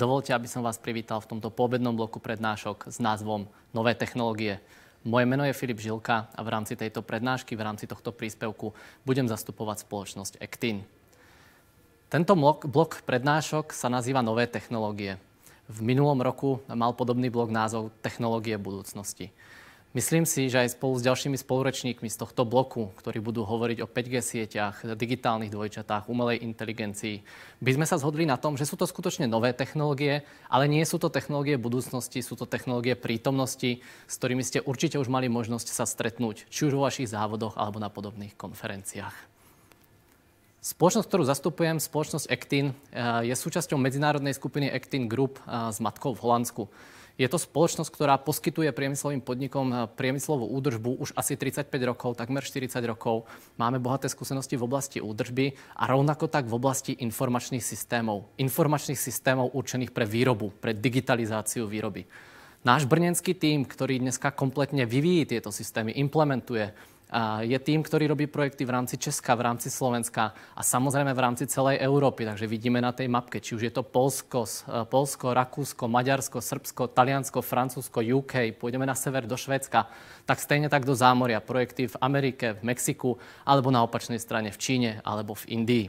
Dovolte, aby som vás privítal v tomto poobednom bloku prednášok s názvom Nové technológie. Moje meno je Filip Žilka a v rámci tejto prednášky, v rámci tohto príspevku budem zastupovať spoločnosť Actin. Tento blok prednášok sa nazýva Nové technológie. V minulom roku mal podobný blok názov Technológie budúcnosti. Myslím si, že aj spolu s ďalšími spolurečníkmi z tohto bloku, ktorí budú hovoriť o 5G sieťach, digitálnych dvojčatách, umelej inteligencii, by sme sa zhodli na tom, že sú to skutočne nové technológie, ale nie sú to technológie budúcnosti, sú to technológie prítomnosti, s ktorými ste určite už mali možnosť sa stretnúť, či už vo vašich závodoch alebo na podobných konferenciách. Spoločnosť, ktorú zastupujem, spoločnosť Actin, eh, je súčasťou medzinárodnej skupiny Actin Group eh, s matkou v Holandsku. Je to spoločnosť, ktorá poskytuje priemyslovým podnikom eh, priemyslovú údržbu už asi 35 rokov, takmer 40 rokov. Máme bohaté skúsenosti v oblasti údržby a rovnako tak v oblasti informačných systémov. Informačných systémov určených pre výrobu, pre digitalizáciu výroby. Náš brnenský tím, ktorý dneska kompletne vyvíjí tieto systémy, implementuje, je tým, ktorý robí projekty v rámci Česka, v rámci Slovenska a samozrejme v rámci celej Európy. Takže vidíme na tej mapke, či už je to Polsko, e, Polsko Rakúsko, Maďarsko, Srbsko, Taliansko, Francúzsko, UK, pôjdeme na sever do Švédska, tak stejne tak do zámoria. Projekty v Amerike, v Mexiku alebo na opačnej strane v Číne alebo v Indii.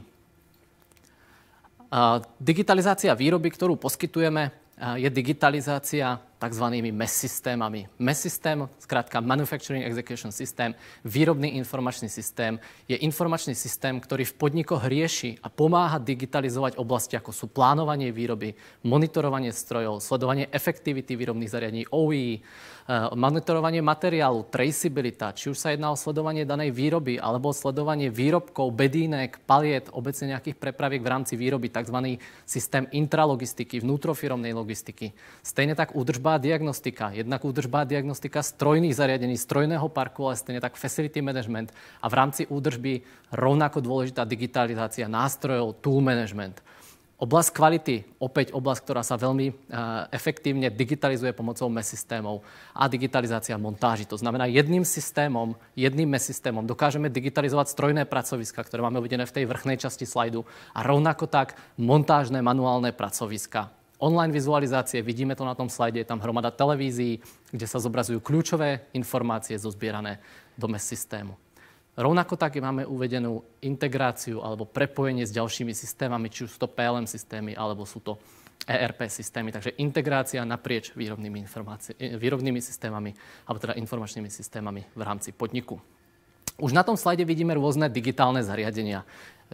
Digitalizácia výroby, ktorú poskytujeme, je digitalizácia tzv. MES systémami. MES systém, zkrátka Manufacturing Execution System, výrobný informačný systém, je informačný systém, ktorý v podnikoch rieši a pomáha digitalizovať oblasti, ako sú plánovanie výroby, monitorovanie strojov, sledovanie efektivity výrobných zariadení, OEE, e, Eh, monitorovanie materiálu, traceabilita, či už sa jedná o sledovanie danej výroby alebo sledovanie výrobkov, bedínek, paliet, obecne nejakých prepraviek v rámci výroby, tzv. systém intralogistiky, vnútrofiromnej logistiky. Stejne tak údržba a diagnostika. Jednak údržba a diagnostika strojných zariadení, strojného parku, ale stejne tak facility management a v rámci údržby rovnako dôležitá digitalizácia nástrojov, tool management. Oblasť kvality, opäť oblasť, ktorá sa veľmi eh, efektívne digitalizuje pomocou MES systémov a digitalizácia montáži. To znamená, jedným systémom, jedným MES systémom dokážeme digitalizovať strojné pracoviska, ktoré máme uvedené v tej vrchnej časti slajdu a rovnako tak montážne manuálne pracoviska. Online vizualizácie, vidíme to na tom slajde, je tam hromada televízií, kde sa zobrazujú kľúčové informácie zozbierané do MES systému. Rovnako tak máme uvedenú integráciu alebo prepojenie s ďalšími systémami, či už sú to PLM systémy alebo sú to ERP systémy. Takže integrácia naprieč výrobnými, e, výrobnými systémami alebo teda informačnými systémami v rámci podniku. Už na tom slajde vidíme rôzne digitálne zariadenia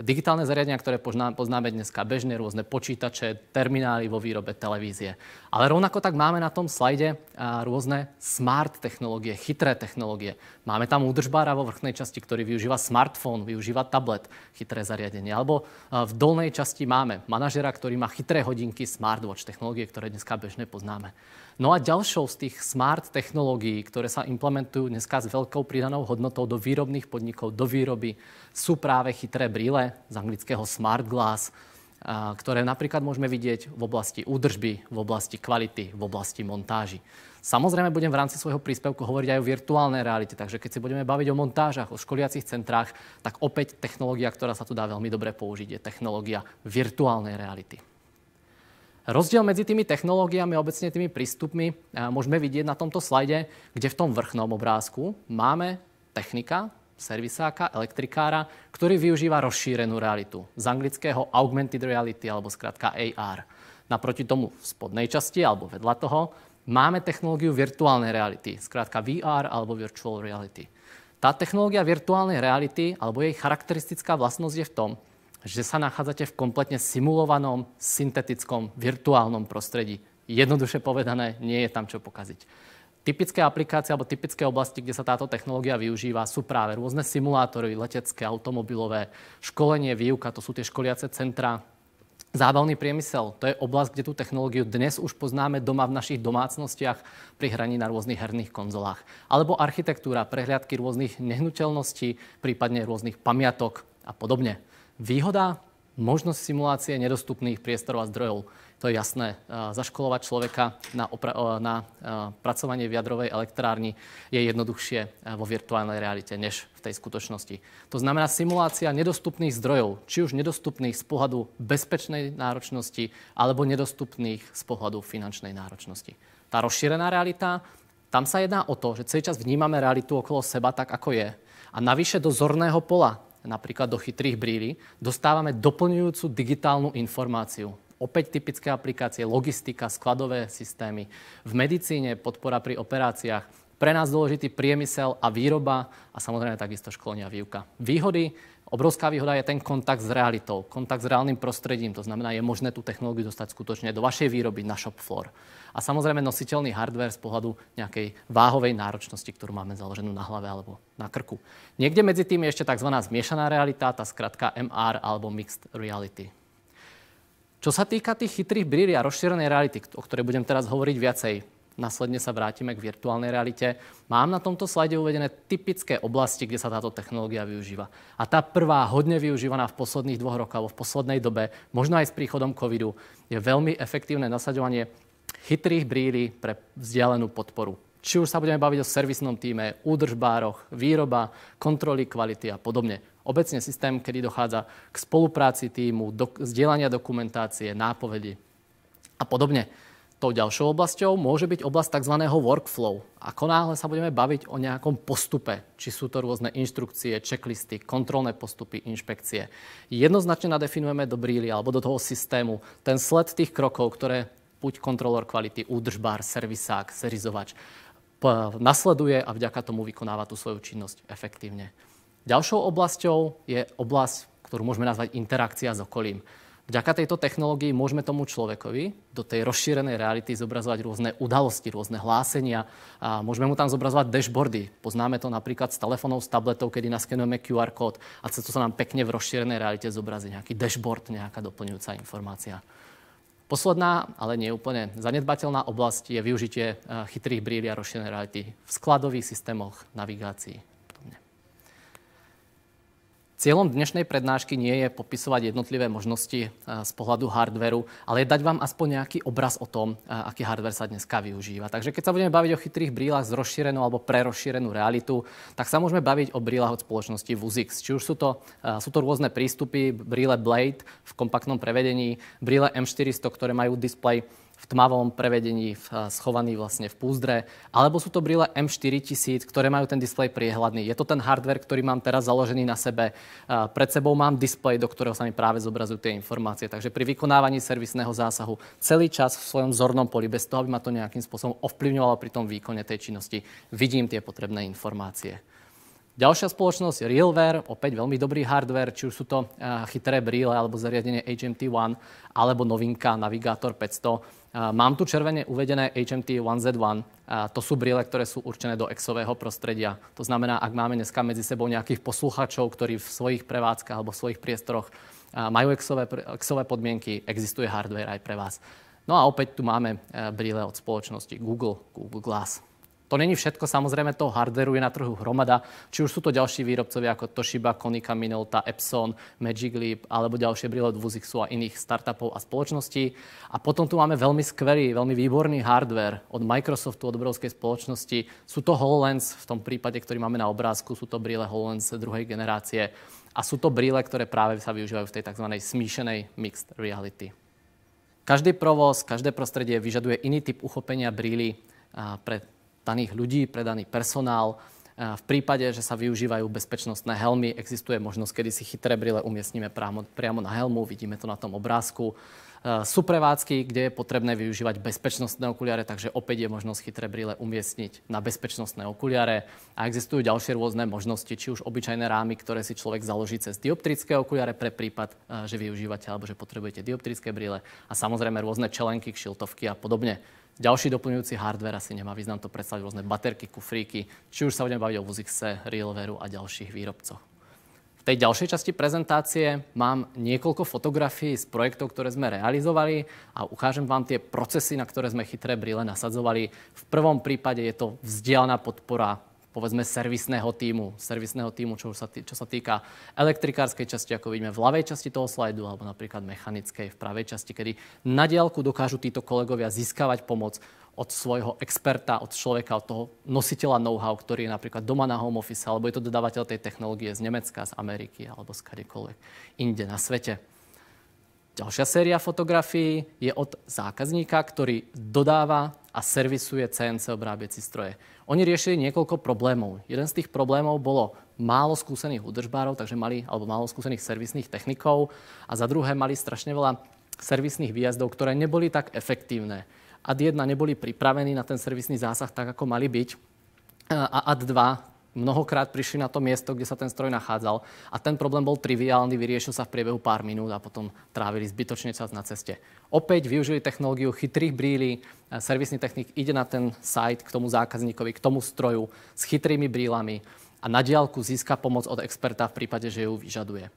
digitálne zariadenia, ktoré poznáme dneska, bežne, rôzne počítače, terminály vo výrobe televízie. Ale rovnako tak máme na tom slajde rôzne smart technológie, chytré technológie. Máme tam údržbára vo vrchnej časti, ktorý využíva smartfón, využíva tablet, chytré zariadenie. Alebo v dolnej časti máme manažera, ktorý má chytré hodinky, smartwatch, technológie, ktoré dneska bežne poznáme. No a ďalšou z tých smart technológií, ktoré sa implementujú dneska s veľkou pridanou hodnotou do výrobných podnikov, do výroby, sú práve chytré brýle z anglického smart glass, ktoré napríklad môžeme vidieť v oblasti údržby, v oblasti kvality, v oblasti montáži. Samozrejme budem v rámci svojho príspevku hovoriť aj o virtuálnej realite, takže keď si budeme baviť o montážach, o školiacich centrách, tak opäť technológia, ktorá sa tu dá veľmi dobre použiť, je technológia virtuálnej reality. Rozdiel medzi tými technológiami a obecne tými prístupmi môžeme vidieť na tomto slajde, kde v tom vrchnom obrázku máme technika, servisáka, elektrikára, ktorý využíva rozšírenú realitu. Z anglického augmented reality alebo skratka AR. Naproti tomu v spodnej časti alebo vedľa toho máme technológiu virtuálnej reality, zkrátka VR alebo virtual reality. Tá technológia virtuálnej reality alebo jej charakteristická vlastnosť je v tom, že sa nachádzate v kompletne simulovanom, syntetickom, virtuálnom prostredí. Jednoduše povedané, nie je tam čo pokaziť. Typické aplikácie alebo typické oblasti, kde sa táto technológia využíva, sú práve rôzne simulátory, letecké, automobilové, školenie, výuka, to sú tie školiace centra, Zábavný priemysel, to je oblasť, kde tú technológiu dnes už poznáme doma v našich domácnostiach pri hraní na rôznych herných konzolách. Alebo architektúra, prehliadky rôznych nehnuteľností, prípadne rôznych pamiatok a podobne. Výhoda, možnosť simulácie nedostupných priestorov a zdrojov. To je jasné. E, zaškolovať človeka na, e, na e, pracovanie v jadrovej elektrárni je jednoduchšie vo virtuálnej realite než v tej skutočnosti. To znamená simulácia nedostupných zdrojov, či už nedostupných z pohľadu bezpečnej náročnosti alebo nedostupných z pohľadu finančnej náročnosti. Tá rozšírená realita, tam sa jedná o to, že celý čas vnímame realitu okolo seba tak, ako je. A navyše do zorného pola napríklad do chytrých brýlí, dostávame doplňujúcu digitálnu informáciu. Opäť typické aplikácie, logistika, skladové systémy. V medicíne podpora pri operáciách, pre nás dôležitý priemysel a výroba a samozrejme takisto školenia výuka. Výhody, obrovská výhoda je ten kontakt s realitou, kontakt s reálnym prostredím, to znamená, je možné tú technológiu dostať skutočne do vašej výroby na shop floor a samozrejme nositeľný hardware z pohľadu nejakej váhovej náročnosti, ktorú máme založenú na hlave alebo na krku. Niekde medzi tým je ešte tzv. zmiešaná realita, tá skratka MR alebo Mixed Reality. Čo sa týka tých chytrých brýlí a rozšírenej reality, o ktorej budem teraz hovoriť viacej, nasledne sa vrátime k virtuálnej realite, mám na tomto slajde uvedené typické oblasti, kde sa táto technológia využíva. A tá prvá, hodne využívaná v posledných dvoch rokoch alebo v poslednej dobe, možno aj s príchodom covidu, je veľmi efektívne nasaďovanie chytrých brýlí pre vzdialenú podporu. Či už sa budeme baviť o servisnom týme, údržbároch, výroba, kontroly kvality a podobne. Obecne systém, kedy dochádza k spolupráci týmu, do, zdieľania dokumentácie, nápovedi a podobne. Tou ďalšou oblasťou môže byť oblasť tzv. workflow. Ako náhle sa budeme baviť o nejakom postupe, či sú to rôzne inštrukcie, checklisty, kontrolné postupy, inšpekcie. Jednoznačne nadefinujeme do bríly alebo do toho systému ten sled tých krokov, ktoré buď kontrolór kvality, údržbár, servisák, serizovač nasleduje a vďaka tomu vykonáva tú svoju činnosť efektívne. Ďalšou oblasťou je oblasť, ktorú môžeme nazvať interakcia s okolím. Vďaka tejto technológii môžeme tomu človekovi do tej rozšírenej reality zobrazovať rôzne udalosti, rôzne hlásenia. A môžeme mu tam zobrazovať dashboardy. Poznáme to napríklad s telefónou, s tabletou, kedy naskenujeme QR kód a to sa nám pekne v rozšírenej realite zobrazí nejaký dashboard, nejaká doplňujúca informácia. Posledná, ale nie úplne zanedbateľná oblasť je využitie eh, chytrých brílí a rozšírenej reality v skladových systémoch navigácií. Cieľom dnešnej prednášky nie je popisovať jednotlivé možnosti eh, z pohľadu hardveru, ale je dať vám aspoň nejaký obraz o tom, eh, aký hardware sa dneska využíva. Takže keď sa budeme baviť o chytrých brílach z rozšírenou alebo prerozšírenú realitu, tak sa môžeme baviť o brílach od spoločnosti Vuzix. Či už sú to, eh, sú to rôzne prístupy, bríle Blade v kompaktnom prevedení, bríle M400, ktoré majú displej v tmavom prevedení schovaný vlastne v púzdre, alebo sú to brýle M4000, ktoré majú ten displej priehľadný. Je to ten hardware, ktorý mám teraz založený na sebe. Pred sebou mám displej, do ktorého sa mi práve zobrazujú tie informácie. Takže pri vykonávaní servisného zásahu celý čas v svojom zornom poli, bez toho, aby ma to nejakým spôsobom ovplyvňovalo pri tom výkone tej činnosti, vidím tie potrebné informácie. Ďalšia spoločnosť Realware, opäť veľmi dobrý hardware, či už sú to eh, chytré brýle alebo zariadenie HMT One, alebo novinka Navigator 500. Eh, mám tu červene uvedené HMT One z 1 eh, To sú brýle, ktoré sú určené do exového prostredia. To znamená, ak máme dneska medzi sebou nejakých posluchačov, ktorí v svojich prevádzkach alebo v svojich priestoroch majú exové, exové podmienky, existuje hardware aj pre vás. No a opäť tu máme brýle od spoločnosti Google, Google Glass. To není všetko, samozrejme toho hardwareu je na trhu hromada, či už sú to ďalší výrobcovia ako Toshiba, Konica, Minolta, Epson, Magic Leap alebo ďalšie brýle od Vuzixu a iných startupov a spoločností. A potom tu máme veľmi skvelý, veľmi výborný hardware od Microsoftu, od obrovskej spoločnosti. Sú to HoloLens v tom prípade, ktorý máme na obrázku, sú to brýle HoloLens druhej generácie a sú to brýle, ktoré práve sa využívajú v tej tzv. smíšenej mixed reality. Každý provoz, každé prostredie vyžaduje iný typ uchopenia brýly pre daných ľudí, pre daný personál. E, v prípade, že sa využívajú bezpečnostné helmy, existuje možnosť, kedy si chytré brile umiestnime priamo, priamo na helmu, vidíme to na tom obrázku. E, sú prevádzky, kde je potrebné využívať bezpečnostné okuliare, takže opäť je možnosť chytré brile umiestniť na bezpečnostné okuliare. A existujú ďalšie rôzne možnosti, či už obyčajné rámy, ktoré si človek založí cez dioptrické okuliare pre prípad, e, že využívate alebo že potrebujete dioptrické brýle a samozrejme rôzne čelenky, kšiltovky a podobne. Ďalší doplňujúci hardware asi nemá význam to predstaviť rôzne baterky, kufríky, či už sa budeme baviť o Vuzixe, Realveru a ďalších výrobcoch. V tej ďalšej časti prezentácie mám niekoľko fotografií z projektov, ktoré sme realizovali a ukážem vám tie procesy, na ktoré sme chytré brýle nasadzovali. V prvom prípade je to vzdialená podpora povedzme servisného týmu, servisného týmu, čo, sa, tý, čo sa týka elektrikárskej časti, ako vidíme v ľavej časti toho slajdu, alebo napríklad mechanickej v pravej časti, kedy na diálku dokážu títo kolegovia získavať pomoc od svojho experta, od človeka, od toho nositeľa know-how, ktorý je napríklad doma na home office, alebo je to dodávateľ tej technológie z Nemecka, z Ameriky, alebo z kadekoľvek inde na svete. Ďalšia séria fotografií je od zákazníka, ktorý dodáva a servisuje CNC obrábiaci stroje. Oni riešili niekoľko problémov. Jeden z tých problémov bolo málo skúsených údržbárov, takže mali, alebo málo skúsených servisných technikov a za druhé mali strašne veľa servisných výjazdov, ktoré neboli tak efektívne. Ad 1 neboli pripravení na ten servisný zásah tak, ako mali byť a ad 2 mnohokrát prišli na to miesto, kde sa ten stroj nachádzal a ten problém bol triviálny, vyriešil sa v priebehu pár minút a potom trávili zbytočne čas na ceste. Opäť využili technológiu chytrých brílí, e, servisný technik ide na ten site k tomu zákazníkovi, k tomu stroju s chytrými brýlami a na diálku získa pomoc od experta v prípade, že ju vyžaduje.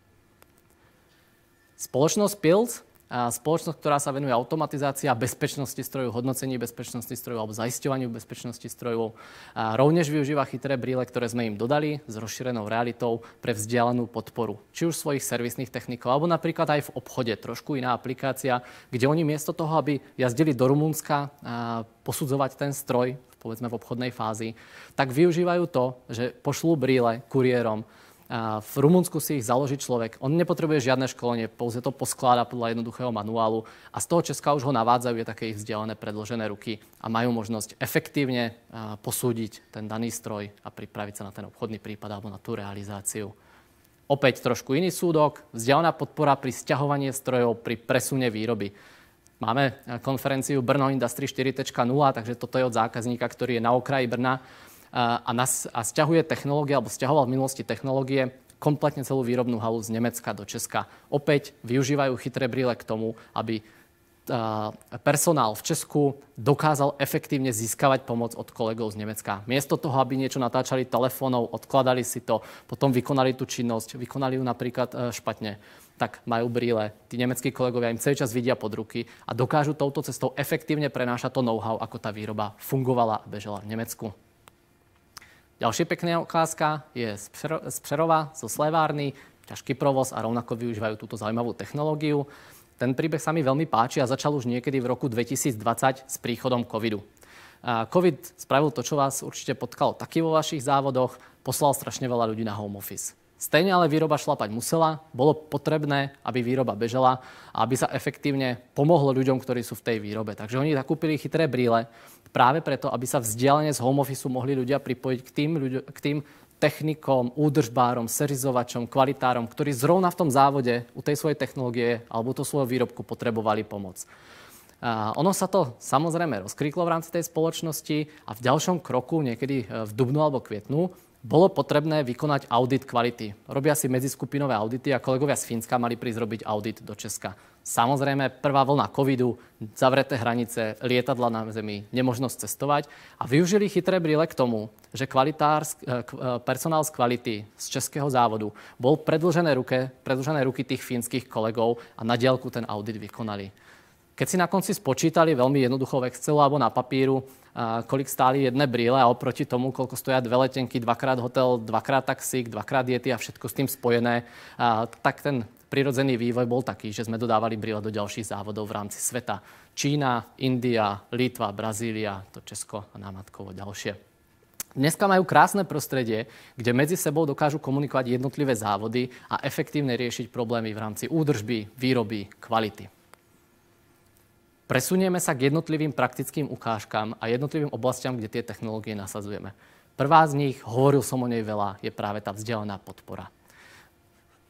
Spoločnosť Pills spoločnosť, ktorá sa venuje automatizácii a bezpečnosti strojov, hodnocení bezpečnosti strojov alebo zaisťovaniu bezpečnosti strojov. A rovnež využíva chytré bríle, ktoré sme im dodali s rozšírenou realitou pre vzdialenú podporu, či už svojich servisných technikov, alebo napríklad aj v obchode, trošku iná aplikácia, kde oni miesto toho, aby jazdili do Rumunska a posudzovať ten stroj, povedzme v obchodnej fázi, tak využívajú to, že pošlú bríle kuriérom, v Rumunsku si ich založí človek. On nepotrebuje žiadne školenie, pouze to posklada podľa jednoduchého manuálu a z toho Česka už ho navádzajú je také ich vzdelané predložené ruky a majú možnosť efektívne posúdiť ten daný stroj a pripraviť sa na ten obchodný prípad alebo na tú realizáciu. Opäť trošku iný súdok, vzdelaná podpora pri sťahovanie strojov pri presune výroby. Máme e, konferenciu Brno Industry 4.0, takže toto je od zákazníka, ktorý je na okraji Brna a, nas, a stiahuje technológie, alebo stiahoval v minulosti technológie kompletne celú výrobnú halu z Nemecka do Česka. Opäť využívajú chytré brýle k tomu, aby personál v Česku dokázal efektívne získavať pomoc od kolegov z Nemecka. Miesto toho, aby niečo natáčali telefónov, odkladali si to, potom vykonali tú činnosť, vykonali ju napríklad e, špatne, tak majú brýle. Tí nemeckí kolegovia im celý čas vidia pod ruky a dokážu touto cestou efektívne prenášať to know-how, ako tá výroba fungovala a bežala v Nemecku. Ďalšia pekná ukázka je z Přerova, zo Slevárny, ťažký provoz a rovnako využívajú túto zaujímavú technológiu. Ten príbeh sa mi veľmi páči a začal už niekedy v roku 2020 s príchodom covidu. COVID spravil to, čo vás určite potkalo taký vo vašich závodoch, poslal strašne veľa ľudí na home office. Stejne ale výroba šlapať musela, bolo potrebné, aby výroba bežela a aby sa efektívne pomohlo ľuďom, ktorí sú v tej výrobe. Takže oni zakúpili chytré bríle, práve preto, aby sa vzdialene z home office mohli ľudia pripojiť k tým, ľudia, k tým technikom, údržbárom, serizovačom, kvalitárom, ktorí zrovna v tom závode u tej svojej technológie alebo to svojho výrobku potrebovali pomoc. A ono sa to samozrejme rozkriklo v rámci tej spoločnosti a v ďalšom kroku, niekedy e, v dubnu alebo kvietnu, bolo potrebné vykonať audit kvality. Robia si medziskupinové audity a kolegovia z Fínska mali prísť robiť audit do Česka. Samozrejme, prvá vlna covidu, zavreté hranice, lietadla na zemi, nemožnosť cestovať a využili chytré brýle k tomu, že kvalitár, eh, eh, personál z kvality z českého závodu bol predlžené, ruke, predlžené ruky tých fínskych kolegov a na dielku ten audit vykonali. Keď si na konci spočítali veľmi jednoducho v Excelu alebo na papíru, eh, kolik stáli jedné brýle a oproti tomu, koľko stoja dve letenky, dvakrát hotel, dvakrát taxík, dvakrát diety a všetko s tým spojené, tak ten prirodzený vývoj bol taký, že sme dodávali brýle do ďalších závodov v rámci sveta. Čína, India, Litva, Brazília, to Česko a námatkovo ďalšie. Dneska majú krásne prostredie, kde medzi sebou dokážu komunikovať jednotlivé závody a efektívne riešiť problémy v rámci údržby, výroby, kvality. Presunieme sa k jednotlivým praktickým ukážkam a jednotlivým oblastiam, kde tie technológie nasadzujeme. Prvá z nich, hovoril som o nej veľa, je práve tá vzdelaná podpora.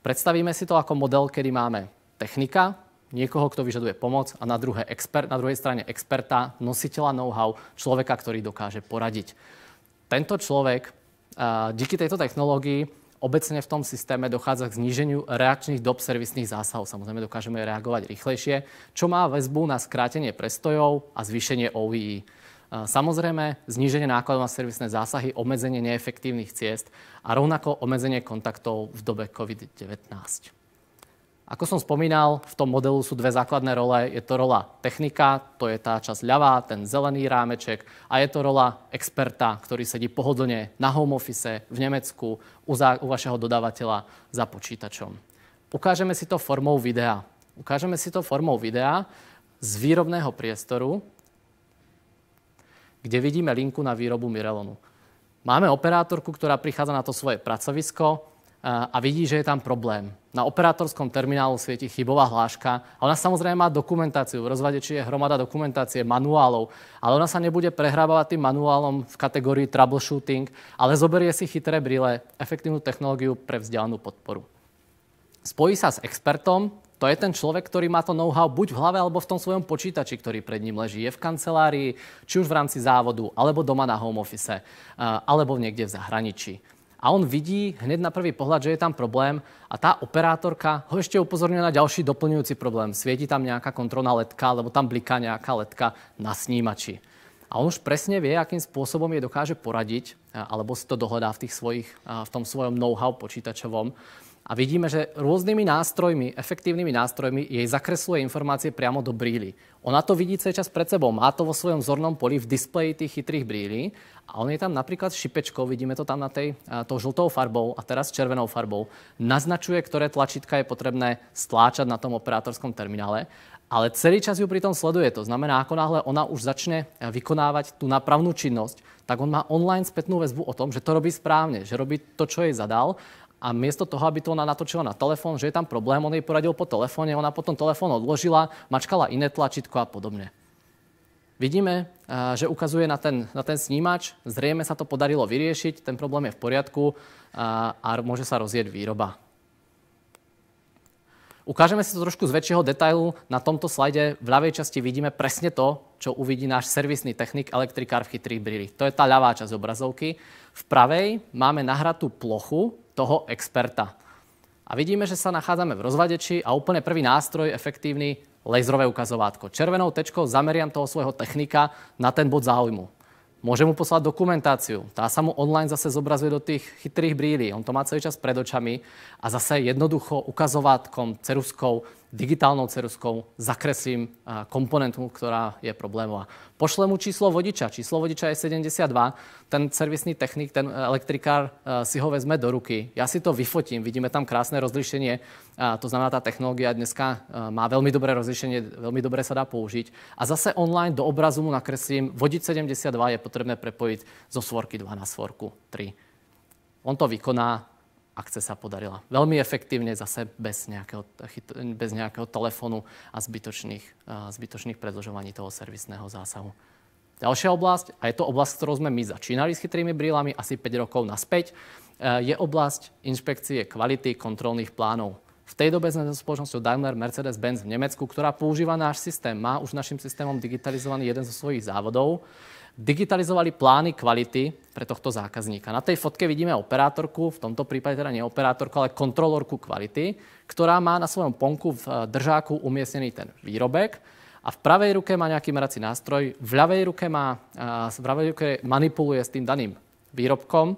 Predstavíme si to ako model, kedy máme technika, niekoho, kto vyžaduje pomoc a na, druhé expert, na druhej strane experta, nositeľa know-how, človeka, ktorý dokáže poradiť. Tento človek eh, díky tejto technológii obecne v tom systéme dochádza k zníženiu reakčných dob servisných zásahov. Samozrejme, dokážeme reagovať rýchlejšie, čo má väzbu na skrátenie prestojov a zvýšenie OVI. Samozrejme, zníženie nákladov na servisné zásahy, obmedzenie neefektívnych ciest a rovnako obmedzenie kontaktov v dobe COVID-19. Ako som spomínal, v tom modelu sú dve základné role. Je to rola technika, to je tá časť ľavá, ten zelený rámeček, a je to rola experta, ktorý sedí pohodlne na home office v Nemecku u, u vašeho dodávateľa za počítačom. Ukážeme si to formou videa. Ukážeme si to formou videa z výrobného priestoru, kde vidíme linku na výrobu Mirelonu. Máme operátorku, ktorá prichádza na to svoje pracovisko eh, a vidí, že je tam problém. Na operátorskom terminálu svieti chybová hláška ale ona samozrejme má dokumentáciu. V rozvadeči je hromada dokumentácie, manuálov, ale ona sa nebude prehrávať tým manuálom v kategórii troubleshooting, ale zoberie si chytré brýle, efektívnu technológiu pre vzdialenú podporu. Spojí sa s expertom, to je ten človek, ktorý má to know-how buď v hlave alebo v tom svojom počítači, ktorý pred ním leží. Je v kancelárii, či už v rámci závodu, alebo doma na home office, eh, alebo niekde v zahraničí. A on vidí hneď na prvý pohľad, že je tam problém a tá operátorka ho ešte upozorňuje na ďalší doplňujúci problém. Svieti tam nejaká kontrolná letka, alebo tam bliká nejaká letka na snímači. A on už presne vie, akým spôsobom je dokáže poradiť, eh, alebo si to dohľadá v, tých svojich, eh, v tom svojom know-how počítačovom. A vidíme, že rôznymi nástrojmi, efektívnymi nástrojmi jej zakresluje informácie priamo do brýly. Ona to vidí celý čas pred sebou, má to vo svojom zornom poli v displeji tých chytrých brýlí a on je tam napríklad šipečkou, vidíme to tam na tej, tou žltou farbou a teraz červenou farbou, naznačuje, ktoré tlačítka je potrebné stláčať na tom operátorskom terminále ale celý čas ju pritom sleduje. To znamená, ako náhle ona už začne e, vykonávať tú napravnú činnosť, tak on má online spätnú väzbu o tom, že to robí správne, že robí to, čo jej zadal a miesto toho, aby to ona natočila na telefón, že je tam problém, on jej poradil po telefóne, ona potom telefón odložila, mačkala iné tlačítko a podobne. Vidíme, eh, že ukazuje na ten, na ten snímač, zrejme sa to podarilo vyriešiť, ten problém je v poriadku a, eh, a môže sa rozjeť výroba. Ukážeme si to trošku z väčšieho detailu. Na tomto slajde v ľavej časti vidíme presne to, čo uvidí náš servisný technik elektrikár v chytrých brýli. To je tá ľavá časť obrazovky. V pravej máme nahratú plochu, toho experta. A vidíme, že sa nachádzame v rozvadeči a úplne prvý nástroj efektívny laserové ukazovátko. Červenou tečkou zameriam toho svojho technika na ten bod záujmu. Môžem mu poslať dokumentáciu. Tá sa mu online zase zobrazuje do tých chytrých brílí. On to má celý čas pred očami a zase jednoducho ukazovátkom, ceruskou digitálnou ceruskou zakreslím komponentu, ktorá je problémová. Pošlem mu číslo vodiča. Číslo vodiča je 72. Ten servisný technik, ten elektrikár e, si ho vezme do ruky. Ja si to vyfotím. Vidíme tam krásne rozlišenie. To znamená, tá technológia dneska e, má veľmi dobré rozlišenie, veľmi dobre sa dá použiť. A zase online do obrazu mu nakreslím. Vodič 72 je potrebné prepojiť zo svorky 2 na svorku 3. On to vykoná, Akce sa podarila. Veľmi efektívne zase bez nejakého, bez nejakého telefónu a zbytočných, zbytočných predlžovaní toho servisného zásahu. Ďalšia oblasť, a je to oblasť, ktorou sme my začínali s chytrými brílami asi 5 rokov naspäť, e, je oblasť inšpekcie kvality kontrolných plánov. V tej dobe sme so spoločnosťou Daimler Mercedes-Benz v Nemecku, ktorá používa náš systém, má už našim systémom digitalizovaný jeden zo svojich závodov digitalizovali plány kvality pre tohto zákazníka. Na tej fotke vidíme operátorku, v tomto prípade teda nie operátorku, ale kontrolorku kvality, ktorá má na svojom ponku v eh, držáku umiestnený ten výrobek a v pravej ruke má nejaký merací nástroj, v ľavej ruke, má, eh, v ľavej ruke manipuluje s tým daným výrobkom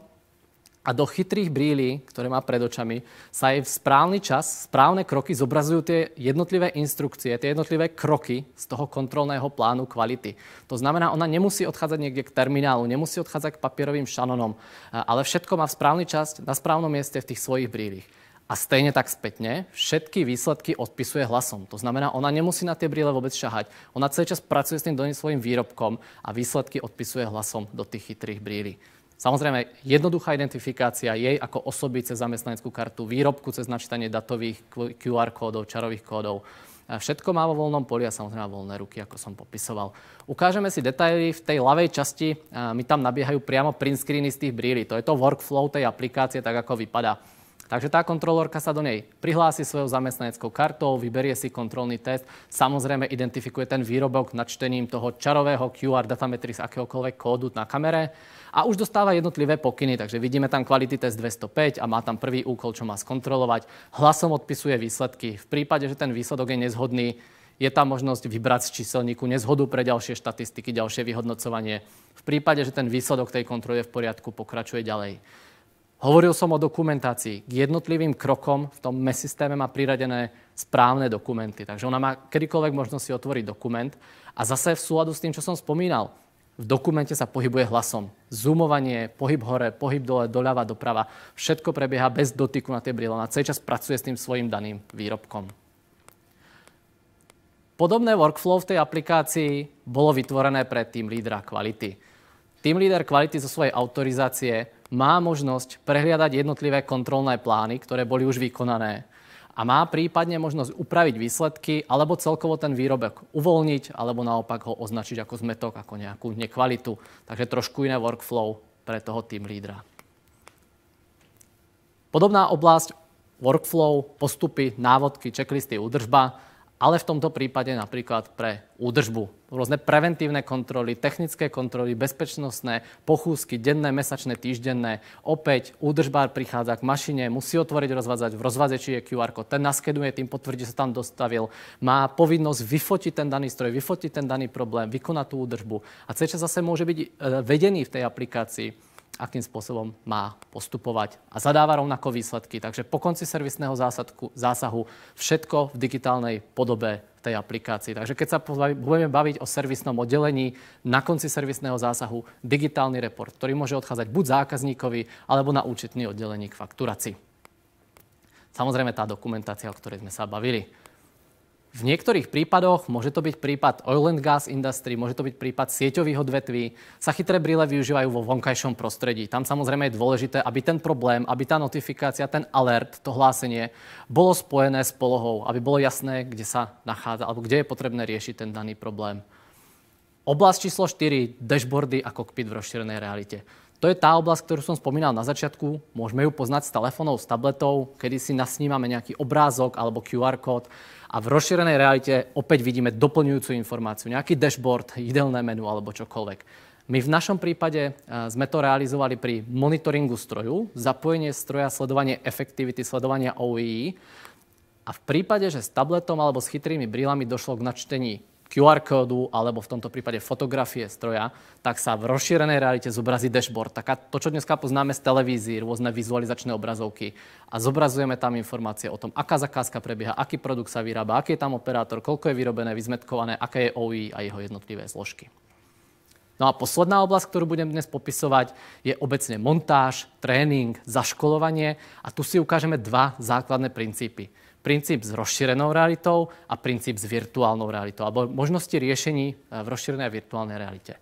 a do chytrých brílí, ktoré má pred očami, sa aj v správny čas, správne kroky zobrazujú tie jednotlivé instrukcie, tie jednotlivé kroky z toho kontrolného plánu kvality. To znamená, ona nemusí odchádzať niekde k terminálu, nemusí odchádzať k papierovým šanonom, ale všetko má v správny čas, na správnom mieste v tých svojich brílích. A stejne tak spätne všetky výsledky odpisuje hlasom. To znamená, ona nemusí na tie brýle vôbec šahať. Ona celý čas pracuje s tým svojim výrobkom a výsledky odpisuje hlasom do tých chytrých brýlí. Samozrejme, jednoduchá identifikácia jej ako osoby cez zamestnaneckú kartu, výrobku cez načítanie datových QR kódov, čarových kódov. Všetko má vo voľnom poli a samozrejme voľné ruky, ako som popisoval. Ukážeme si detaily v tej ľavej časti. Mi tam nabiehajú priamo print screeny z tých brýlí. To je to workflow tej aplikácie, tak ako vypadá. Takže tá kontrolórka sa do nej prihlási svojou zamestnaneckou kartou, vyberie si kontrolný test, samozrejme identifikuje ten výrobok nadštením toho čarového QR datametrix akéhokoľvek kódu na kamere a už dostáva jednotlivé pokyny. Takže vidíme tam kvality test 205 a má tam prvý úkol, čo má skontrolovať. Hlasom odpisuje výsledky. V prípade, že ten výsledok je nezhodný, je tam možnosť vybrať z číselníku nezhodu pre ďalšie štatistiky, ďalšie vyhodnocovanie. V prípade, že ten výsledok tej kontroly je v poriadku, pokračuje ďalej. Hovoril som o dokumentácii. K jednotlivým krokom v tom MES systéme má priradené správne dokumenty. Takže ona má kedykoľvek možnosť si otvoriť dokument. A zase v súladu s tým, čo som spomínal, v dokumente sa pohybuje hlasom. Zoomovanie, pohyb hore, pohyb dole, doľava, doprava. Všetko prebieha bez dotyku na tie brýle. Ona celý čas pracuje s tým svojim daným výrobkom. Podobné workflow v tej aplikácii bolo vytvorené pre tým lídra kvality. Team leader kvality zo svojej autorizácie má možnosť prehliadať jednotlivé kontrolné plány, ktoré boli už vykonané a má prípadne možnosť upraviť výsledky alebo celkovo ten výrobek uvoľniť alebo naopak ho označiť ako zmetok, ako nejakú nekvalitu. Takže trošku iné workflow pre toho team lídra. Podobná oblasť workflow, postupy, návodky, checklisty, údržba ale v tomto prípade napríklad pre údržbu. Rôzne preventívne kontroly, technické kontroly, bezpečnostné, pochúzky, denné, mesačné, týždenné. Opäť údržbár prichádza k mašine, musí otvoriť rozvádzač, v rozvádzači je QR kód, ten naskeduje, tým potvrdí, že sa tam dostavil. Má povinnosť vyfotiť ten daný stroj, vyfotiť ten daný problém, vykonať tú údržbu. A CČ zase môže byť e, vedený v tej aplikácii akým spôsobom má postupovať a zadáva rovnako výsledky. Takže po konci servisného zásadku, zásahu všetko v digitálnej podobe tej aplikácii. Takže keď sa budeme baviť o servisnom oddelení, na konci servisného zásahu digitálny report, ktorý môže odchádzať buď zákazníkovi, alebo na účetný oddelení k fakturácii. Samozrejme tá dokumentácia, o ktorej sme sa bavili. V niektorých prípadoch, môže to byť prípad oil and gas industry, môže to byť prípad sieťových odvetví, sa chytré brýle využívajú vo vonkajšom prostredí. Tam samozrejme je dôležité, aby ten problém, aby tá notifikácia, ten alert, to hlásenie bolo spojené s polohou, aby bolo jasné, kde sa nachádza alebo kde je potrebné riešiť ten daný problém. Oblasť číslo 4, dashboardy a kokpit v rozšírenej realite. To je tá oblasť, ktorú som spomínal na začiatku. Môžeme ju poznať s telefónov, s tabletov, kedy si nasnímame nejaký obrázok alebo QR kód a v rozšírenej realite opäť vidíme doplňujúcu informáciu, nejaký dashboard, jídelné menu alebo čokoľvek. My v našom prípade e, sme to realizovali pri monitoringu stroju, zapojenie stroja, sledovanie efektivity, sledovania OEE. A v prípade, že s tabletom alebo s chytrými brílami došlo k načtení QR kódu alebo v tomto prípade fotografie stroja, tak sa v rozšírenej realite zobrazí dashboard. Taká, to, čo dneska poznáme z televízií, rôzne vizualizačné obrazovky. A zobrazujeme tam informácie o tom, aká zakázka prebieha, aký produkt sa vyrába, aký je tam operátor, koľko je vyrobené, vyzmetkované, aké je OI a jeho jednotlivé zložky. No a posledná oblasť, ktorú budem dnes popisovať, je obecne montáž, tréning, zaškolovanie a tu si ukážeme dva základné princípy princíp s rozšírenou realitou a princíp s virtuálnou realitou, alebo možnosti riešení eh, v rozšírenej a virtuálnej realite.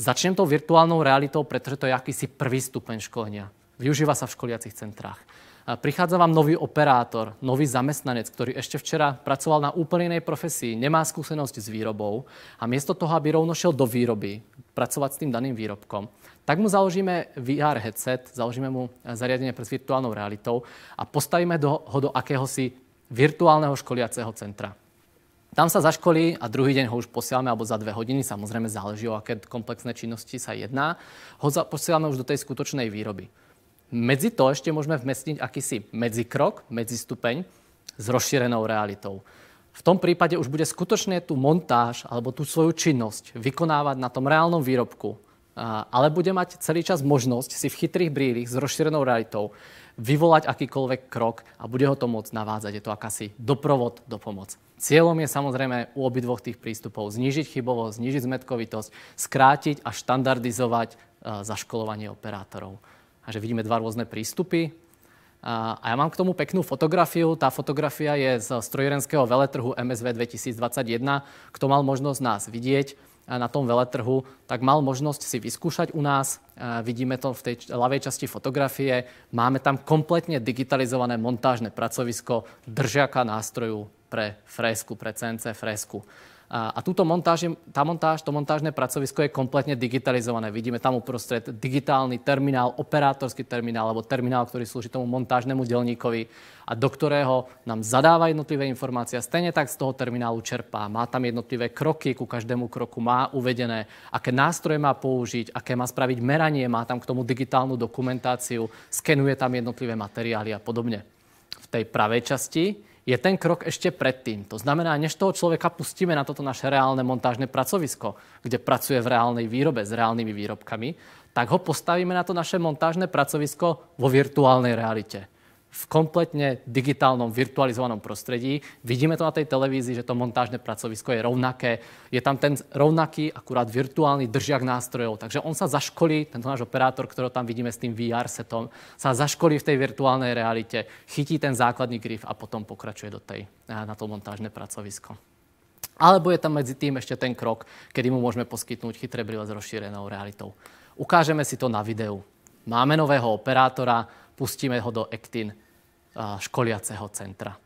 Začnem tou virtuálnou realitou, pretože to je akýsi prvý stupeň školenia. Využíva sa v školiacich centrách. Eh, prichádza vám nový operátor, nový zamestnanec, ktorý ešte včera pracoval na úplne inej profesii, nemá skúsenosť s výrobou a miesto toho, aby rovno šiel do výroby, pracovať s tým daným výrobkom, tak mu založíme VR headset, založíme mu eh, zariadenie pre virtuálnou realitou a postavíme do, ho do akéhosi virtuálneho školiaceho centra. Tam sa zaškolí a druhý deň ho už posielame, alebo za dve hodiny, samozrejme záleží o aké komplexné činnosti sa jedná, ho posielame už do tej skutočnej výroby. Medzi to ešte môžeme vmestniť akýsi medzikrok, medzistupeň s rozšírenou realitou. V tom prípade už bude skutočne tú montáž alebo tú svoju činnosť vykonávať na tom reálnom výrobku, ale bude mať celý čas možnosť si v chytrých brílich s rozšírenou realitou vyvolať akýkoľvek krok a bude ho to môcť navádzať. Je to akási doprovod do pomoc. Cieľom je samozrejme u obidvoch tých prístupov znížiť chybovosť, znížiť zmetkovitosť, skrátiť a štandardizovať e, zaškolovanie operátorov. A že vidíme dva rôzne prístupy. E, a ja mám k tomu peknú fotografiu. Tá fotografia je z strojírenského veletrhu MSV 2021. Kto mal možnosť nás vidieť, Eh, na tom veletrhu, tak mal možnosť si vyskúšať u nás. Eh, vidíme to v tej ľavej časti fotografie. Máme tam kompletne digitalizované montážne pracovisko držiaka nástrojov pre fresku, pre CNC fresku. A, a túto montáž, tá montáž, to montážne pracovisko je kompletne digitalizované. Vidíme tam uprostred digitálny terminál, operátorský terminál alebo terminál, ktorý slúži tomu montážnemu delníkovi a do ktorého nám zadáva jednotlivé informácie. Stejne tak z toho terminálu čerpá. Má tam jednotlivé kroky, ku každému kroku má uvedené, aké nástroje má použiť, aké má spraviť meranie, má tam k tomu digitálnu dokumentáciu, skenuje tam jednotlivé materiály a podobne. V tej pravej časti je ten krok ešte predtým. To znamená, než toho človeka pustíme na toto naše reálne montážne pracovisko, kde pracuje v reálnej výrobe s reálnymi výrobkami, tak ho postavíme na to naše montážne pracovisko vo virtuálnej realite v kompletne digitálnom, virtualizovanom prostredí. Vidíme to na tej televízii, že to montážne pracovisko je rovnaké. Je tam ten rovnaký, akurát virtuálny držiak nástrojov. Takže on sa zaškolí, tento náš operátor, ktorého tam vidíme s tým VR setom, sa zaškolí v tej virtuálnej realite, chytí ten základný grif a potom pokračuje do tej, eh, na to montážne pracovisko. Alebo je tam medzi tým ešte ten krok, kedy mu môžeme poskytnúť chytré brýle s rozšírenou realitou. Ukážeme si to na videu. Máme nového operátora, pustíme ho do Actin školiaceho centra.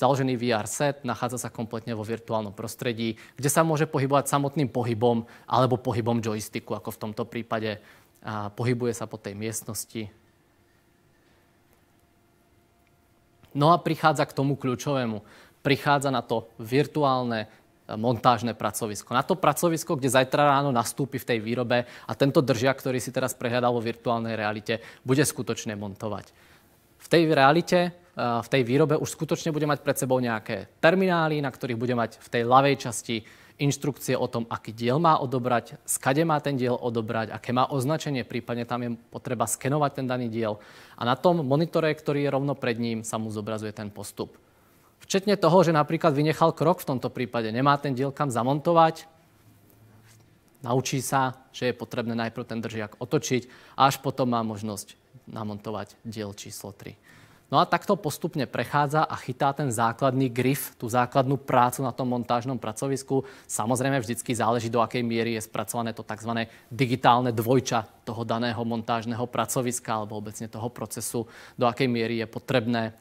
Založený VR set nachádza sa kompletne vo virtuálnom prostredí, kde sa môže pohybovať samotným pohybom alebo pohybom joysticku, ako v tomto prípade. A pohybuje sa po tej miestnosti. No a prichádza k tomu kľúčovému. Prichádza na to virtuálne e, montážne pracovisko. Na to pracovisko, kde zajtra ráno nastúpi v tej výrobe a tento držiak, ktorý si teraz prehľadal vo virtuálnej realite, bude skutočne montovať tej realite, eh, v tej výrobe už skutočne bude mať pred sebou nejaké terminály, na ktorých bude mať v tej ľavej časti inštrukcie o tom, aký diel má odobrať, skade má ten diel odobrať, aké má označenie, prípadne tam je potreba skenovať ten daný diel. A na tom monitore, ktorý je rovno pred ním, sa mu zobrazuje ten postup. Včetne toho, že napríklad vynechal krok v tomto prípade, nemá ten diel kam zamontovať, naučí sa, že je potrebné najprv ten držiak otočiť a až potom má možnosť namontovať diel číslo 3. No a takto postupne prechádza a chytá ten základný grif, tú základnú prácu na tom montážnom pracovisku. Samozrejme vždycky záleží, do akej miery je spracované to tzv. digitálne dvojča toho daného montážneho pracoviska alebo obecne toho procesu, do akej miery je potrebné,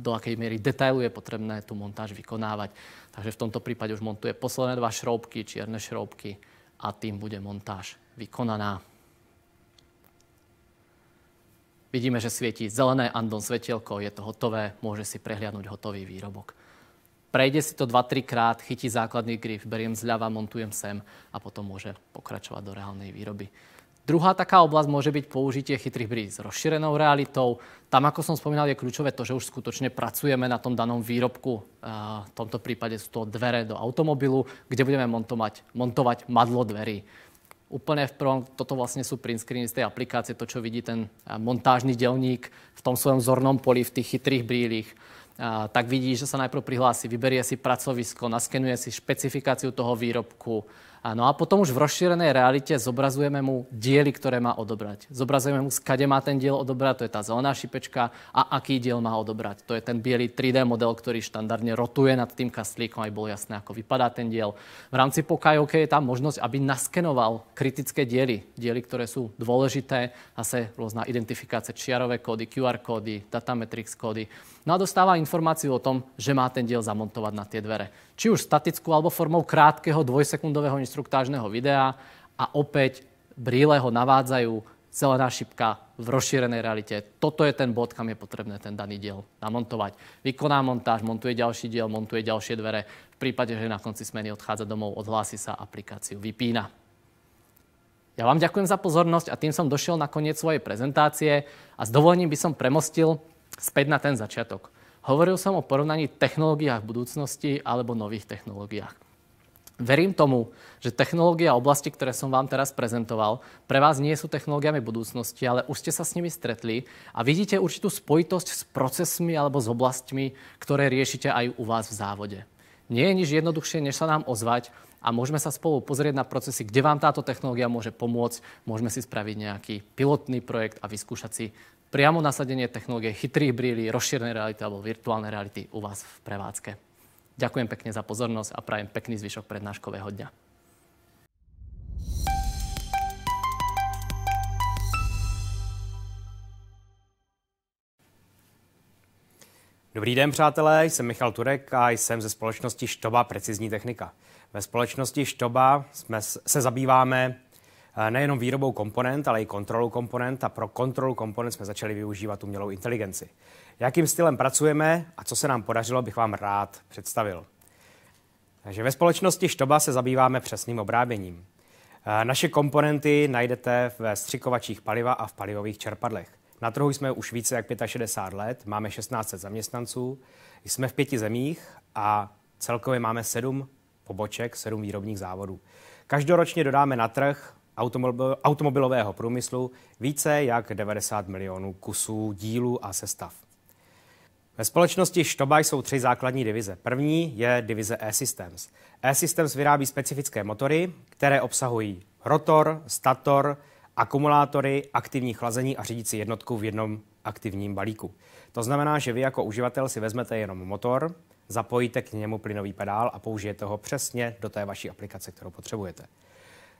do akej miery detailu je potrebné tú montáž vykonávať. Takže v tomto prípade už montuje posledné dva šroubky, čierne šroubky a tým bude montáž vykonaná. Vidíme, že svieti zelené Andon svetielko, je to hotové, môže si prehliadnúť hotový výrobok. Prejde si to 2-3 krát, chytí základný grif, beriem zľava, montujem sem a potom môže pokračovať do reálnej výroby. Druhá taká oblasť môže byť použitie chytrých bríz s rozšírenou realitou. Tam, ako som spomínal, je kľúčové to, že už skutočne pracujeme na tom danom výrobku. V tomto prípade sú to dvere do automobilu, kde budeme montovať, montovať madlo dverí úplne v prvom, toto vlastne sú print screeny z tej aplikácie, to, čo vidí ten montážny delník v tom svojom zornom poli, v tých chytrých brílich. A, tak vidí, že sa najprv prihlási, vyberie si pracovisko, naskenuje si špecifikáciu toho výrobku, Áno, a potom už v rozšírenej realite zobrazujeme mu diely, ktoré má odobrať. Zobrazujeme mu, skade má ten diel odobrať, to je tá zelená šipečka, a aký diel má odobrať. To je ten biely 3D model, ktorý štandardne rotuje nad tým kastlíkom, aj bolo jasné, ako vypadá ten diel. V rámci pokajovke je tam možnosť, aby naskenoval kritické diely, diely, ktoré sú dôležité, zase rôzna identifikácia čiarové kódy, QR kódy, datametrix kódy No a dostáva informáciu o tom, že má ten diel zamontovať na tie dvere. Či už statickú alebo formou krátkeho dvojsekundového instruktážneho videa a opäť bríle ho navádzajú zelená šipka v rozšírenej realite. Toto je ten bod, kam je potrebné ten daný diel namontovať. Vykoná montáž, montuje ďalší diel, montuje ďalšie dvere. V prípade, že na konci smeny odchádza domov, odhlási sa, aplikáciu vypína. Ja vám ďakujem za pozornosť a tým som došiel na koniec svojej prezentácie a s dovolením by som premostil Späť na ten začiatok. Hovoril som o porovnaní technológiách budúcnosti alebo nových technológiách. Verím tomu, že technológie a oblasti, ktoré som vám teraz prezentoval, pre vás nie sú technológiami budúcnosti, ale už ste sa s nimi stretli a vidíte určitú spojitosť s procesmi alebo s oblastmi, ktoré riešite aj u vás v závode. Nie je nič jednoduchšie, než sa nám ozvať a môžeme sa spolu pozrieť na procesy, kde vám táto technológia môže pomôcť, môžeme si spraviť nejaký pilotný projekt a vyskúšať si priamo nasadenie technológie chytrých brílí, rozšírenej reality alebo virtuálnej reality u vás v prevádzke. Ďakujem pekne za pozornosť a prajem pekný zvyšok prednáškového dňa. Dobrý den, přátelé, jsem Michal Turek a jsem ze společnosti Štoba Precizní technika. Ve společnosti Štoba jsme, se zabýváme nejenom výrobou komponent, ale i kontrolou komponent a pro kontrolu komponent jsme začali využívat umělou inteligenci. Jakým stylem pracujeme a co se nám podařilo, bych vám rád představil. Takže ve společnosti Štoba se zabýváme přesným obráběním. Naše komponenty najdete ve střikovačích paliva a v palivových čerpadlech. Na trhu jsme už více jak 65 let, máme 16 zaměstnanců, jsme v pěti zemích a celkově máme sedm poboček, sedm výrobních závodů. Každoročně dodáme na trh automobilového průmyslu více jak 90 milionů kusů dílů a sestav. Ve společnosti Štobaj jsou tři základní divize. První je divize E-Systems. E-Systems vyrábí specifické motory, které obsahují rotor, stator, akumulátory, aktivní chlazení a řídící jednotku v jednom aktivním balíku. To znamená, že vy jako uživatel si vezmete jenom motor, zapojíte k němu plynový pedál a použijete ho přesně do té vaší aplikace, kterou potřebujete.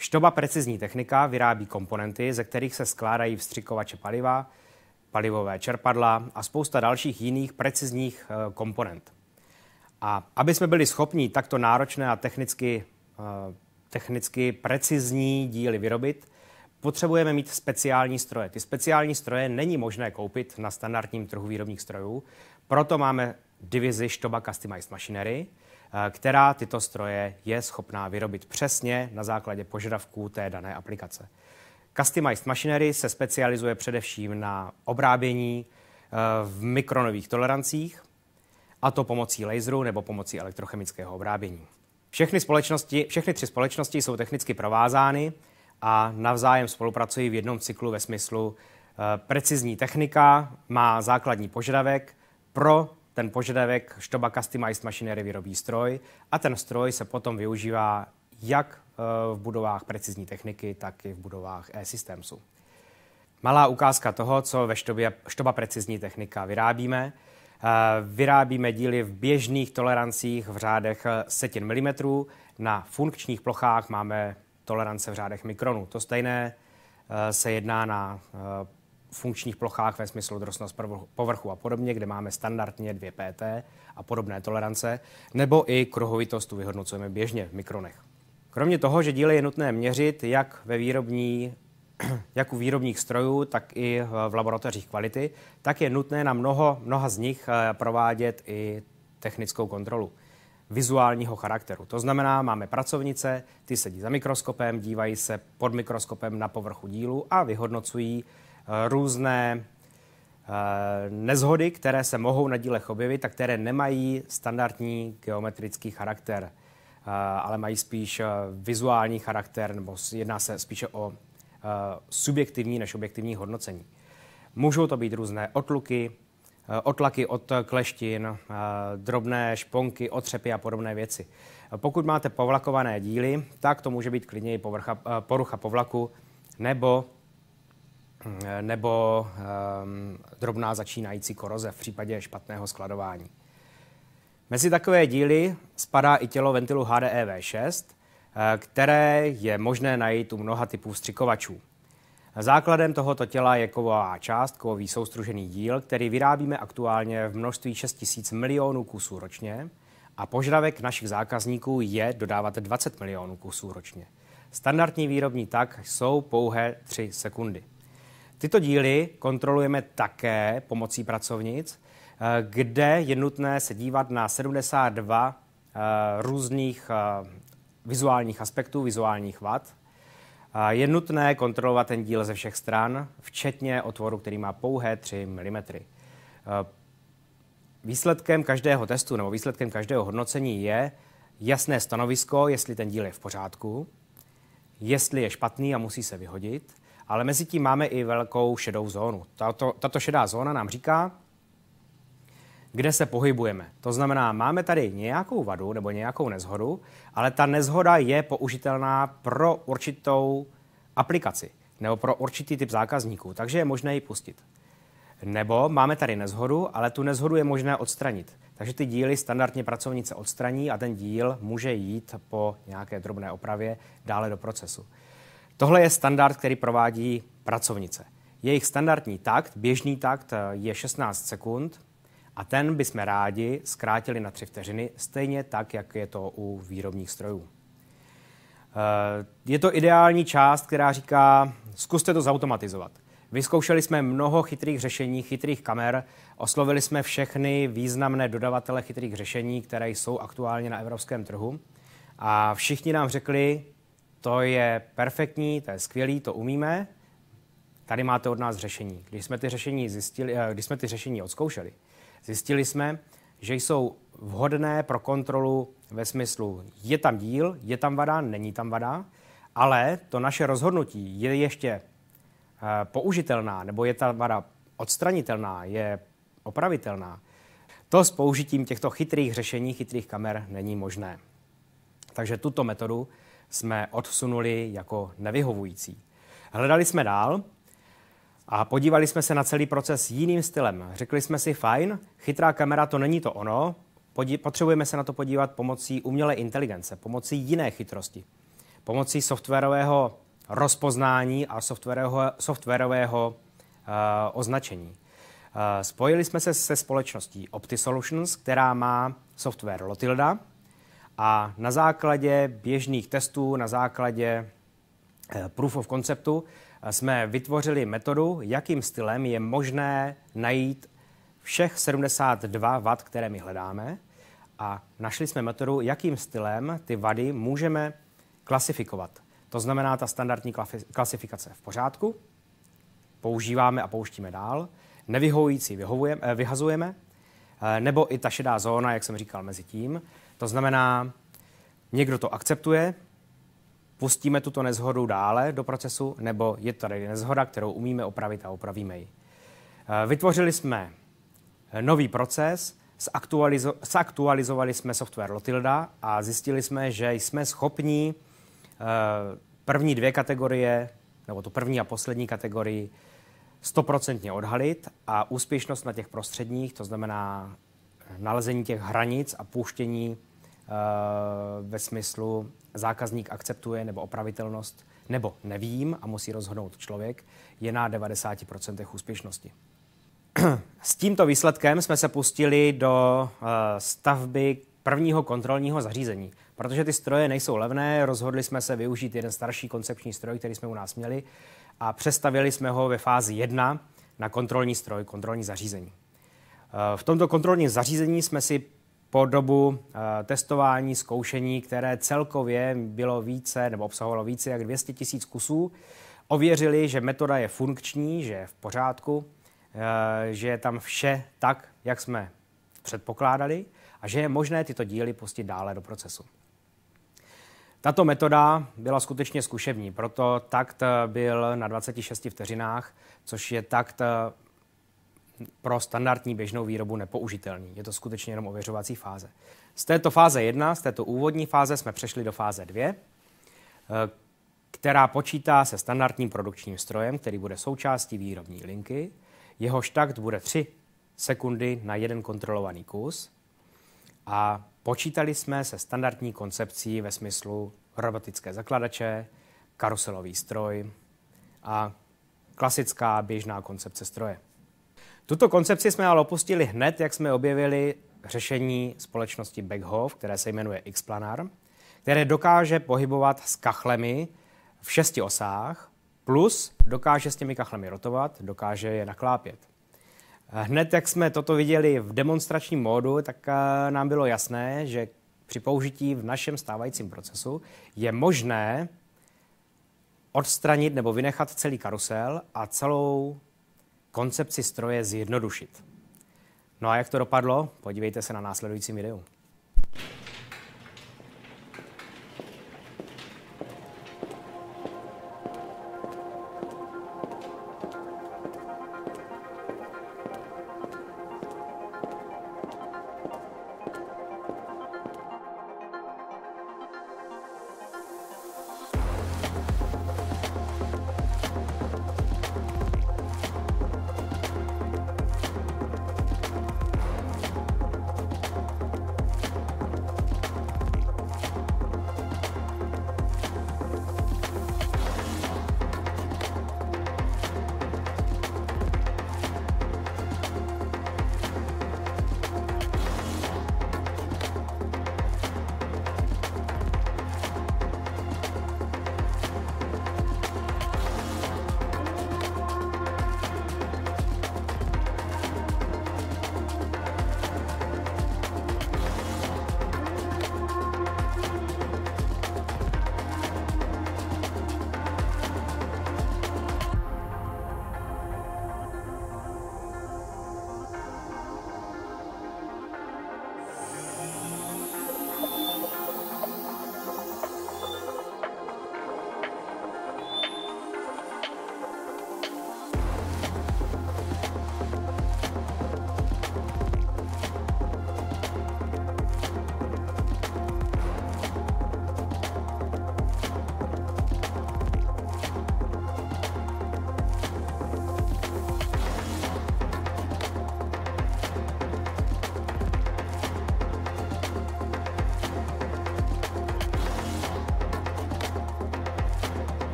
Štoba precizní technika vyrábí komponenty, ze kterých se skládají vstřikovače paliva, palivové čerpadla a spousta dalších jiných precizních eh, komponent. A aby jsme byli schopni takto náročné a technicky, eh, technicky precizní díly vyrobit, potřebujeme mít speciální stroje. Ty speciální stroje není možné koupit na standardním trhu výrobních strojů, proto máme divizi Štoba Customized Machinery, Eh, která tyto stroje je schopná vyrobit přesně na základě požadavků té dané aplikace. Customized Machinery se specializuje především na obrábění eh, v mikronových tolerancích, a to pomocí laseru nebo pomocí elektrochemického obrábění. Všechny, společnosti, všechny tři společnosti jsou technicky provázány a navzájem spolupracují v jednom cyklu ve smyslu eh, precizní technika má základní požadavek pro ten požadavek štoba customized machinery vyrobí stroj a ten stroj se potom využívá jak e, v budovách precizní techniky, tak i v budovách e-systémsu. Malá ukázka toho, co ve štobě, štoba precizní technika vyrábíme. E, vyrábíme díly v běžných tolerancích v řádech e, setin milimetrů. Na funkčních plochách máme tolerance v řádech mikronů. To stejné se jedná na funkčních plochách ve smyslu drosnost povrchu a podobně, kde máme standardně 2 PT a podobné tolerance, nebo i kruhovitost tu vyhodnocujeme běžně v mikronech. Kromě toho, že díly je nutné měřit jak, ve výrobní, jak u výrobních strojů, tak i v laboratořích kvality, tak je nutné na mnoho, mnoha z nich eh, provádět i technickou kontrolu vizuálního charakteru. To znamená, máme pracovnice, ty sedí za mikroskopem, dívají se pod mikroskopem na povrchu dílu a vyhodnocují různé nezhody, které se mohou na dílech objevit a které nemají standardní geometrický charakter, ale mají spíš vizuální charakter, nebo jedná se spíše o subjektivní než objektivní hodnocení. Můžou to být různé otluky, otlaky od kleštin, drobné šponky, otřepy a podobné věci. Pokud máte povlakované díly, tak to může být klidněji porucha povlaku nebo Eh, nebo ehm, drobná začínající koroze v případě špatného skladování. Mezi takové díly spadá i tělo ventilu HDEV6, eh, které je možné najít u mnoha typů střikovačů. Základem tohoto těla je kovová část, kovový soustružený díl, který vyrábíme aktuálně v množství 6 000 milionů kusů ročně a požadavek našich zákazníků je dodávat 20 milionů kusů ročně. Standardní výrobní tak jsou pouhé 3 sekundy. Tyto díly kontrolujeme také pomocí pracovnic, eh, kde je nutné se dívat na 72 eh, různých eh, vizuálních aspektů, vizuálních vad. Je nutné kontrolovat ten díl ze všech stran, včetně otvoru, který má pouhé 3 mm. Výsledkem každého testu nebo výsledkem každého hodnocení je jasné stanovisko, jestli ten díl je v pořádku, jestli je špatný a musí se vyhodit, ale mezi tím máme i velkou šedou zónu. Tato, tato šedá zóna nám říká, kde se pohybujeme. To znamená, máme tady nějakou vadu nebo nějakou nezhodu, ale ta nezhoda je použitelná pro určitou aplikaci nebo pro určitý typ zákazníků, takže je možné ji pustit. Nebo máme tady nezhodu, ale tu nezhodu je možné odstranit. Takže ty díly standardně pracovnice odstraní a ten díl může jít po nějaké drobné opravě dále do procesu. Tohle je standard, který provádí pracovnice. Jejich standardní takt, běžný takt, je 16 sekund a ten bychom rádi zkrátili na 3 vteřiny, stejně tak, jak je to u výrobních strojů. Eh, je to ideální část, která říká, zkuste to zautomatizovat. Vyzkoušeli jsme mnoho chytrých řešení, chytrých kamer, oslovili jsme všechny významné dodavatele chytrých řešení, které jsou aktuálně na evropském trhu a všichni nám řekli, to je perfektní, to je skvělý, to umíme. Tady máte od nás řešení. Když jsme ty řešení, zjistili, eh, když jsme ty řešení odzkoušeli, zjistili jsme, že jsou vhodné pro kontrolu ve smyslu, je tam díl, je tam vada, není tam vada, ale to naše rozhodnutí je ještě eh, použitelná, nebo je ta vada odstranitelná, je opravitelná. To s použitím těchto chytrých řešení, chytrých kamer není možné. Takže tuto metodu jsme odsunuli jako nevyhovující. Hledali jsme dál a podívali jsme se na celý proces jiným stylem. Řekli jsme si, fajn, chytrá kamera to není to ono, potřebujeme se na to podívat pomocí umělé inteligence, pomocí jiné chytrosti, pomocí softwarového rozpoznání a softwarového, softwarového uh, označení. Eh, spojili jsme se se společností OptiSolutions, která má software Lotilda, a na základě běžných testů, na základě eh, proof of conceptu, eh, jsme vytvořili metodu, jakým stylem je možné najít všech 72 vad, které my hledáme. A našli jsme metodu, jakým stylem ty vady můžeme klasifikovat. To znamená ta standardní klasifikace v pořádku, používáme a pouštíme dál, nevyhovující eh, vyhazujeme, nebo i ta šedá zóna, jak jsem říkal, mezi tím. To znamená, někdo to akceptuje, pustíme tuto nezhodu dále do procesu, nebo je tady nezhoda, kterou umíme opravit a opravíme ji. Eh, vytvořili jsme nový proces, zaktualizo- zaktualizovali jsme software Lotilda a zjistili jsme, že jsme schopni eh, první dvě kategorie, nebo tu první a poslední kategorii, stoprocentně odhalit a úspěšnost na těch prostředních, to znamená nalezení těch hranic a pouštění ve smyslu zákazník akceptuje nebo opravitelnost, nebo nevím a musí rozhodnout člověk, je na 90% úspěšnosti. S tímto výsledkem jsme se pustili do eh, stavby prvního kontrolního zařízení. Protože ty stroje nejsou levné, rozhodli jsme se využít jeden starší koncepční stroj, který jsme u nás měli, a přestavili jsme ho ve fázi 1 na kontrolní stroj, kontrolní zařízení. Eh, v tomto kontrolním zařízení jsme si po dobu eh, testování, zkoušení, které celkově bylo více nebo obsahovalo více jak 200 tisíc kusů, ověřili, že metoda je funkční, že je v pořádku, eh, že je tam vše tak, jak jsme předpokládali a že je možné tyto díly pustit dále do procesu. Tato metoda byla skutečně zkušební, proto takt eh, byl na 26 vteřinách, což je takt pro standardní běžnou výrobu nepoužitelný. Je to skutečně jenom ověřovací fáze. Z této fáze 1, z této úvodní fáze, jsme přešli do fáze 2, eh, která počítá se standardním produkčním strojem, který bude součástí výrobní linky. Jeho štakt bude 3 sekundy na jeden kontrolovaný kus. A počítali jsme se standardní koncepcí ve smyslu robotické zakladače, karuselový stroj a klasická běžná koncepce stroje. Tuto koncepci jsme ale opustili hned, jak jsme objevili řešení společnosti Beckhoff, které se jmenuje Xplanar, které dokáže pohybovat s kachlemi v šesti osách, plus dokáže s těmi kachlemi rotovat, dokáže je naklápět. Hned jak jsme toto viděli v demonstračním módu, tak eh, nám bylo jasné, že při použití v našem stávajícím procesu je možné odstranit nebo vynechat celý karusel a celou koncepci stroje zjednodušit. No a jak to dopadlo? Podívejte se na následujícím videu.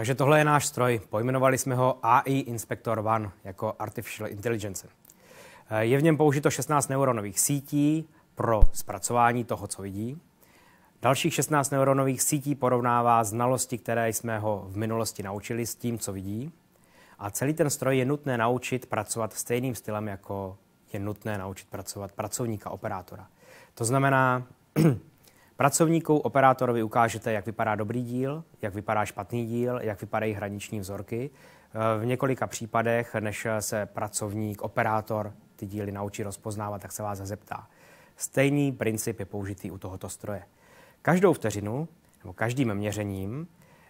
Takže tohle je náš stroj. Pojmenovali jsme ho AI Inspector One jako Artificial Intelligence. Eh, je v něm použito 16 neuronových sítí pro zpracování toho, co vidí. Dalších 16 neuronových sítí porovnává znalosti, které jsme ho v minulosti naučili s tím, co vidí. A celý ten stroj je nutné naučit pracovat stejným stylem, jako je nutné naučit pracovat pracovníka, operátora. To znamená, Pracovníkům operátorovi ukážete, jak vypadá dobrý díl, jak vypadá špatný díl, jak vypadají hraniční vzorky. Eh, v několika případech, než se pracovník, operátor ty díly naučí rozpoznávat, tak se vás zeptá. Stejný princip je použitý u tohoto stroje. Každou vteřinu nebo každým měřením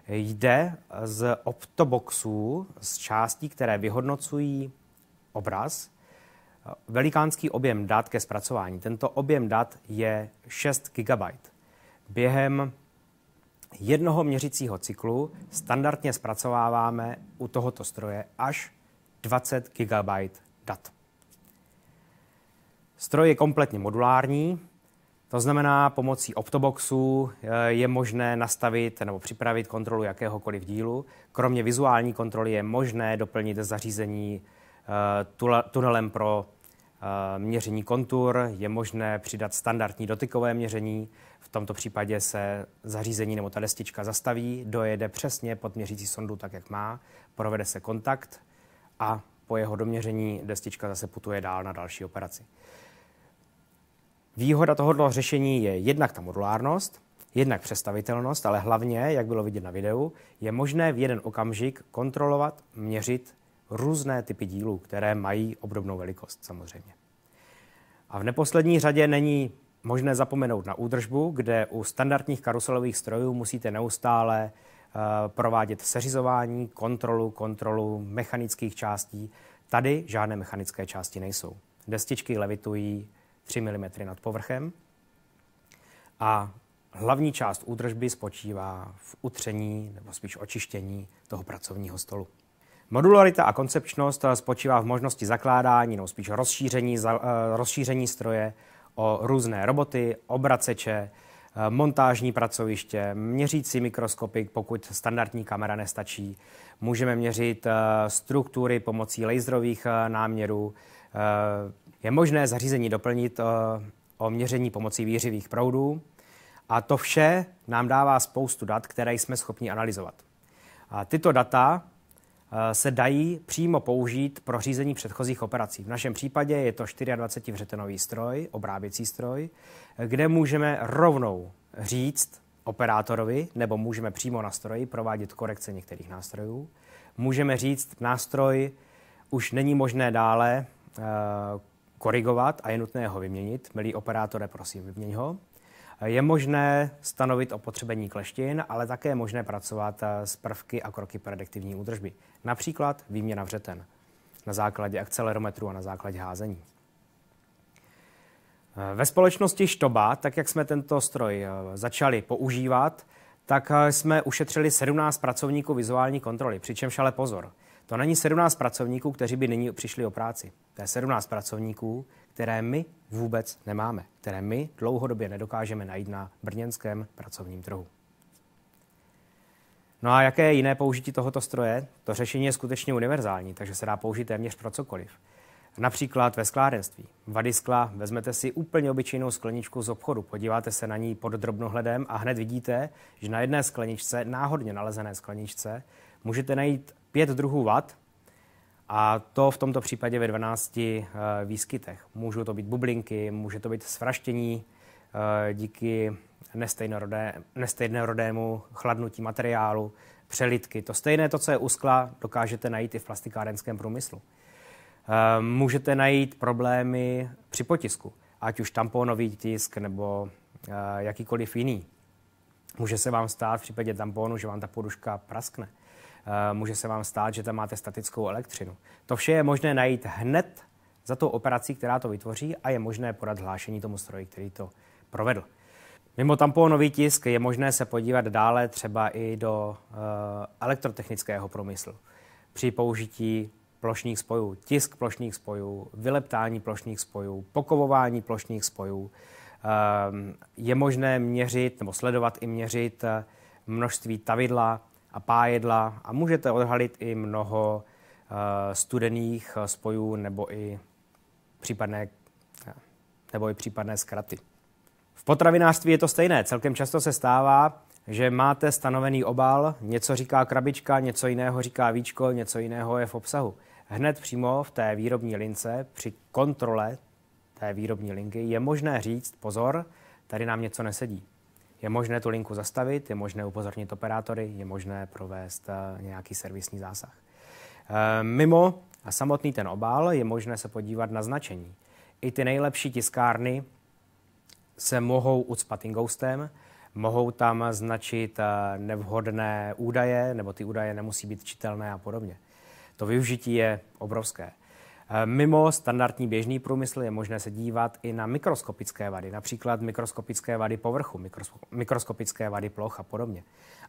jde z optoboxů, z částí, které vyhodnocují obraz, velikánský objem dat ke zpracování. Tento objem dat je 6 GB během jednoho měřicího cyklu standardně zpracováváme u tohoto stroje až 20 GB dat. Stroj je kompletně modulární, to znamená, pomocí Optoboxu eh, je možné nastavit nebo připravit kontrolu jakéhokoliv dílu. Kromě vizuální kontroly je možné doplnit zařízení eh, tunelem pro Ehm, měření kontur, je možné přidat standardní dotykové měření. V tomto případě se zařízení nebo ta destička zastaví, dojede přesně pod měřící sondu tak, jak má, provede se kontakt a po jeho doměření destička zase putuje dál na další operaci. Výhoda tohoto řešení je jednak ta modulárnost, jednak přestavitelnost, ale hlavně, jak bylo vidět na videu, je možné v jeden okamžik kontrolovat, měřit různé typy dílů, které mají obdobnou velikost samozřejmě. A v neposlední řadě není možné zapomenout na údržbu, kde u standardních karuselových strojů musíte neustále eh, provádět seřizování, kontrolu, kontrolu mechanických částí. Tady žádné mechanické části nejsou. Destičky levitují 3 mm nad povrchem a hlavní část údržby spočívá v utření nebo spíš očištění toho pracovního stolu. Modularita a koncepčnost spočívá v možnosti zakládání, nebo spíš rozšíření, eh, rozšíření stroje o různé roboty, obraceče, eh, montážní pracoviště, měřící mikroskopy, pokud standardní kamera nestačí. Můžeme měřit eh, struktury pomocí laserových náměrů. Je možné zařízení doplnit o měření pomocí výřivých proudů. A to vše nám dává spoustu dat, které jsme schopni analyzovat. A tyto data Eh, se dají přímo použít pro řízení předchozích operací. V našem případě je to 24-vřetenový stroj, obráběcí stroj, kde můžeme rovnou říct operátorovi, nebo můžeme přímo na stroji provádět korekce některých nástrojů. Můžeme říct, nástroj už není možné dále eh, korigovat a je nutné ho vyměnit. Milý operátore, prosím, vyměň ho. Je možné stanovit opotřebení kleštin, ale také je možné pracovat eh, s prvky a kroky prediktivní údržby. Například výměna vřeten na základě akcelerometru a na základě házení. Eh, ve společnosti Štoba, tak jak jsme tento stroj eh, začali používat, tak jsme ušetřili 17 pracovníků vizuální kontroly. Přičemž ale pozor, to není 17 pracovníků, kteří by nyní přišli o práci. To je 17 pracovníků, které my vůbec nemáme, které my dlouhodobě nedokážeme najít na brněnském pracovním trhu. No a jaké jiné použití tohoto stroje? To řešení je skutečně univerzální, takže se dá použít téměř pro cokoliv. Například ve sklárenství. Vady skla, vezmete si úplně obyčejnou skleničku z obchodu, podíváte se na ní pod drobnohledem a hned vidíte, že na jedné skleničce, náhodně nalezené skleničce, můžete najít pět druhů vad, a to v tomto případě ve 12 eh, výskytech. Můžou to být bublinky, může to být svraštění eh, díky nestejnorodému chladnutí materiálu, přelitky. To stejné, to, co je uskla, dokážete najít i v plastikárenském průmyslu. Eh, můžete najít problémy při potisku, ať už tamponový tisk nebo jakýkoliv jiný. Může se vám stát v případě tamponu, že vám ta poduška praskne Eh, může se vám stát, že tam máte statickou elektřinu. To vše je možné najít hned za tou operací, která to vytvoří a je možné podat hlášení tomu stroji, který to provedl. Mimo tamponový tisk je možné se podívat dále třeba i do eh, elektrotechnického průmyslu. Při použití plošných spojů, tisk plošných spojů, vyleptání plošných spojů, pokovování plošných spojů. Eh, je možné měřit nebo sledovat i měřit množství tavidla, a pájedla a můžete odhalit i mnoho eh, studených eh, spojů nebo i případné, eh, nebo i případné zkraty. V potravinářství je to stejné. Celkem často se stává, že máte stanovený obal, něco říká krabička, něco jiného říká víčko, něco jiného je v obsahu. Hned přímo v té výrobní lince, při kontrole té výrobní linky, je možné říct, pozor, tady nám něco nesedí. Je možné tu linku zastavit, je možné upozornit operátory, je možné provést eh, nějaký servisní zásah. Eh, mimo a samotný ten obál je možné se podívat na značení. I ty nejlepší tiskárny se mohou ucpat ingoustem, mohou tam značit eh, nevhodné údaje, nebo ty údaje nemusí být čitelné a podobně. To využití je obrovské. Eh, mimo standardní běžný průmysl je možné se dívat i na mikroskopické vady, například mikroskopické vady povrchu, mikroskopické vady ploch a podobně.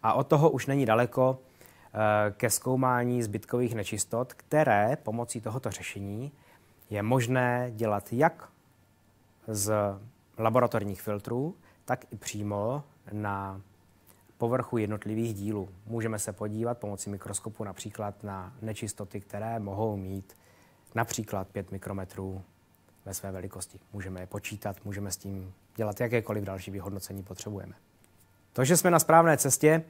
A od toho už není daleko eh, ke zkoumání zbytkových nečistot, které pomocí tohoto řešení je možné dělat jak z laboratorních filtrů, tak i přímo na povrchu jednotlivých dílů. Můžeme se podívat pomocí mikroskopu například na nečistoty, které mohou mít například 5 mikrometrů ve své velikosti. Můžeme je počítat, můžeme s tím dělat jakékoliv další vyhodnocení potřebujeme. To, že jsme na správné cestě,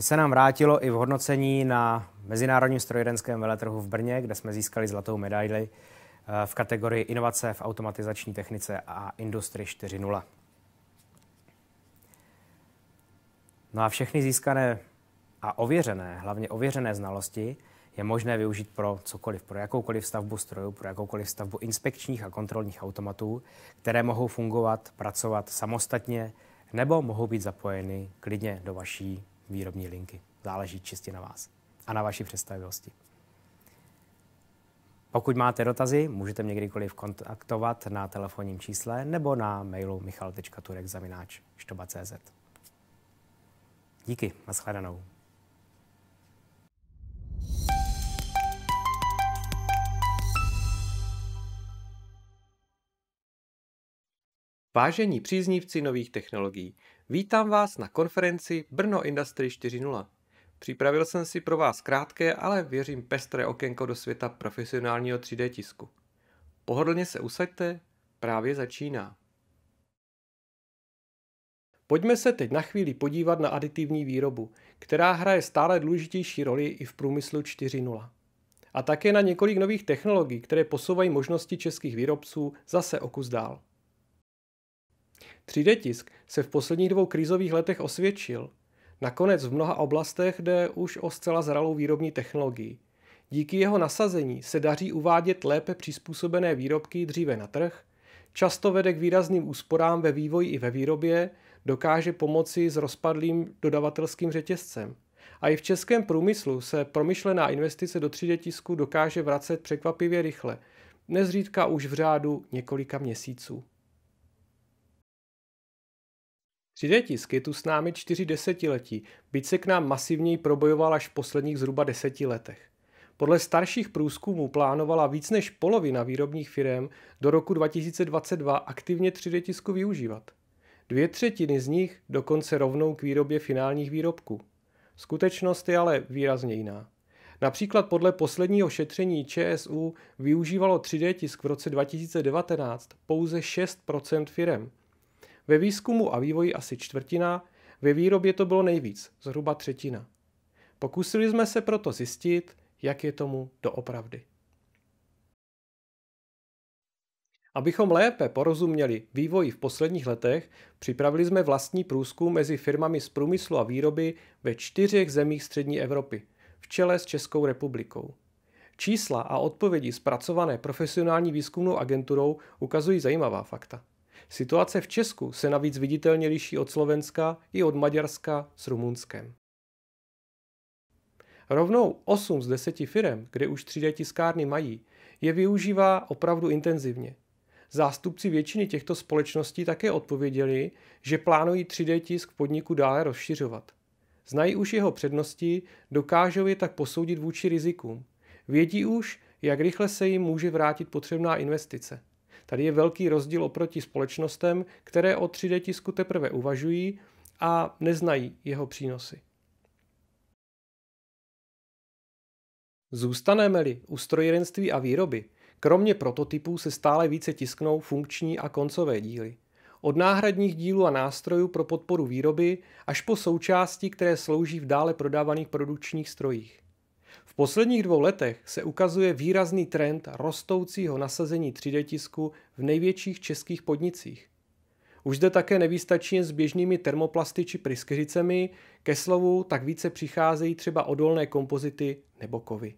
se nám vrátilo i v hodnocení na Mezinárodním strojírenském veletrhu v Brně, kde jsme získali zlatou medaili eh, v kategorii Inovace v automatizační technice a Industry 4.0. No a všechny získané a ověřené, hlavně ověřené znalosti je možné využít pro cokoliv, pro jakoukoliv stavbu strojů, pro jakoukoliv stavbu inspekčních a kontrolních automatů, které mohou fungovat, pracovat samostatně nebo mohou být zapojeny klidně do vaší výrobní linky. Záleží čistě na vás a na vaší představivosti. Pokud máte dotazy, můžete mě kdykoliv kontaktovat na telefonním čísle nebo na mailu michal.turekzavináč.cz. Díky, nashledanou. Vážení příznivci nových technologií, vítám vás na konferenci Brno Industry 4.0. Připravil jsem si pro vás krátké, ale věřím pestré okénko do světa profesionálního 3D tisku. Pohodlně se usaďte, právě začíná. Pojďme se teď na chvíli podívat na aditivní výrobu, která hraje stále důležitější roli i v průmyslu 4.0. A také na několik nových technologií, které posouvají možnosti českých výrobců zase o kus dál. 3D tisk se v posledních dvou krizových letech osvědčil. Nakonec v mnoha oblastech jde už o zcela zralou výrobní technologii. Díky jeho nasazení se daří uvádět lépe přizpůsobené výrobky dříve na trh, často vede k výrazným úsporám ve vývoji i ve výrobě, dokáže pomoci s rozpadlým dodavatelským řetězcem. A i v českém průmyslu se promyšlená investice do 3D tisku dokáže vracet překvapivě rychle, nezřídka už v řádu několika měsíců tisk je tu s námi čtyři desetiletí, byť se k nám masivněji probojoval až v posledních zhruba deseti letech. Podle starších průzkumů plánovala víc než polovina výrobních firm do roku 2022 aktivně 3D tisku využívat. Dvě třetiny z nich dokonce rovnou k výrobě finálních výrobků. Skutečnost je ale výrazně jiná. Například podle posledního šetření ČSU využívalo 3D tisk v roce 2019 pouze 6 firm. Ve výzkumu a vývoji asi čtvrtina, ve výrobě to bylo nejvíc, zhruba třetina. Pokusili jsme se proto zjistit, jak je tomu doopravdy. Abychom lépe porozuměli vývoji v posledních letech, připravili jsme vlastní průzkum mezi firmami z průmyslu a výroby ve čtyřech zemích střední Evropy, v čele s Českou republikou. Čísla a odpovědi zpracované profesionální výzkumnou agenturou ukazují zajímavá fakta. Situace v Česku se navíc viditelně liší od Slovenska i od Maďarska s Rumunskem. Rovnou 8 z 10 firm, kde už 3D tiskárny mají, je využívá opravdu intenzivně. Zástupci většiny těchto společností také odpověděli, že plánují 3D tisk v podniku dále rozšiřovat. Znají už jeho přednosti, dokážou je tak posoudit vůči rizikům. Vědí už, jak rychle se jim může vrátit potřebná investice. Tady je velký rozdíl oproti společnostem, které o 3D tisku teprve uvažují a neznají jeho přínosy. Zůstaneme-li u strojírenství a výroby, kromě prototypů se stále více tisknou funkční a koncové díly. Od náhradních dílů a nástrojů pro podporu výroby až po součásti, které slouží v dále prodávaných produkčních strojích posledních dvou letech se ukazuje výrazný trend rostoucího nasazení 3D tisku v největších českých podnicích. Už zde také nevýstačí s běžnými termoplasty či pryskyřicemi, ke slovu tak více přicházejí třeba odolné kompozity nebo kovy.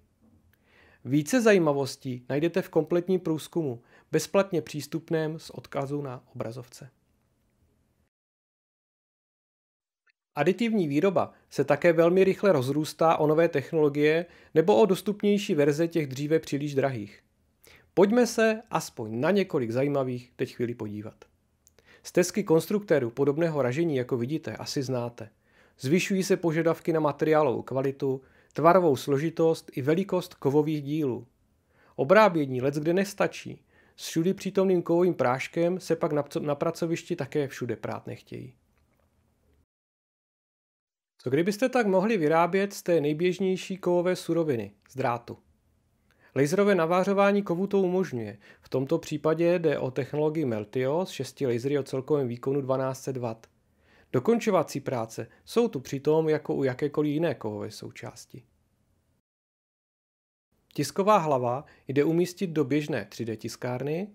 Více zajímavostí najdete v kompletním průzkumu, bezplatně přístupném s odkazu na obrazovce. Aditivní výroba se také velmi rychle rozrůstá o nové technologie nebo o dostupnější verze těch dříve příliš drahých. Pojďme se aspoň na několik zajímavých teď chvíli podívat. Stezky konstruktérů podobného ražení, jako vidíte, asi znáte. Zvyšují se požadavky na materiálovou kvalitu, tvarovou složitost i velikost kovových dílů. Obrábění lec kde nestačí. S všudy přítomným kovovým práškem se pak na pracovišti také všude prát nechtějí. Co kdybyste tak mohli vyrábět z té nejběžnější kovové suroviny, z drátu? Laserové navářování kovu to umožňuje. V tomto případě jde o technologii Meltio s 6 lasery o celkovém výkonu 1200 W. Dokončovací práce jsou tu přitom jako u jakékoliv jiné kovové součásti. Tisková hlava jde umístit do běžné 3D tiskárny,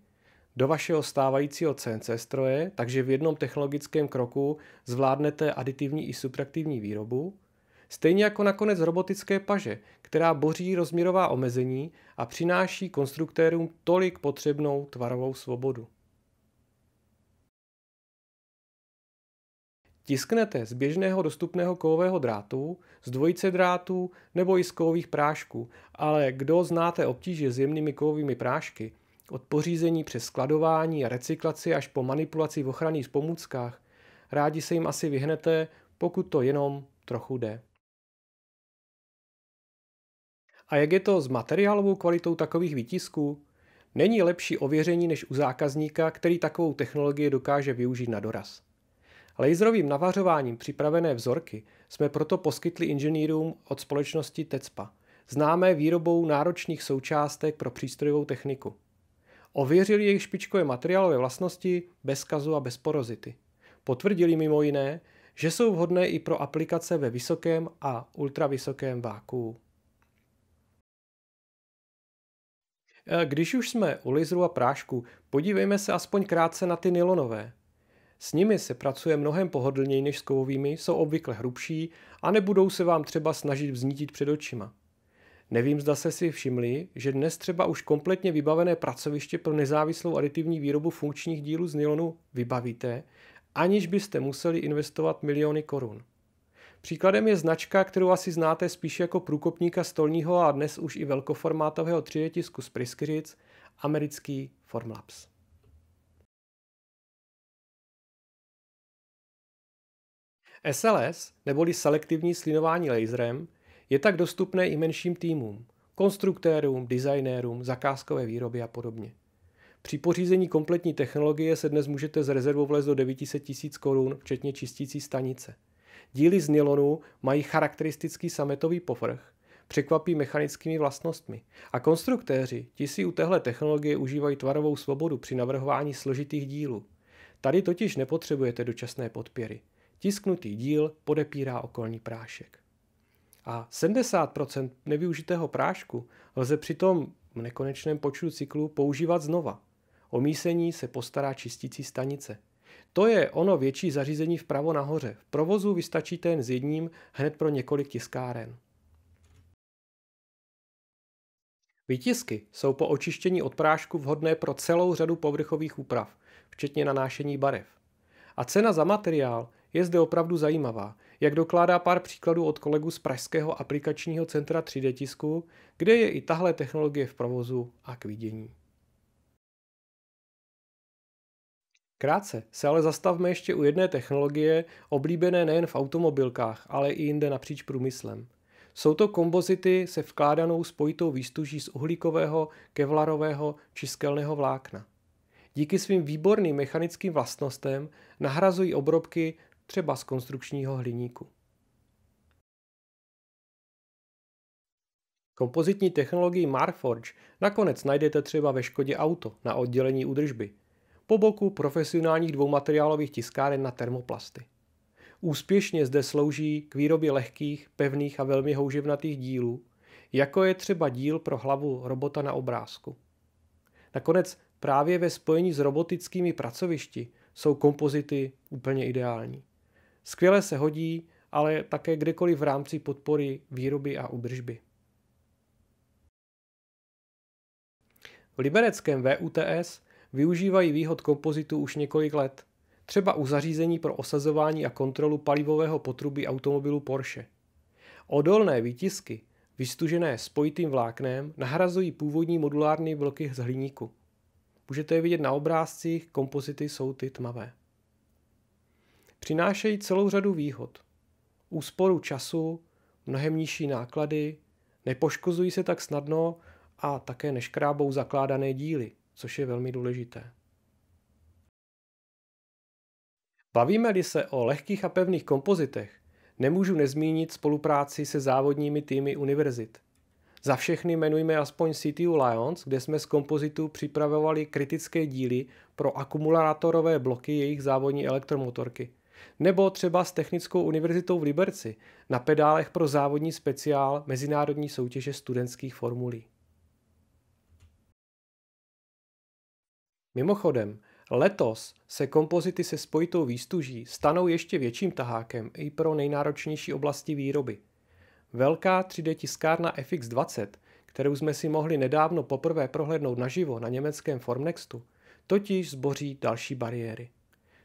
do vašeho stávajícího CNC stroje, takže v jednom technologickém kroku zvládnete aditivní i subtraktivní výrobu, stejně jako nakonec robotické paže, která boří rozměrová omezení a přináší konstruktérům tolik potřebnou tvarovou svobodu. Tisknete z běžného dostupného kovového drátu, z dvojice drátů nebo i z kovových prášků, ale kdo znáte obtíže s jemnými kovovými prášky – od pořízení přes skladování a recyklaci až po manipulaci v ochranných pomůckách rádi se jim asi vyhnete, pokud to jenom trochu jde. A jak je to s materiálovou kvalitou takových výtisků? Není lepší ověření než u zákazníka, který takovou technologii dokáže využít na doraz. Laserovým navařováním připravené vzorky jsme proto poskytli inženýrům od společnosti TECPA, známé výrobou náročných součástek pro přístrojovou techniku. Ověřili jejich špičkové materiálové vlastnosti bez kazu a bez porozity. Potvrdili mimo jiné, že jsou vhodné i pro aplikace ve vysokém a ultravysokém váku. E, když už jsme u lizru a prášku, podívejme se aspoň krátce na ty nylonové. S nimi se pracuje mnohem pohodlněji než s kovovými, jsou obvykle hrubší a nebudou se vám třeba snažit vznítit před očima. Nevím, zda se si všimli, že dnes třeba už kompletně vybavené pracoviště pro nezávislou aditivní výrobu funkčních dílů z nylonu vybavíte, aniž byste museli investovat miliony korun. Příkladem je značka, kterou asi znáte spíš jako průkopníka stolního a dnes už i velkoformátového tisku z priskyřic americký Formlabs. SLS, neboli selektivní slinování laserem, je tak dostupné i menším týmům, konstruktérům, designérům, zakázkové výroby a podobně. Při pořízení kompletní technologie se dnes můžete z rezervou vlézt do 900 000 korun, včetně čistící stanice. Díly z nylonu mají charakteristický sametový povrch, překvapí mechanickými vlastnostmi. A konstruktéři, ti si u téhle technologie užívají tvarovou svobodu při navrhování složitých dílů. Tady totiž nepotřebujete dočasné podpěry. Tisknutý díl podepírá okolní prášek. A 70% nevyužitého prášku lze přitom v nekonečném počtu cyklu používat znova. O mísení se postará čistící stanice. To je ono větší zařízení vpravo nahoře. V provozu vystačíte jen s jedním hned pro několik tiskáren. Vytisky jsou po očištění od prášku vhodné pro celou řadu povrchových úprav, včetně nanášení barev. A cena za materiál je zde opravdu zajímavá, jak dokládá pár příkladů od kolegů z Pražského aplikačního centra 3D tisku, kde je i tahle technologie v provozu a k vidění. Krátce se ale zastavme ještě u jedné technologie, oblíbené nejen v automobilkách, ale i jinde napříč průmyslem. Jsou to kombozity se vkládanou spojitou výstuží z uhlíkového, kevlarového či skelného vlákna. Díky svým výborným mechanickým vlastnostem nahrazují obrobky třeba z konstrukčního hliníku. Kompozitní technologii Marforge nakonec najdete třeba ve Škodě Auto na oddělení údržby, po boku profesionálních dvoumateriálových tiskáren na termoplasty. Úspěšně zde slouží k výrobě lehkých, pevných a velmi houževnatých dílů, jako je třeba díl pro hlavu robota na obrázku. Nakonec právě ve spojení s robotickými pracovišti jsou kompozity úplně ideální. Skvěle se hodí, ale také kdekoliv v rámci podpory výroby a údržby. V libereckém VUTS využívají výhod kompozitu už několik let, třeba u zařízení pro osazování a kontrolu palivového potruby automobilu Porsche. Odolné výtisky, vystužené spojitým vláknem, nahrazují původní modulární bloky z hliníku. Můžete je vidět na obrázcích, kompozity jsou ty tmavé. Přinášejí celou řadu výhod. Úsporu času, mnohem nižší náklady, nepoškozují se tak snadno a také neškrábou zakládané díly, což je velmi důležité. Bavíme-li se o lehkých a pevných kompozitech, nemůžu nezmínit spolupráci se závodními týmy univerzit. Za všechny jmenujme aspoň CTU Lions, kde jsme z kompozitu připravovali kritické díly pro akumulátorové bloky jejich závodní elektromotorky – nebo třeba s Technickou univerzitou v Liberci na pedálech pro závodní speciál Mezinárodní soutěže studentských formulí. Mimochodem, letos se kompozity se spojitou výstuží stanou ještě větším tahákem i pro nejnáročnější oblasti výroby. Velká 3D tiskárna FX20, kterou jsme si mohli nedávno poprvé prohlédnout naživo na německém Formnextu, totiž zboří další bariéry.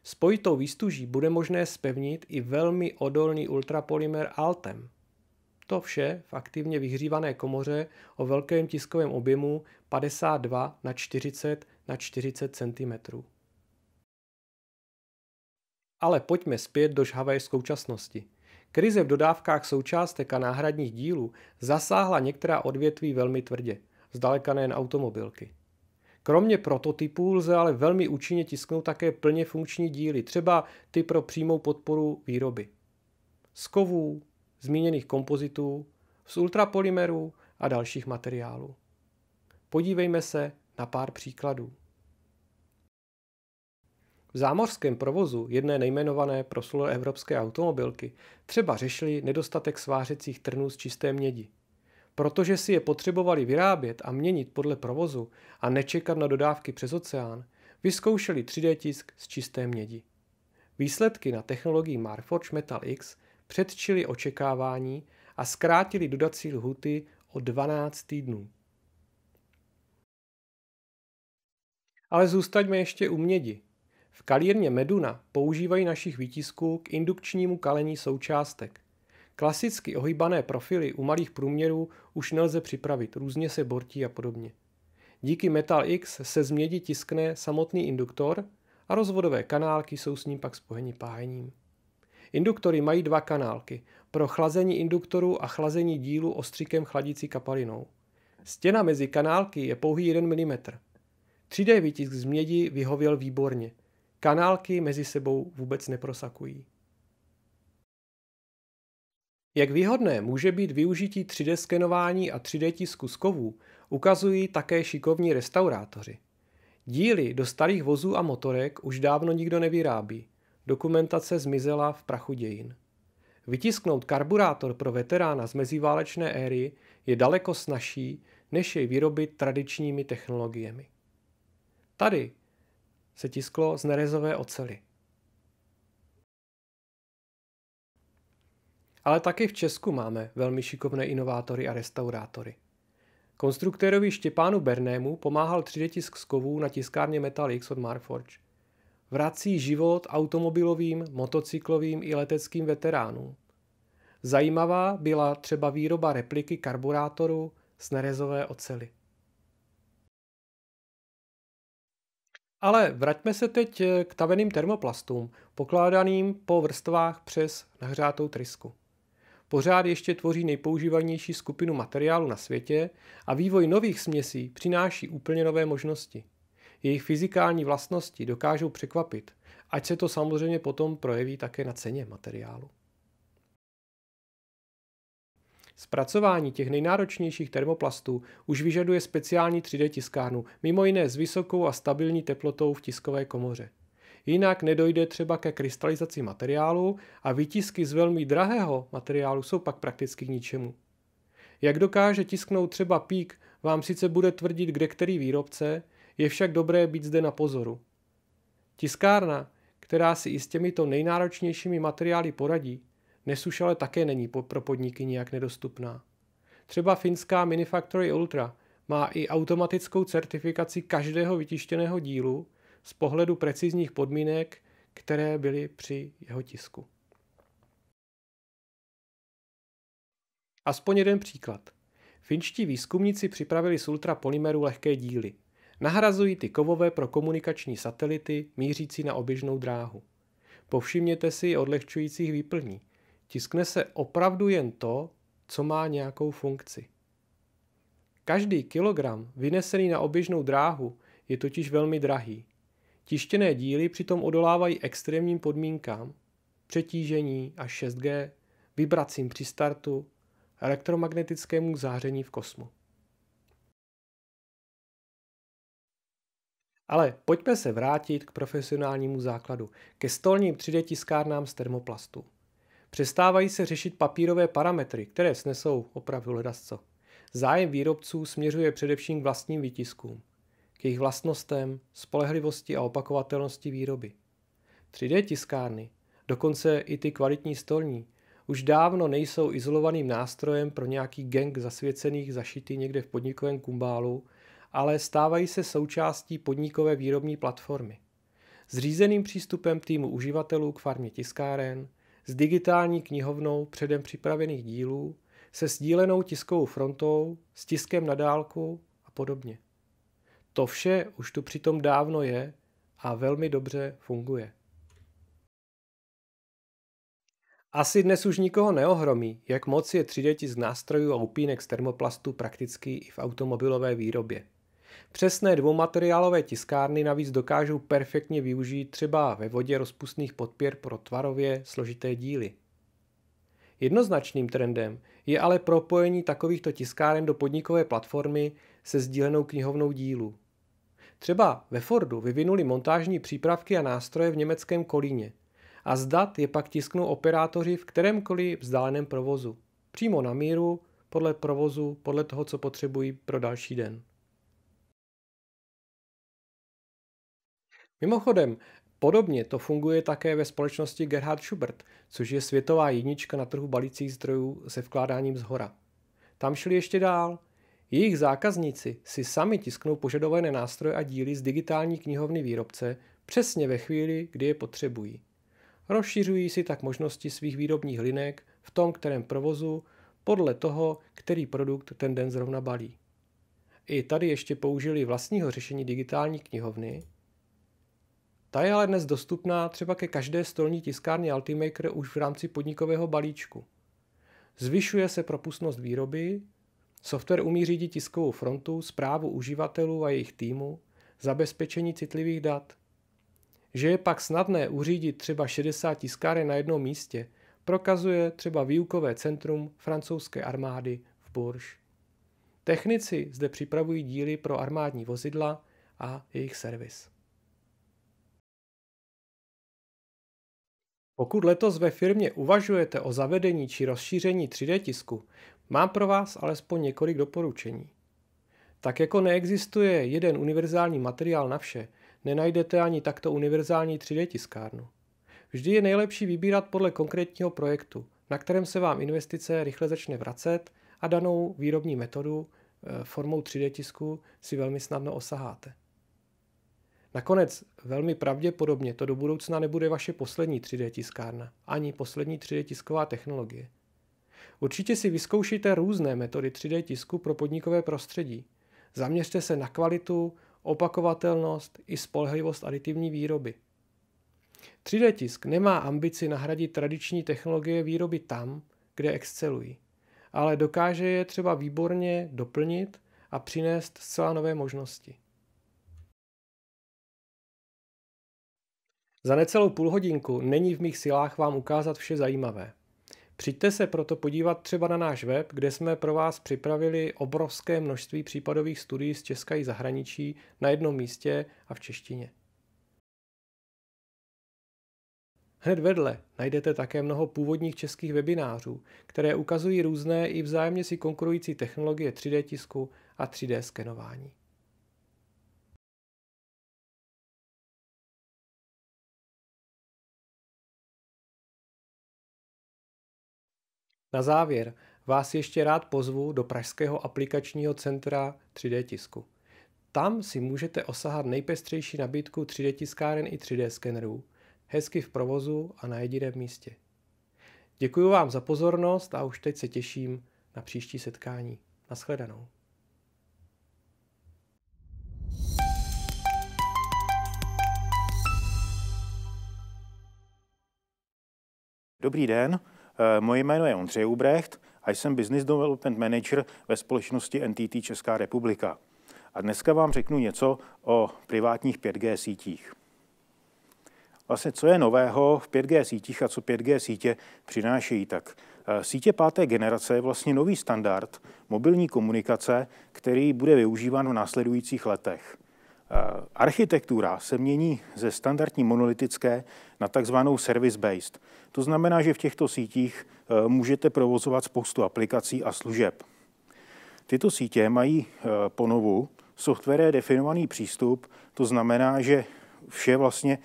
Spojitou výstuží bude možné spevnit i velmi odolný ultrapolymer Altem. To vše v aktivně vyhřívané komoře o velkém tiskovém objemu 52 na 40 na 40 cm. Ale pojďme zpět do žhavé současnosti. Krize v dodávkách součástek a náhradních dílů zasáhla některá odvětví velmi tvrdě, zdaleka nejen automobilky. Kromě prototypů lze ale velmi účinně tisknout také plně funkční díly, třeba ty pro přímou podporu výroby. Z kovů, zmíněných kompozitů, z ultrapolymerů a dalších materiálů. Podívejme se na pár příkladů. V zámořském provozu jedné nejmenované pro evropské automobilky třeba řešili nedostatek svářecích trnů z čisté mědi – Protože si je potřebovali vyrábět a měnit podle provozu a nečekat na dodávky přes oceán, vyzkoušeli 3D tisk z čisté mědi. Výsledky na technologii Marforge Metal X předčili očekávání a zkrátili dodací lhuty o 12 týdnů. Ale zůstaňme ještě u mědi. V kalírně Meduna používají našich výtisků k indukčnímu kalení součástek. Klasicky ohýbané profily u malých průměrů už nelze připravit, různě se bortí a podobně. Díky Metal X se z mědi tiskne samotný induktor a rozvodové kanálky jsou s ním pak spojeny pájením. Induktory mají dva kanálky, pro chlazení induktoru a chlazení dílu ostřikem chladící kapalinou. Stěna mezi kanálky je pouhý 1 mm. 3D výtisk z mědi vyhověl výborně. Kanálky mezi sebou vůbec neprosakují. Jak výhodné může být využití 3D skenování a 3D tisku z kovů, ukazují také šikovní restaurátoři. Díly do starých vozů a motorek už dávno nikdo nevyrábí. Dokumentace zmizela v prachu dějin. Vytisknout karburátor pro veterána z meziválečné éry je daleko snažší, než jej vyrobit tradičními technologiemi. Tady se tisklo z nerezové ocely. Ale také v Česku máme velmi šikovné inovátory a restaurátory. Konstruktérovi Štěpánu Bernému pomáhal 3D tisk z kovů na tiskárně Metal X od Markforge. Vrací život automobilovým, motocyklovým i leteckým veteránům. Zajímavá byla třeba výroba repliky karburátoru z nerezové ocely. Ale vraťme se teď k taveným termoplastům, pokládaným po vrstvách přes nahřátou trysku pořád ještě tvoří nejpoužívanější skupinu materiálu na světě a vývoj nových směsí přináší úplně nové možnosti. Jejich fyzikální vlastnosti dokážou překvapit, ať se to samozřejmě potom projeví také na ceně materiálu. Zpracování těch nejnáročnějších termoplastů už vyžaduje speciální 3D tiskárnu, mimo jiné s vysokou a stabilní teplotou v tiskové komoře. Jinak nedojde třeba ke krystalizaci materiálu a výtisky z velmi drahého materiálu jsou pak prakticky k ničemu. Jak dokáže tisknout třeba pík, vám sice bude tvrdit kde který výrobce, je však dobré být zde na pozoru. Tiskárna, která si i s těmito nejnáročnějšími materiály poradí, nesuš ale také není pro podniky nijak nedostupná. Třeba finská Minifactory Ultra má i automatickou certifikaci každého vytištěného dílu, z pohledu precizních podmínek, které byly při jeho tisku. Aspoň jeden příklad. Finští výzkumníci připravili z ultrapolymeru lehké díly. Nahrazují ty kovové pro komunikační satelity mířící na oběžnou dráhu. Povšimněte si odlehčujících výplní. Tiskne se opravdu jen to, co má nějakou funkci. Každý kilogram vynesený na oběžnou dráhu je totiž velmi drahý. Tištěné díly přitom odolávají extrémním podmínkám, přetížení až 6G, vibracím při startu, elektromagnetickému záření v kosmu. Ale pojďme se vrátit k profesionálnímu základu, ke stolním 3D tiskárnám z termoplastu. Přestávají se řešit papírové parametry, které snesou opravdu ledasco. Zájem výrobců směřuje především k vlastním výtiskům k jejich vlastnostem, spolehlivosti a opakovatelnosti výroby. 3D tiskárny, dokonce i ty kvalitní stolní, už dávno nejsou izolovaným nástrojem pro nějaký gang zasvěcených zašity někde v podnikovém kumbálu, ale stávají se součástí podnikové výrobní platformy. S řízeným přístupem týmu uživatelů k farmě tiskáren, s digitální knihovnou předem připravených dílů, se sdílenou tiskovou frontou, s tiskem na dálku a podobně. To vše už tu přitom dávno je a velmi dobře funguje. Asi dnes už nikoho neohromí, jak moc je 3D z nástrojů a upínek z termoplastu praktický i v automobilové výrobě. Přesné dvoumateriálové tiskárny navíc dokážou perfektně využít třeba ve vodě rozpustných podpěr pro tvarově složité díly. Jednoznačným trendem je ale propojení takovýchto tiskáren do podnikové platformy, se sdílenou knihovnou dílu. Třeba ve Fordu vyvinuli montážní přípravky a nástroje v německém Kolíně a z dat je pak tisknou operátoři v kterémkoliv vzdáleném provozu. Přímo na míru, podle provozu, podle toho, co potřebují pro další den. Mimochodem, podobně to funguje také ve společnosti Gerhard Schubert, což je světová jednička na trhu balících zdrojů se vkládáním zhora. Tam šli ještě dál – Jejich zákazníci si sami tisknou požadované nástroje a díly z digitální knihovny výrobce přesně ve chvíli, kdy je potřebují. Rozšiřují si tak možnosti svých výrobních linek v tom kterém provozu podle toho, který produkt ten den zrovna balí. I tady ještě použili vlastního řešení digitální knihovny. Ta je ale dnes dostupná třeba ke každé stolní tiskárně Altimaker už v rámci podnikového balíčku. Zvyšuje se propustnost výroby, Software umí řídit tiskovou frontu, zprávu uživatelů a jejich týmu, zabezpečení citlivých dat. Že je pak snadné uřídit třeba 60 tiskáren na jednom místě, prokazuje třeba výukové centrum francouzské armády v Bourges. Technici zde připravují díly pro armádní vozidla a jejich servis. Pokud letos ve firmě uvažujete o zavedení či rozšíření 3D tisku, Mám pro vás alespoň několik doporučení. Tak jako neexistuje jeden univerzální materiál na vše, nenajdete ani takto univerzální 3D tiskárnu. Vždy je nejlepší vybírat podle konkrétního projektu, na kterém se vám investice rychle začne vracet a danou výrobní metodu eh, formou 3D tisku si velmi snadno osaháte. Nakonec velmi pravděpodobně to do budoucna nebude vaše poslední 3D tiskárna, ani poslední 3D tisková technologie – Určitě si vyzkoušíte různé metody 3D tisku pro podnikové prostředí. Zaměřte se na kvalitu, opakovatelnost i spolehlivost aditivní výroby. 3D tisk nemá ambici nahradit tradiční technologie výroby tam, kde excelují, ale dokáže je třeba výborně doplnit a přinést zcela nové možnosti. Za necelou půl hodinku není v mých silách vám ukázat vše zajímavé. Přijďte se proto podívat třeba na náš web, kde jsme pro vás připravili obrovské množství případových studií z Česka i zahraničí na jednom místě a v češtině. Hned vedle najdete také mnoho původních českých webinářů, které ukazují různé i vzájemně si konkurující technologie 3D tisku a 3D skenování. Na závěr vás ještě rád pozvu do Pražského aplikačního centra 3D tisku. Tam si můžete osahat nejpestřejší nabídku 3D tiskáren i 3D skenerů, hezky v provozu a na jediném místě. Děkuji vám za pozornost a už teď se těším na příští setkání. Naschledanou. Dobrý den. Eh, moje jméno je Ondřej Ubrecht a jsem Business Development Manager ve společnosti NTT Česká republika. A dneska vám řeknu něco o privátních 5G sítích. Vlastně co je nového v 5G sítích a co 5G sítě přinášejí, tak eh, Sítě páté generace je vlastně nový standard mobilní komunikace, který bude využíván v následujících letech. Eh, architektura se mění ze standardní monolitické na takzvanou service-based. To znamená, že v těchto sítích eh, můžete provozovat spoustu aplikací a služeb. Tyto sítě mají eh, ponovu software definovaný přístup, to znamená, že vše vlastně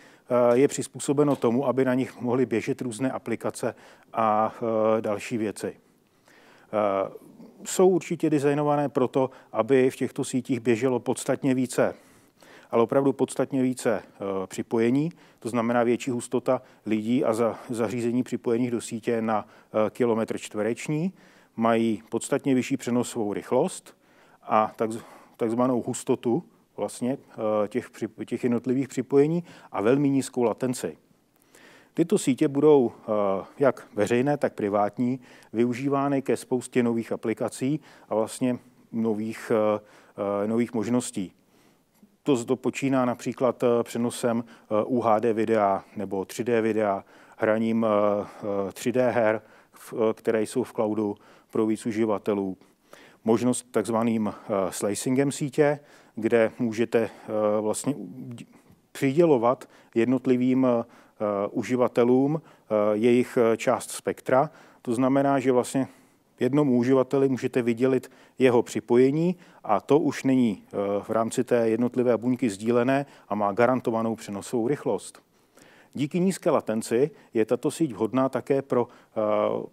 je přizpůsobeno tomu, aby na nich mohly běžet různé aplikace a další věci. Jsou určitě designované proto, aby v těchto sítích běželo podstatně více ale opravdu podstatně více eh, připojení, to znamená větší hustota lidí a za, zařízení připojených do sítě na eh, kilometr čtvereční, mají podstatně vyšší přenosovou rychlost a takzvanou hustotu vlastně eh, těch, těch jednotlivých připojení a velmi nízkou latenci. Tyto sítě budou jak veřejné, tak privátní využívány ke spoustě nových aplikací a vlastně nových, nových možností. To, to počíná například eh, přenosem eh, UHD videa nebo 3D videa, hraním 3D eh, her, které jsou v cloudu pro víc uživatelů. Možnost takzvaným slicingem sítě, kde můžete vlastně přidělovat jednotlivým uživatelům jejich část spektra. To znamená, že vlastně jednomu uživateli můžete vydělit jeho připojení a to už není eh, v rámci té jednotlivé buňky sdílené a má garantovanou přenosovou rychlost. Díky nízké latenci je tato síť vhodná také pro eh,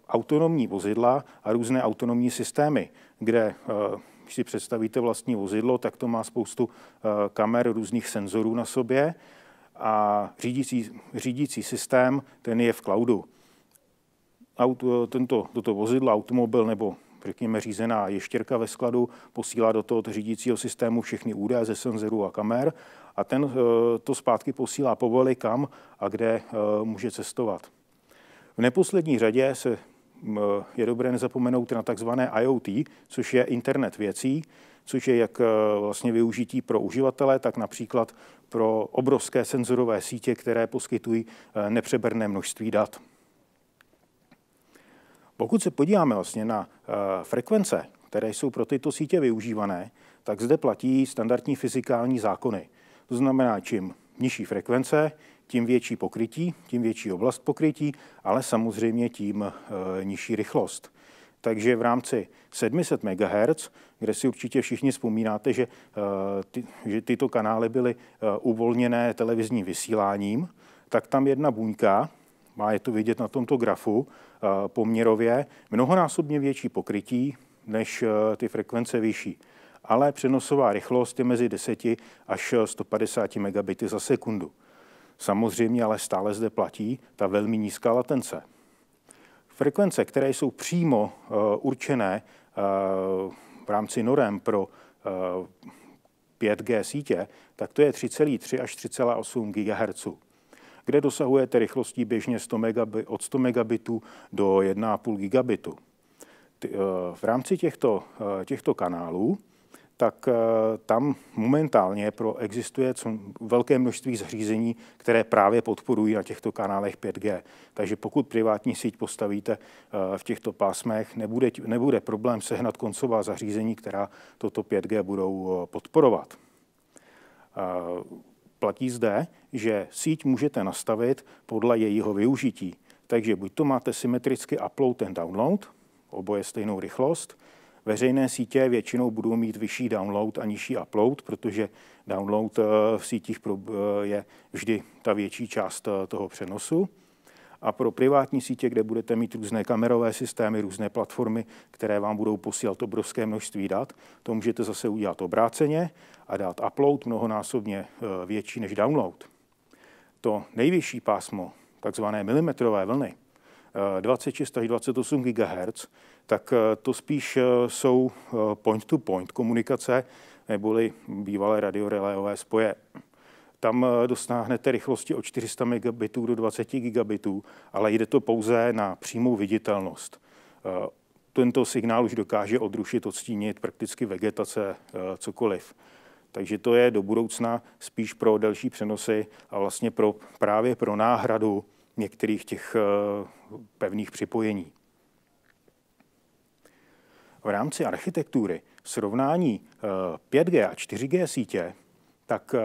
autonomní vozidla a různé autonomní systémy, kde eh, když si představíte vlastní vozidlo, tak to má spoustu kamer různých senzorů na sobě a řídící, řídící systém, ten je v cloudu. Auto, tento, toto vozidlo, automobil nebo řekněme, řízená ještěrka ve skladu posílá do toho řídícího systému všechny údaje ze senzorů a kamer a ten eh, to zpátky posílá povoli kam a kde eh, může cestovat. V neposlední řadě se eh, je dobré nezapomenout na tzv. IoT, což je internet věcí, což je jak vlastně využití pro uživatele, tak například pro obrovské senzorové sítě, které poskytují nepřeberné množství dat. Pokud se podíváme vlastně na eh, frekvence, které jsou pro tyto sítě využívané, tak zde platí standardní fyzikální zákony. To znamená, čím nižší frekvence, tím větší pokrytí, tím větší oblast pokrytí, ale samozřejmě tím eh, nižší rychlost. Takže v rámci 700 MHz, kde si určitě všichni vzpomínáte, že, eh, ty, že tyto kanály byly uvolněné televizním vysíláním, tak tam jedna buňka, má je to vidět na tomto grafu eh, poměrově, mnohonásobně větší pokrytí než eh, ty frekvence vyšší. Ale přenosová rychlost je mezi 10 až 150 megabity za sekundu. Samozřejmě ale stále zde platí ta velmi nízká latence. Frekvence, které jsou přímo eh, určené v rámci norem pro 5G sítě, tak to je 3,3 až 3,8 GHz kde dosahujete rychlostí běžně 100 megabit, od 100 megabitů do 1,5 gigabitu. Eh, v rámci těchto, eh, těchto kanálů tak eh, tam momentálně pro existuje velké množství zařízení, které právě podporují na těchto kanálech 5G. Takže pokud privátní síť postavíte v těchto pásmech, nebude, nebude problém sehnat koncová zařízení, která toto 5G budou podporovat. Platí zde, že síť můžete nastavit podle jejího využití. Takže buď to máte symetricky upload and download, oboje stejnou rychlost. Veřejné sítě většinou budou mít vyšší download a nižší upload, protože download eh, v sítích eh, je vždy ta větší část eh, toho přenosu a pro privátní sítě, kde budete mít různé kamerové systémy, různé platformy, které vám budou posílat obrovské množství dat, to můžete zase udělat obráceně a dát upload mnohonásobně eh, větší než download. To nejvyšší pásmo, takzvané milimetrové vlny, 26 eh, až 28 GHz, tak eh, to spíš jsou point-to-point -point komunikace neboli bývalé radiorelejové spoje tam eh, dosáhnete rychlosti o 400 megabitů do 20 gigabitů, ale jde to pouze na přímou viditelnost. Eh, tento signál už dokáže odrušit, odstínit prakticky vegetace, eh, cokoliv. Takže to je do budoucna spíš pro další přenosy a vlastně pro, právě pro náhradu některých těch pevných připojení. V rámci architektury srovnání 5G a 4G sítě, tak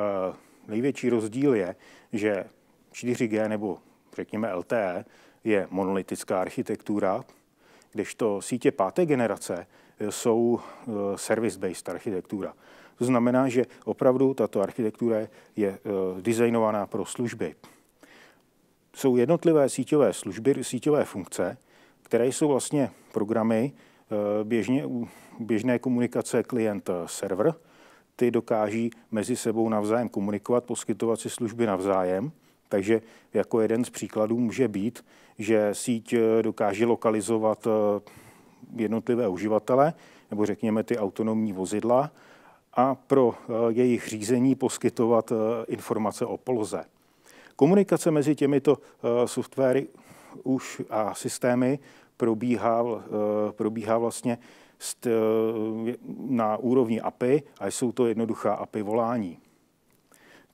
největší rozdíl je, že 4G nebo řekněme LTE je monolitická architektura, kdežto sítě páté generace jsou e, service-based architektura. To znamená, že opravdu tato architektura je e, designovaná pro služby. Jsou jednotlivé síťové služby, síťové funkce, které jsou vlastně programy e, běžně, běžné komunikace klient-server, ty dokáží mezi sebou navzájem komunikovat, poskytovat si služby navzájem. Takže jako jeden z příkladů může být, že síť eh, dokáže lokalizovat eh, jednotlivé uživatele nebo řekněme ty autonomní vozidla a pro eh, jejich řízení poskytovat informace o poloze. Komunikace mezi těmito softwary už a systémy probíhá, probíhá vlastně Eh, na úrovni API a jsou to jednoduchá API volání.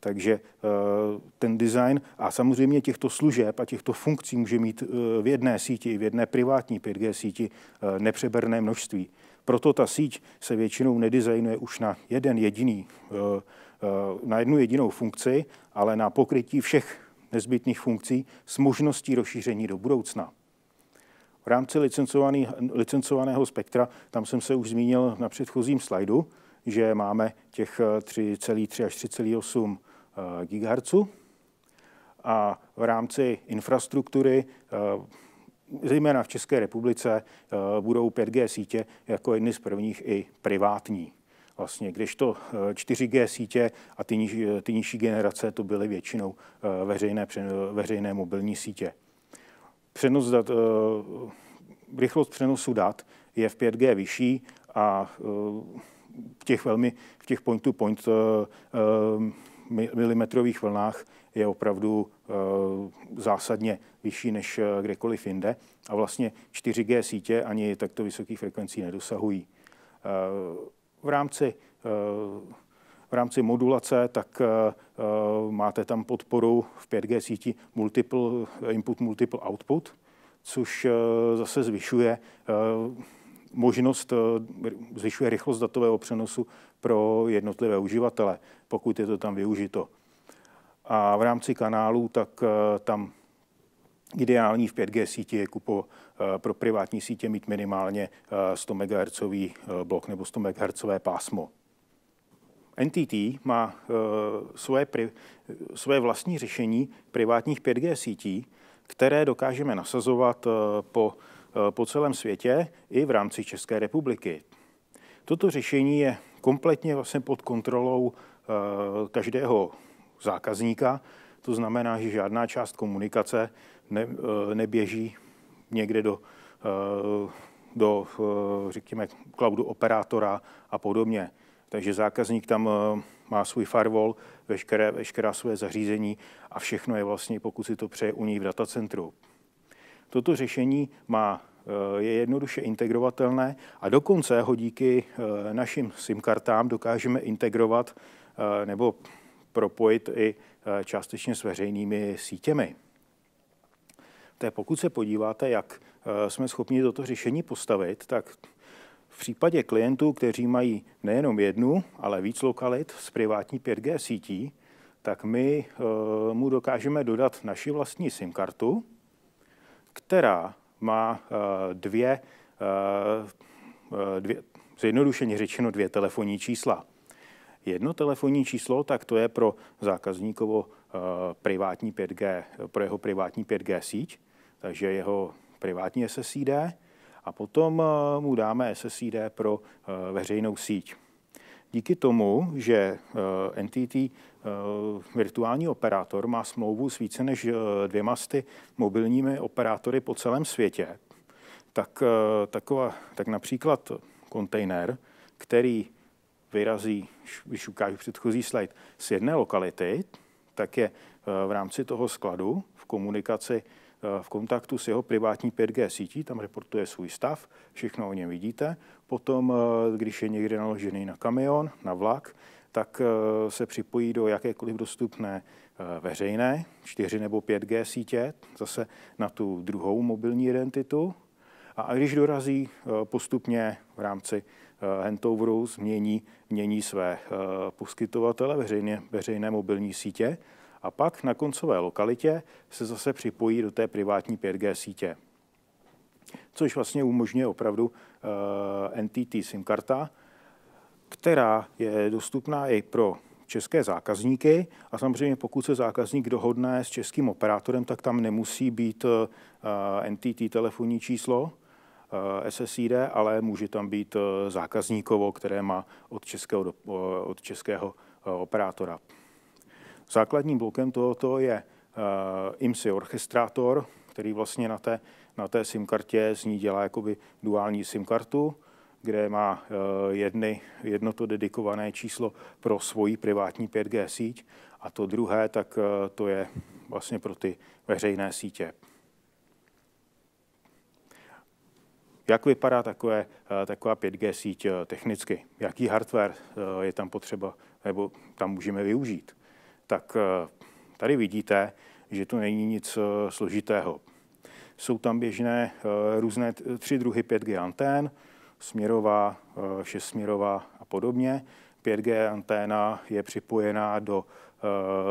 Takže eh, ten design a samozřejmě těchto služeb a těchto funkcí může mít eh, v jedné síti, v jedné privátní 5G síti nepřeberné množství. Proto ta síť se většinou nedizajnuje už na jeden jediný, na jednu jedinou funkci, ale na pokrytí všech nezbytných funkcí s možností rozšíření do budoucna. V rámci licencovaného spektra, tam jsem se už zmínil na předchozím slajdu, že máme těch 3,3 eh, až 3,8 eh, GHz. A v rámci infrastruktury, eh, zejména v České republice, budou 5G sítě jako jedny z prvních i privátní. Vlastně, to 4G sítě a ty, niž, ty nižší generace to byly většinou veřejné, veřejné mobilní sítě přenos dat, eh, rychlost přenosu dat je v 5G vyšší a eh, v těch velmi, v těch point-to-point eh, milimetrových vlnách je opravdu zásadně vyšší než kdekoliv jinde. A vlastně 4G sítě ani takto vysokých frekvencí nedosahují. V rámci v rámci modulace, tak eh, eh, máte tam podporu v 5G síti multiple input, multiple output, což eh, zase zvyšuje možnost, zvyšuje rychlost datového přenosu pro jednotlivé uživatele, pokud je to tam využito. A v rámci kanálů, tak tam ideální v 5G síti je kupo pro privátní sítě mít minimálně 100 MHz blok nebo 100 MHz pásmo. NTT má e, svoje, pri, svoje vlastní řešení privátních 5G sítí, které dokážeme nasazovat e, po, e, po celém světě i v rámci České republiky. Toto řešení je kompletně vlastně pod kontrolou každého zákazníka. To znamená, že žádná část komunikace ne, neběží někde do, do, řekněme, cloudu operátora a podobně. Takže zákazník tam eh, má svůj firewall, veškeré, veškerá své zařízení a všechno je vlastně, pokud si to přeje, u něj v datacentru. Toto řešení má, eh, je jednoduše integrovatelné a dokonce ho díky eh, našim SIM kartám dokážeme integrovat nebo propojit i částečně s veřejnými sítěmi. To pokud se podíváte, jak jsme schopni toto řešení postavit, tak v případě klientů, kteří mají nejenom jednu, ale víc lokalit s privátní 5G sítí, tak my e, mu dokážeme dodat naši vlastní SIM kartu, která má e, dvě, e, dvě, zjednodušeně řečeno, dvě telefonní čísla. Jedno telefonní číslo, tak to je pro zákazníkovo privátní 5G, pro jeho privátní 5G síť, takže jeho privátní SSID a potom eh, mu dáme SSID pro eh, veřejnou síť. Díky tomu, že eh, NTT virtuální operátor má smlouvu s více než dvěma sty mobilními operátory po celém světě, tak, taková, tak například kontejner, který vyrazí, když ukážu předchozí slide, z jedné lokality, tak je v rámci toho skladu v komunikaci v kontaktu s jeho privátní 5G sítí, tam reportuje svůj stav, všechno o něm vidíte. Potom, eh, když je někde naložený na kamion, na vlak, tak eh, se připojí do jakékoliv dostupné eh, veřejné 4 nebo 5G sítě, zase na tu druhou mobilní identitu. A když dorazí postupně v rámci handoveru, změní, mění své poskytovatele veřejné, veřejné mobilní sítě, a pak na koncové lokalitě se zase připojí do té privátní 5G sítě. Což vlastně umožňuje opravdu eh, NTT SIM karta, která je dostupná i pro české zákazníky a samozřejmě pokud se zákazník dohodne s českým operátorem, tak tam nemusí být eh, NTT telefonní číslo, eh, SSID, ale může tam být zákazníkovo, které má od českého, od českého operátora. Základním blokem tohoto je IMSI eh, orchestrátor, který vlastně na té, na té SIM kartě z ní dělá jakoby duální SIM kartu, kde má eh, jedny, jedno to dedikované číslo pro svoji privátní 5G síť a to druhé, tak eh, to je vlastně pro ty veřejné sítě. Jak vypadá takové, taková 5G síť technicky? Jaký hardware je tam potřeba nebo tam můžeme využít? tak eh, tady vidíte, že tu není nic eh, složitého. Jsou tam běžné eh, různé tři druhy 5G antén, směrová, šestsměrová a podobně. 5G anténa je připojená do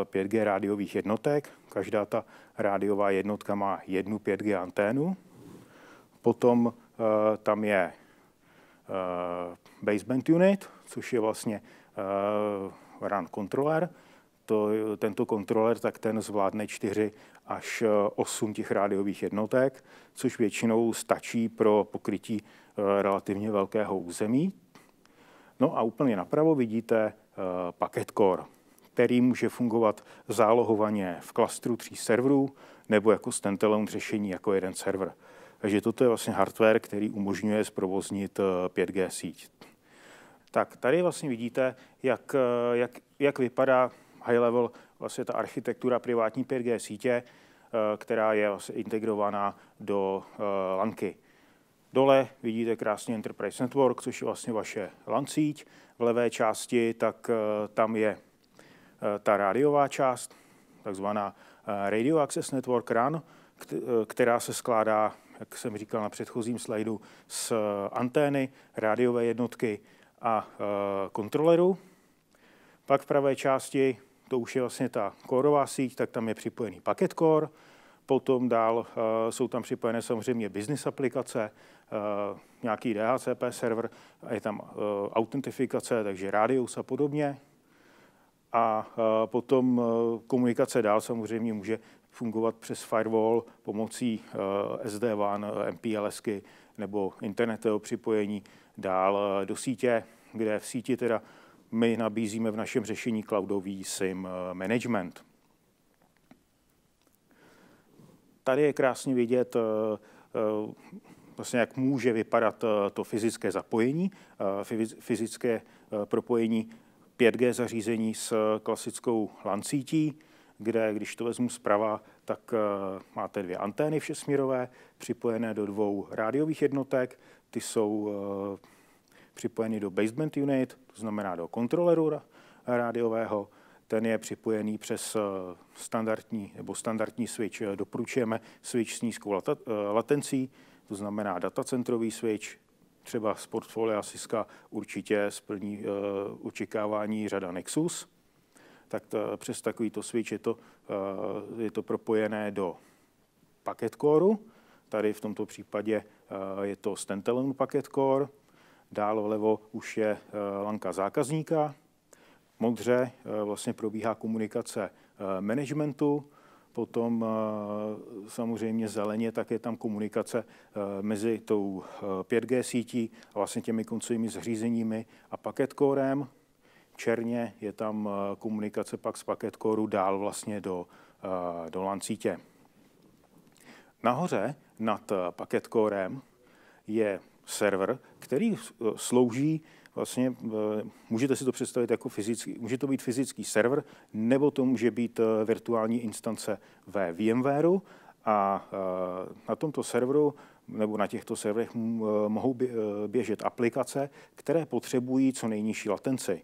5G rádiových jednotek. Každá ta rádiová jednotka má jednu 5G anténu. Potom tam je baseband unit, což je vlastně run kontroler, to, tento kontroler, tak ten zvládne 4 až 8 eh, těch rádiových jednotek, což většinou stačí pro pokrytí eh, relativně velkého území. No a úplně napravo vidíte eh, paket core, který může fungovat zálohovaně v klastru tří serverů nebo jako standalone řešení jako jeden server. Takže toto je vlastně hardware, který umožňuje zprovoznit 5G síť. Tak tady vlastně vidíte, jak, jak, jak vypadá high level vlastně ta architektura privátní 5G sítě, eh, která je vlastně integrovaná do eh, lanky. Dole vidíte krásně Enterprise Network, což je vlastně vaše LAN síť. V levé části tak eh, tam je ta rádiová část, takzvaná Radio Access Network RAN, která se skládá, jak jsem říkal na předchozím slajdu, z antény, rádiové jednotky a kontroleru. Pak v pravé části to už je vlastně ta kórová síť, tak tam je připojený paket core, potom dál eh, jsou tam připojené samozřejmě business aplikace, eh, nějaký DHCP server, je tam eh, autentifikace, takže radius a podobně. A potom komunikace dál samozřejmě může fungovat přes firewall pomocí sd 1 MPLSky nebo internetového připojení dál do sítě, kde v síti teda my nabízíme v našem řešení cloudový SIM eh, management. Tady je krásně vidět, eh, eh, vlastně jak může vypadat to fyzické zapojení, fyzické propojení 5G zařízení s klasickou LAN sítí, kde, když to vezmu zprava, tak máte dvě antény všesměrové připojené do dvou rádiových jednotek. Ty jsou připojený do basement unit, to znamená do kontroleru rádiového. Ten je připojený přes eh, standardní nebo standardní switch. Eh, doporučujeme switch s nízkou eh, latencí, to znamená datacentrový switch, třeba z portfolia Cisco určitě splní uh, očekávání řada Nexus, tak to, přes takovýto switch je to, uh, je to propojené do packet core, Tady v tomto případě uh, je to standalone packet core, Dál vlevo už je e, lanka zákazníka. Modře e, vlastně probíhá komunikace e, managementu, potom samozřejmě zeleně, tak je tam komunikace mezi tou 5G sítí a vlastně těmi koncovými zřízeními a paketkórem. Černě je tam komunikace pak z paketkóru dál vlastně do, do lancítě. Nahoře nad paketkórem je server, který eh, slouží vlastně, eh, můžete si to představit jako fyzický, může to být fyzický server, nebo to může být eh, virtuální instance ve VMwareu a na tomto serveru nebo na těchto serverech mohou běžet aplikace, které potřebují co nejnižší latenci.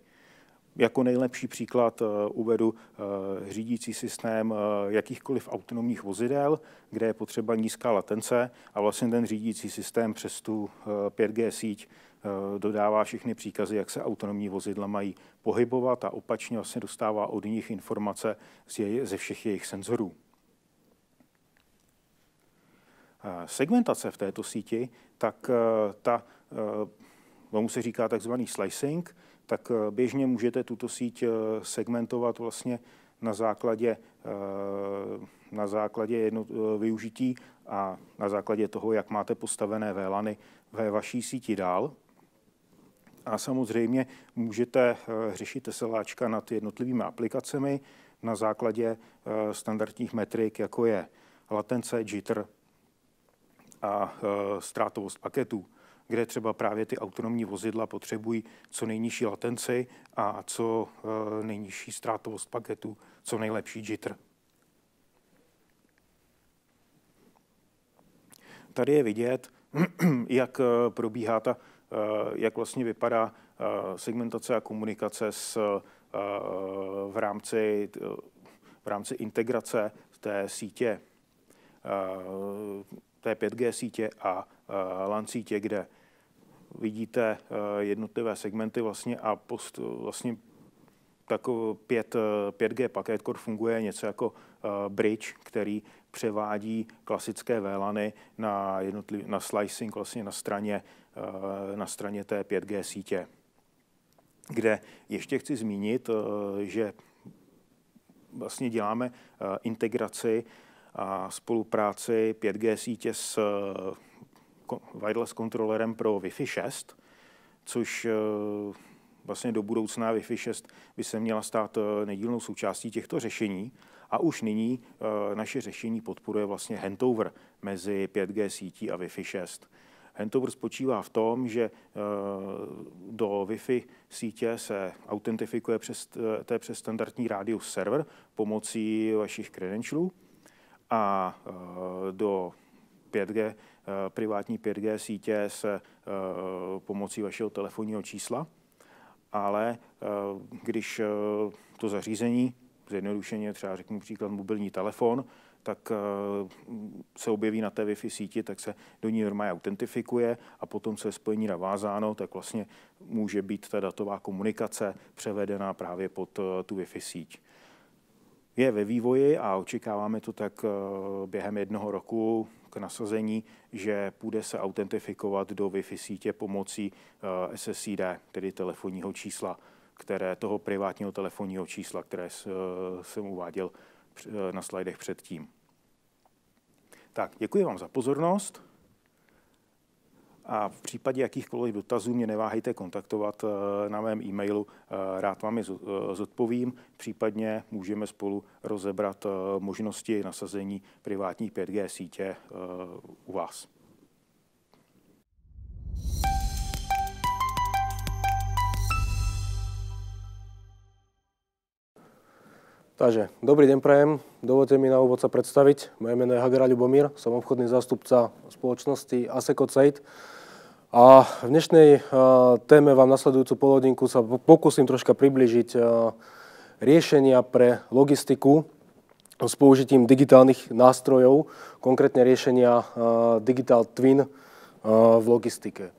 Jako nejlepší příklad eh, uvedu eh, řídící systém eh, jakýchkoliv autonomních vozidel, kde je potřeba nízká latence a vlastně ten řídící systém přes tu 5G síť dodává všechny příkazy, jak se autonomní vozidla mají pohybovat a opačně vlastně dostává od nich informace ze všech jejich senzorů. Segmentace v této síti, tak ta, tomu se říká takzvaný slicing, tak eh, běžně můžete tuto síť eh, segmentovat vlastně na základě, eh, na základě jedno, využití a na základě toho, jak máte postavené VLANy ve vaší síti dál. A samozřejmě můžete řešit SLAčka nad jednotlivými aplikacemi na základě standardních metrik, jako je latence, jitter a ztrátovost paketů kde třeba právě ty autonomní vozidla potřebují co nejnižší latenci a co e, nejnižší ztrátovost paketu, co nejlepší jitter. Tady je vidět, jak e, probíhá ta, e, jak vlastně vypadá segmentace a komunikace s, v, rámci, v rámci integrace té sítě, té 5G sítě a LAN sítě, kde vidíte eh, jednotlivé segmenty vlastně a post, vlastně tak 5, 5G paket core funguje něco jako eh, bridge, který převádí klasické VLANy na, jednotliv, na slicing vlastně na straně, eh, na straně té 5G sítě. Kde ještě chci zmínit, že vlastně děláme integraci a spolupráci 5G sítě s wireless kontrolerem pro Wi-Fi 6, což eh, vlastně do budoucna Wi-Fi 6 by se měla stát eh, nedílnou součástí těchto řešení a už nyní eh, naše řešení podporuje vlastně handover mezi 5G sítí a Wi-Fi 6. Handover spočívá v tom, že do Wi-Fi sítě se autentifikuje přes, té přes standardní rádius server pomocí vašich credentialů a do 5G Eh, privátní 5G sítě s eh, pomocí vašeho telefonního čísla, ale eh, když to zařízení, zjednodušeně třeba řeknu příklad mobilní telefon, tak se objeví na té Wi-Fi síti, tak se do ní normálně autentifikuje a potom se spojení navázáno, tak vlastně může být ta datová komunikace převedená právě pod tu Wi-Fi síť. Je ve vývoji a očekáváme to tak během jednoho roku k nasazení, že půjde se autentifikovat do Wi-Fi sítě pomocí eh, SSID, tedy telefonního čísla, které toho privátního telefonního čísla, které eh, jsem uváděl eh, na slajdech předtím. Tak, děkuji vám za pozornost a v případě jakýchkoliv dotazů mě neváhejte kontaktovat eh, na mém e-mailu, eh, rád vám je eh, zodpovím, případně můžeme spolu rozebrat možnosti nasazení privátní 5G sítě u vás. Takže, dobrý deň prajem. Dovolte mi na úvod sa predstaviť. Moje meno je Hagera Ľubomír, som obchodný zástupca spoločnosti ASECO CEIT. A v dnešnej e, téme vám nasledujúcu polodinku sa pokúsim troška približiť e, riešenia pre logistiku s použitím digitálnych nástrojov, konkrétne riešenia e, Digital Twin v logistike.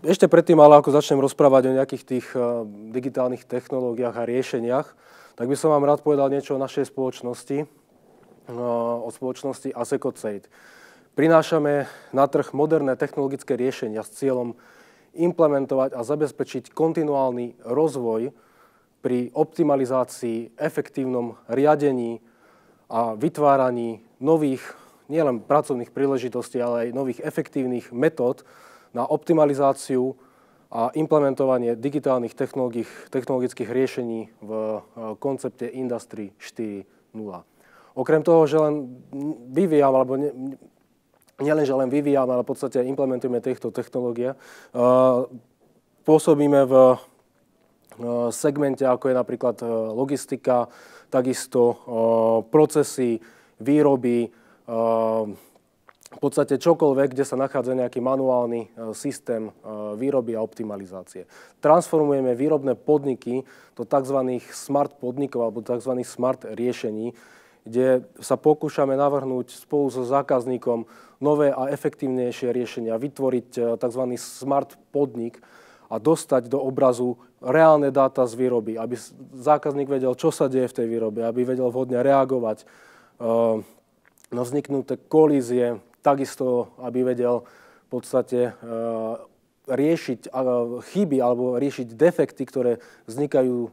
Ešte predtým, ale ako začnem rozprávať o nejakých tých digitálnych technológiách a riešeniach, tak by som vám rád povedal niečo o našej spoločnosti, o spoločnosti Asecocate. Prinášame na trh moderné technologické riešenia s cieľom implementovať a zabezpečiť kontinuálny rozvoj pri optimalizácii, efektívnom riadení a vytváraní nových nielen pracovných príležitostí, ale aj nových efektívnych metód na optimalizáciu a implementovanie digitálnych technologických riešení v e, koncepte Industry 4.0. Okrem toho, že len vyvíjam alebo nielenže len vyvíjame, ale v podstate implementujeme týchto technológie. Eh, pôsobíme v eh, segmente, ako je napríklad eh, logistika, takisto procesy, výroby, v podstate čokoľvek, kde sa nachádza nejaký manuálny systém výroby a optimalizácie. Transformujeme výrobné podniky do tzv. smart podnikov alebo tzv. smart riešení, kde sa pokúšame navrhnúť spolu so zákazníkom nové a efektívnejšie riešenia, vytvoriť e, tzv. smart podnik a dostať do obrazu reálne dáta z výroby, aby zákazník vedel, čo sa deje v tej výrobe, aby vedel vhodne reagovať e, na vzniknuté kolízie, takisto aby vedel v podstate e, riešiť chyby alebo riešiť defekty, ktoré vznikajú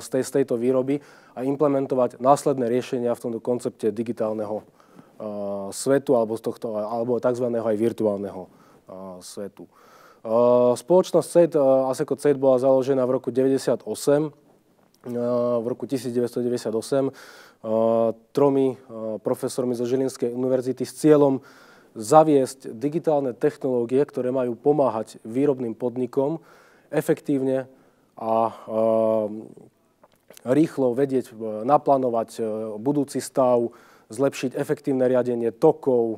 z, z tejto výroby a implementovať následné riešenia v tomto koncepte digitálneho uh, svetu alebo, z tohto, alebo tzv. aj virtuálneho uh, svetu. Uh, spoločnosť CET, uh, ASECO CED bola založená v roku 1998, uh, v roku 1998 tromi profesormi zo Žilinskej univerzity s cieľom zaviesť digitálne technológie, ktoré majú pomáhať výrobným podnikom efektívne a rýchlo vedieť, e, naplánovať e, budúci stav, zlepšiť efektívne riadenie tokov, e,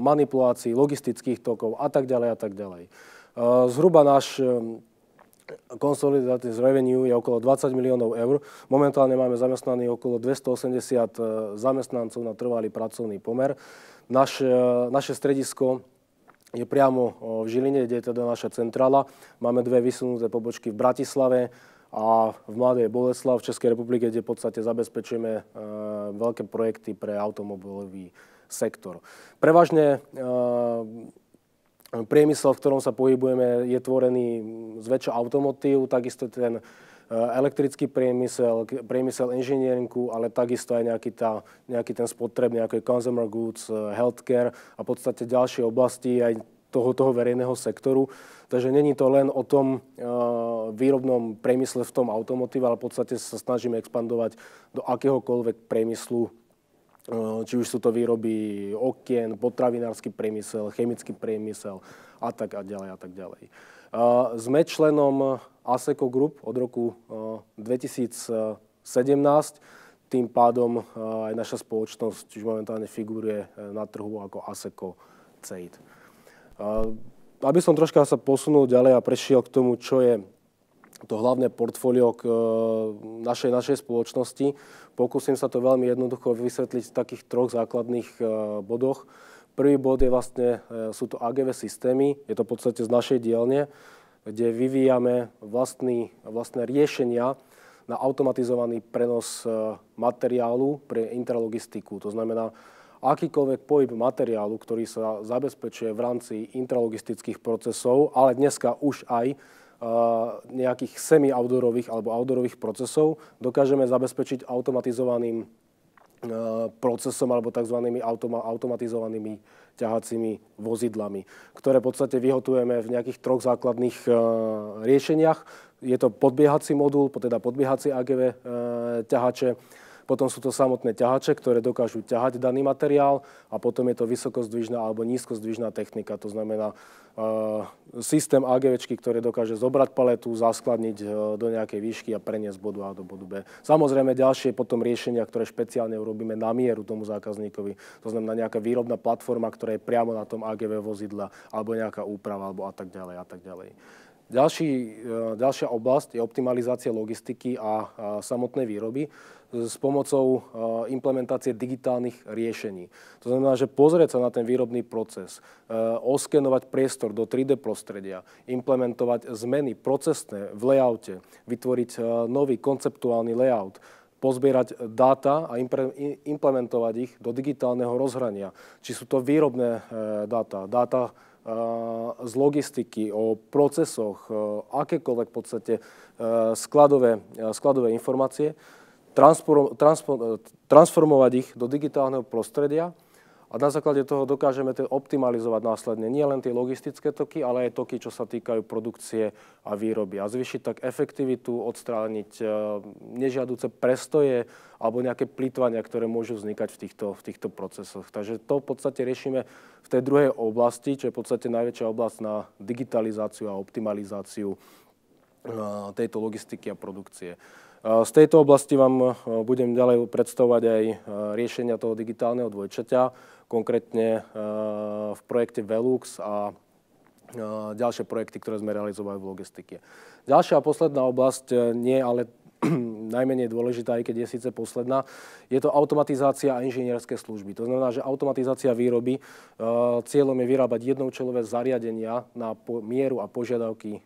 manipulácií logistických tokov a tak ďalej a tak ďalej. Zhruba náš consolidated revenue je okolo 20 miliónov eur. Momentálne máme zamestnaných okolo 280 zamestnancov na trvalý pracovný pomer. Naš, naše stredisko je priamo v Žiline, kde je teda naša centrála. Máme dve vysunuté pobočky v Bratislave, a v Mladej Boleslav v Českej republike, kde v podstate zabezpečujeme e, veľké projekty pre automobilový sektor. Prevažne e, priemysel, v ktorom sa pohybujeme, je tvorený zväčša automotív, takisto ten e, elektrický priemysel, priemysel inžinieringu, ale takisto aj nejaký, tá, nejaký ten spotreb, je consumer goods, healthcare a v podstate ďalšie oblasti, aj toho, toho verejného sektoru. Takže není to len o tom e, výrobnom priemysle v tom automotive ale v podstate sa snažíme expandovať do akéhokoľvek priemyslu, e, či už sú to výroby okien, potravinársky priemysel, chemický priemysel a tak a ďalej a tak ďalej. E, sme členom ASECO Group od roku 2017, tým pádom aj naša spoločnosť už momentálne figuruje na trhu ako ASECO CEIT. Aby som troška sa posunul ďalej a prešiel k tomu, čo je to hlavné portfólio k e, našej, našej spoločnosti. Pokúsim sa to veľmi jednoducho vysvetliť v takých troch základných e, bodoch. Prvý bod je vlastne, e, sú to AGV systémy, je to v podstate z našej dielne, kde vyvíjame vlastný, vlastné riešenia na automatizovaný prenos materiálu pre interlogistiku. To znamená, akýkoľvek pohyb materiálu, ktorý sa zabezpečuje v rámci intralogistických procesov, ale dneska už aj e, nejakých semi-outdoorových alebo outdoorových procesov dokážeme zabezpečiť automatizovaným e, procesom alebo tzv. Automa automatizovanými ťahacími vozidlami, ktoré v podstate vyhotujeme v nejakých troch základných e, riešeniach. Je to podbiehací modul, teda podbiehací AGV ťahače, potom sú to samotné ťahače, ktoré dokážu ťahať daný materiál a potom je to vysokozdvižná alebo nízkozdvižná technika. To znamená eh, systém AGVčky, ktoré dokáže zobrať paletu, zaskladniť eh, do nejakej výšky a preniesť bodu A do bodu B. Samozrejme ďalšie potom riešenia, ktoré špeciálne urobíme na mieru tomu zákazníkovi. To znamená nejaká výrobná platforma, ktorá je priamo na tom AGV vozidla alebo nejaká úprava alebo a tak ďalej a tak ďalej. Ďalší, eh, ďalšia oblasť je optimalizácia logistiky a, a samotnej výroby s pomocou e, implementácie digitálnych riešení. To znamená, že pozrieť sa na ten výrobný proces, e, oskenovať priestor do 3D prostredia, implementovať zmeny procesné v layoute, vytvoriť e, nový konceptuálny layout, pozbierať dáta a implementovať ich do digitálneho rozhrania. Či sú to výrobné dáta, dáta z logistiky, o procesoch, akékoľvek v podstate skladové, skladové informácie transformovať ich do digitálneho prostredia a na základe toho dokážeme optimalizovať následne nie len tie logistické toky, ale aj toky, čo sa týkajú produkcie a výroby. A zvyšiť tak efektivitu, odstrániť e, nežiaduce prestoje alebo nejaké plýtvania, ktoré môžu vznikať v týchto, v týchto procesoch. Takže to v podstate riešime v tej druhej oblasti, čo je v podstate najväčšia oblasť na digitalizáciu a optimalizáciu e, tejto logistiky a produkcie. Z tejto oblasti vám e, budem ďalej predstavovať aj e, riešenia toho digitálneho dvojčaťa, konkrétne e, v projekte Velux a ďalšie projekty, ktoré sme realizovali v logistike. Ďalšia a posledná oblasť nie, ale najmenej dôležitá, aj keď je síce posledná, je to automatizácia a inžinierské služby. To znamená, že automatizácia výroby, cieľom je vyrábať jednoučelové zariadenia na mieru a požiadavky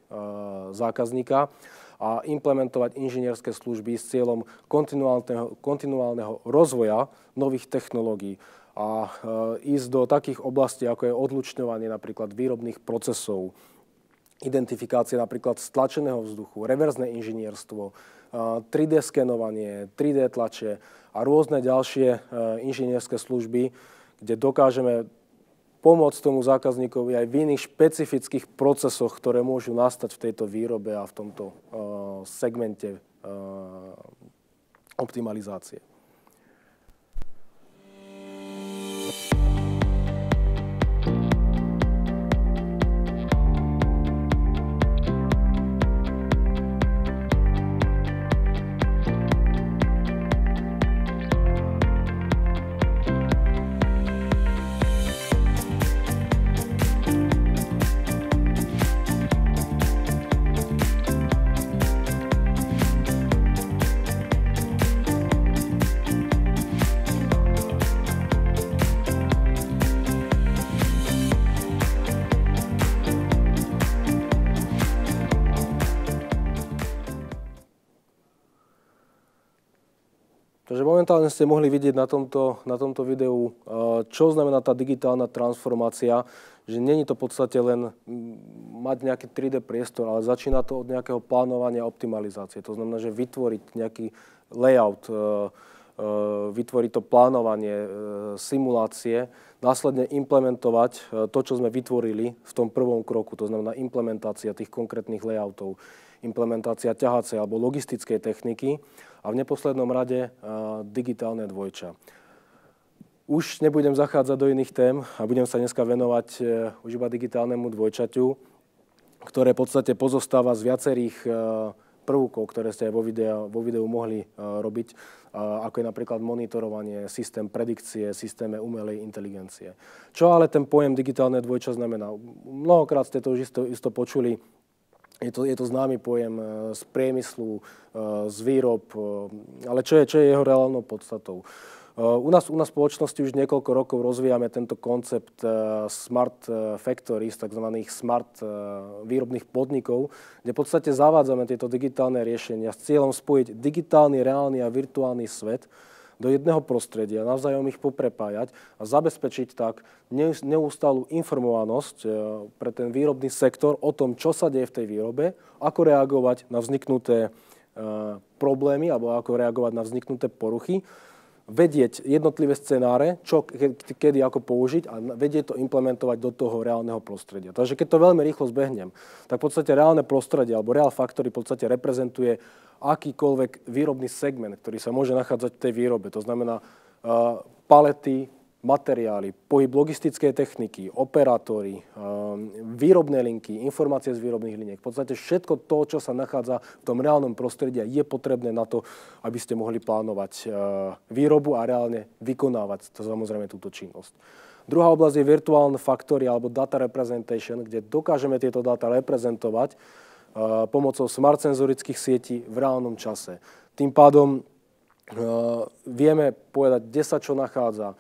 zákazníka a implementovať inžinierské služby s cieľom kontinuálneho, kontinuálneho rozvoja nových technológií a e, ísť do takých oblastí, ako je odlučňovanie napríklad výrobných procesov, identifikácia napríklad stlačeného vzduchu, reverzné inžinierstvo, 3D e, skenovanie, 3D tlače a rôzne ďalšie e, inžinierské služby, kde dokážeme pomôcť tomu zákazníkovi aj v iných špecifických procesoch, ktoré môžu nastať v tejto výrobe a v tomto eh, segmente eh, optimalizácie. ste mohli vidieť na tomto, na tomto videu, e, čo znamená tá digitálna transformácia, že není to v podstate len mať nejaký 3D priestor, ale začína to od nejakého plánovania a optimalizácie. To znamená, že vytvoriť nejaký layout, e, e, vytvoriť to plánovanie, simulácie, následne implementovať to, čo sme vytvorili v tom prvom kroku, to znamená implementácia tých konkrétnych layoutov implementácia ťahacej alebo logistickej techniky a v neposlednom rade e, digitálne dvojča. Už nebudem zachádzať do iných tém a budem sa dneska venovať e, už iba digitálnemu dvojčaťu, ktoré v podstate pozostáva z viacerých e, prvkov, ktoré ste aj vo, videu, vo videu mohli robiť, ako je napríklad monitorovanie, systém predikcie, systéme umelej inteligencie. Čo ale ten pojem digitálne dvojča znamená? Mnohokrát ste to už isto, isto počuli je to, je to známy pojem eh, z priemyslu, eh, z výrob, eh, ale čo je, čo je jeho reálnou podstatou. U nás, u nás v spoločnosti už niekoľko rokov rozvíjame tento koncept smart factories, tzv. smart výrobných podnikov, kde v podstate zavádzame tieto digitálne riešenia s cieľom spojiť digitálny, reálny a virtuálny svet do jedného prostredia, navzájom ich poprepájať a zabezpečiť tak neustálu informovanosť e, pre ten výrobný sektor o tom, čo sa deje v tej výrobe, ako reagovať na vzniknuté e, problémy alebo ako reagovať na vzniknuté poruchy vedieť jednotlivé scenáre, čo kedy ako použiť a vedieť to implementovať do toho reálneho prostredia. Takže keď to veľmi rýchlo zbehnem, tak v podstate reálne prostredie alebo real factory v podstate reprezentuje akýkoľvek výrobný segment, ktorý sa môže nachádzať v tej výrobe. To znamená uh, palety, materiály, pohyb logistické techniky, operátory, um, výrobné linky, informácie z výrobných liniek. V podstate všetko to, čo sa nachádza v tom reálnom prostredí, je potrebné na to, aby ste mohli plánovať uh, výrobu a reálne vykonávať to, samozrejme túto činnosť. Druhá oblasť je virtuálne faktory alebo data representation, kde dokážeme tieto dáta reprezentovať uh, pomocou smart senzorických sietí v reálnom čase. Tým pádom uh, vieme povedať, kde sa čo nachádza,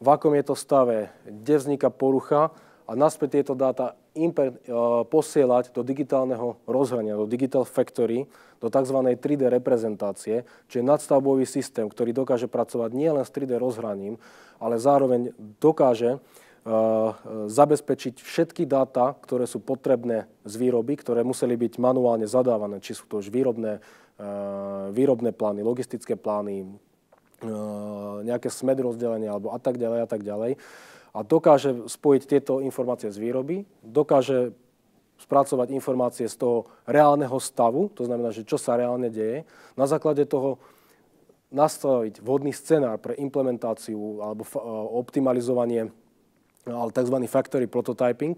v akom je to stave, kde vzniká porucha a naspäť tieto dáta imper, e, posielať do digitálneho rozhrania, do Digital Factory, do tzv. 3D reprezentácie, je nadstavbový systém, ktorý dokáže pracovať nielen s 3D rozhraním, ale zároveň dokáže e, e, zabezpečiť všetky dáta, ktoré sú potrebné z výroby, ktoré museli byť manuálne zadávané, či sú to už výrobné, výrobné plány, logistické plány, Ehm, nejaké smed rozdelenie alebo a tak ďalej a tak ďalej. A dokáže spojiť tieto informácie z výroby, dokáže spracovať informácie z toho reálneho stavu, to znamená, že čo sa reálne deje, na základe toho nastaviť vhodný scenár pre implementáciu alebo eh, optimalizovanie eh, ale tzv. factory prototyping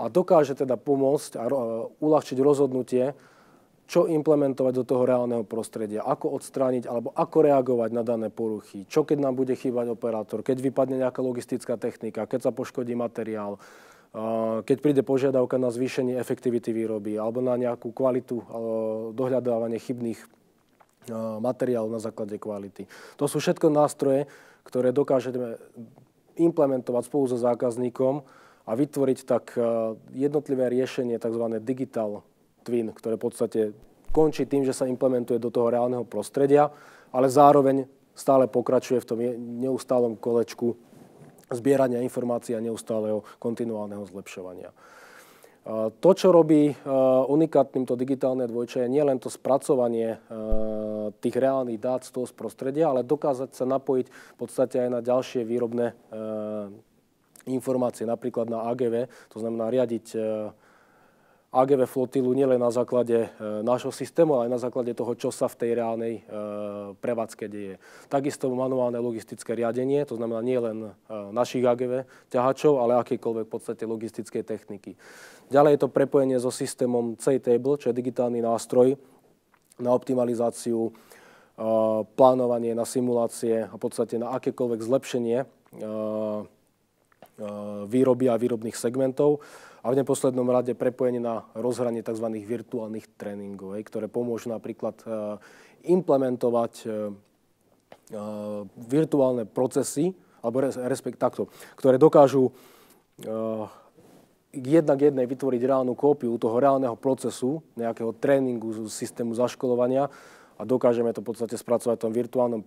a dokáže teda pomôcť a eh, uľahčiť rozhodnutie čo implementovať do toho reálneho prostredia, ako odstrániť alebo ako reagovať na dané poruchy, čo keď nám bude chýbať operátor, keď vypadne nejaká logistická technika, keď sa poškodí materiál, keď príde požiadavka na zvýšenie efektivity výroby alebo na nejakú kvalitu, dohľadávanie chybných materiálov na základe kvality. To sú všetko nástroje, ktoré dokážeme implementovať spolu so zákazníkom a vytvoriť tak jednotlivé riešenie tzv. digital Twin, ktoré v podstate končí tým, že sa implementuje do toho reálneho prostredia, ale zároveň stále pokračuje v tom neustálom kolečku zbierania informácií a neustáleho kontinuálneho zlepšovania. To, čo robí e, unikátnym to digitálne dvojče, je nielen to spracovanie e, tých reálnych dát z toho prostredia, ale dokázať sa napojiť v podstate aj na ďalšie výrobné e, informácie, napríklad na AGV, to znamená riadiť AGV flotilu nielen na základe e, nášho systému, ale aj na základe toho, čo sa v tej reálnej e, prevádzke deje. Takisto manuálne logistické riadenie, to znamená nielen e, našich AGV ťahačov, ale akýkoľvek v podstate logistickej techniky. Ďalej je to prepojenie so systémom C-Table, čo je digitálny nástroj na optimalizáciu, plánovanie, na simulácie a v podstate na akékoľvek zlepšenie výroby a výrobných segmentov a v neposlednom rade prepojenie na rozhranie tzv. virtuálnych tréningov, hej, ktoré pomôžu napríklad e, implementovať e, e, virtuálne procesy, alebo respekt takto, ktoré dokážu jednak jednej vytvoriť reálnu kópiu toho reálneho procesu, nejakého tréningu, systému zaškolovania a dokážeme to v podstate spracovať v tom virtuálnom e,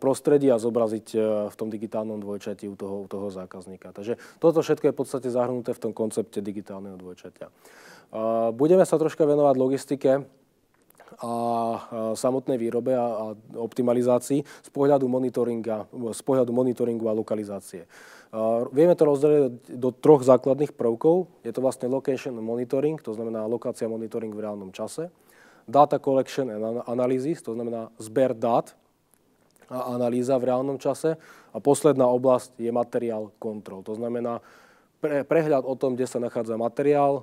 prostredí a zobraziť e, v tom digitálnom dvojčati u toho, u toho zákazníka. Takže toto všetko je v podstate zahrnuté v tom koncepte digitálneho dvojčatia. E, budeme sa troška venovať logistike a samotnej výrobe a optimalizácii z pohľadu, z pohľadu monitoringu a lokalizácie. Vieme to rozdeliť do troch základných prvkov. Je to vlastne location monitoring, to znamená lokácia monitoring v reálnom čase data collection and analysis, to znamená zber dát a analýza v reálnom čase. A posledná oblasť je materiál control. To znamená pre, prehľad o tom, kde sa nachádza materiál, eh,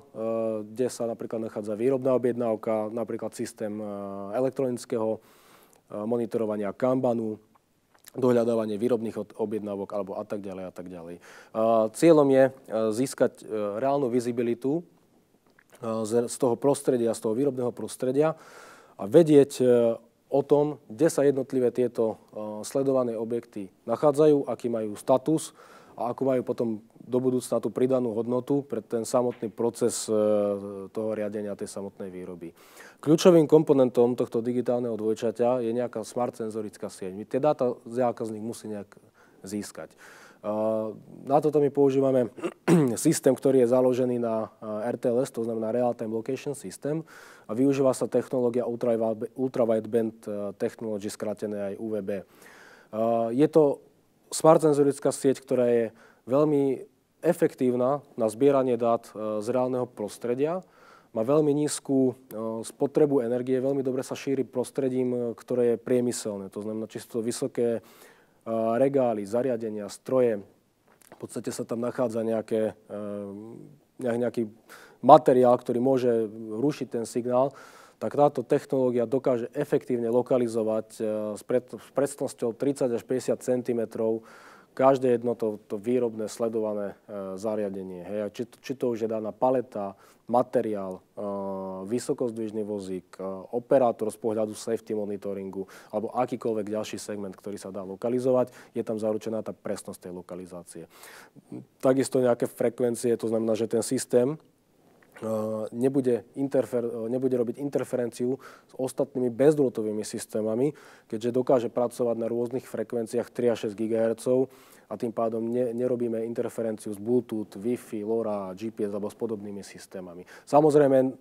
kde sa napríklad nachádza výrobná objednávka, napríklad systém eh, elektronického eh, monitorovania Kanbanu, dohľadávanie výrobných objednávok alebo a tak ďalej a tak ďalej. Cieľom je získať reálnu vizibilitu E, z toho prostredia, z toho výrobného prostredia a vedieť e, o tom, kde sa jednotlivé tieto e, sledované objekty nachádzajú, aký majú status a akú majú potom do budúcna tú pridanú hodnotu pre ten samotný proces toho riadenia tej samotnej výroby. Kľúčovým komponentom tohto digitálneho dvojčaťa je nejaká smart senzorická sieť. My tie dáta zákazník musí nejak získať. Eh, na toto my používame systém, ktorý je založený na eh, RTLS, to znamená Real Time Location System. A využíva sa technológia Ultra band eh, Technology, skrátené aj UVB. Je to smart senzorická sieť, ktorá je veľmi efektívna na zbieranie dát z reálneho prostredia. Má veľmi nízku spotrebu energie, veľmi dobre sa šíri prostredím, ktoré je priemyselné. To znamená čisto vysoké regály, zariadenia, stroje. V podstate sa tam nachádza nejaké, e, nejaký materiál, ktorý môže rušiť ten signál, tak táto technológia dokáže efektívne lokalizovať e, s, presnosťou 30 až 50 cm každé jedno to, to výrobné sledované e, zariadenie. Hej. či, či to už je daná paleta, materiál, e, vysokozdvižný vozík, e, operátor z pohľadu safety monitoringu alebo akýkoľvek ďalší segment, ktorý sa dá lokalizovať, je tam zaručená tá presnosť tej lokalizácie. Takisto nejaké frekvencie, to znamená, že ten systém E, nebude, interfer, e, nebude robiť interferenciu s ostatnými bezdrôtovými systémami, keďže dokáže pracovať na rôznych frekvenciách 3 a 6 GHz, a tým pádom ne, nerobíme interferenciu s Bluetooth, Wi-Fi, LoRa, GPS alebo s podobnými systémami. Samozrejme,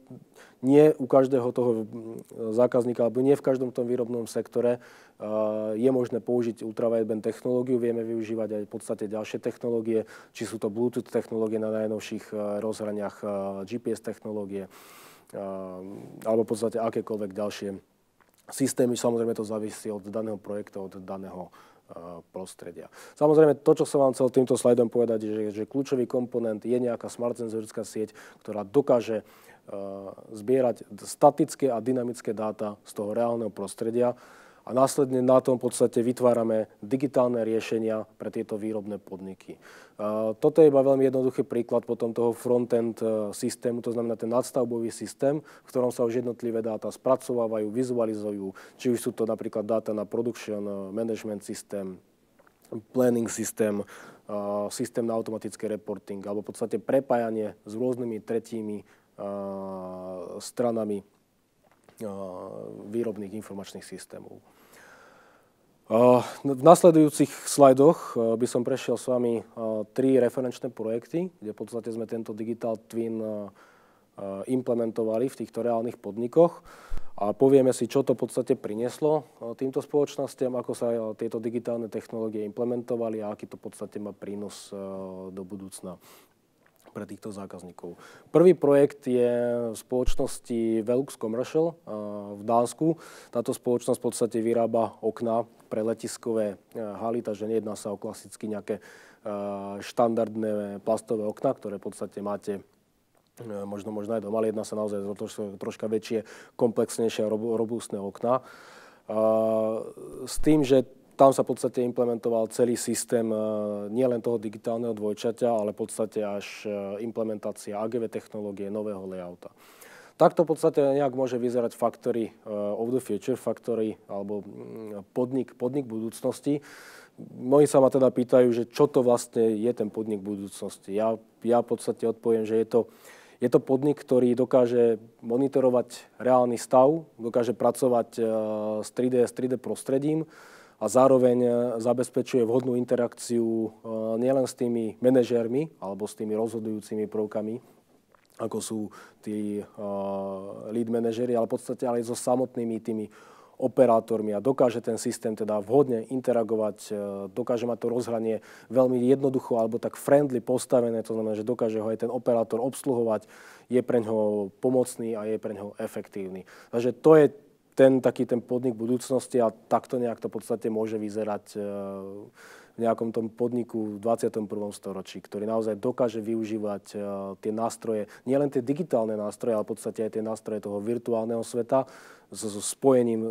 nie u každého toho mm, zákazníka, alebo nie v každom tom výrobnom sektore e, je možné použiť ultrawideband technológiu. Vieme využívať aj v podstate ďalšie technológie, či sú to Bluetooth technológie na najnovších e, rozhraniach, e, GPS technológie, alebo v podstate akékoľvek ďalšie systémy. Samozrejme to závisí od daného projektu, od daného Eh, prostredia. Samozrejme, to, čo som vám chcel týmto slajdom povedať, je, že, že kľúčový komponent je nejaká smart senzorická sieť, ktorá dokáže eh, zbierať statické a dynamické dáta z toho reálneho prostredia a následne na tom podstate vytvárame digitálne riešenia pre tieto výrobné podniky. E, toto je iba veľmi jednoduchý príklad potom toho frontend e, systému, to znamená ten nadstavbový systém, v ktorom sa už jednotlivé dáta spracovávajú, vizualizujú, či už sú to napríklad dáta na production e, management systém, planning systém, systém na automatické reporting alebo v podstate prepájanie s rôznymi tretími stranami výrobných informačných systémov. No, v nasledujúcich slajdoch by som prešiel s vami tri referenčné projekty, kde v podstate sme tento Digital Twin implementovali v týchto reálnych podnikoch a povieme si, čo to v podstate prinieslo týmto spoločnostiam, ako sa tieto digitálne technológie implementovali a aký to v podstate má prínos do budúcna pre týchto zákazníkov. Prvý projekt je v spoločnosti Velux Commercial eh, v Dánsku. Táto spoločnosť v podstate vyrába okna pre letiskové eh, haly, takže nejedná sa o klasicky nejaké eh, štandardné plastové okna, ktoré v podstate máte možno, možno aj doma, ale jedná sa naozaj o troška väčšie, komplexnejšie a robustné okna. S tým, že tam sa v podstate implementoval celý systém e, nielen toho digitálneho dvojčaťa, ale v podstate až e, implementácia AGV technológie, nového layouta. Takto v podstate nejak môže vyzerať factory e, of the future, factory alebo mm, podnik, podnik budúcnosti. Mnohí sa ma teda pýtajú, že čo to vlastne je ten podnik budúcnosti. Ja, ja v podstate odpoviem, že je to, je to podnik, ktorý dokáže monitorovať reálny stav, dokáže pracovať s 3D, s 3D prostredím, a zároveň e, zabezpečuje vhodnú interakciu e, nielen s tými manažérmi alebo s tými rozhodujúcimi prvkami ako sú tí e, lead manažery, ale v podstate aj so samotnými tými operátormi a dokáže ten systém teda vhodne interagovať, dokáže mať to rozhranie veľmi jednoducho alebo tak friendly postavené, to znamená, že dokáže ho aj ten operátor obsluhovať, je pre ňoho pomocný a je pre ňoho efektívny. Takže to je ten taký ten podnik budúcnosti a takto nejak to v podstate môže vyzerať e, v nejakom tom podniku v 21. storočí, ktorý naozaj dokáže využívať e, tie nástroje, nielen tie digitálne nástroje, ale v podstate aj tie nástroje toho virtuálneho sveta so, so spojením e,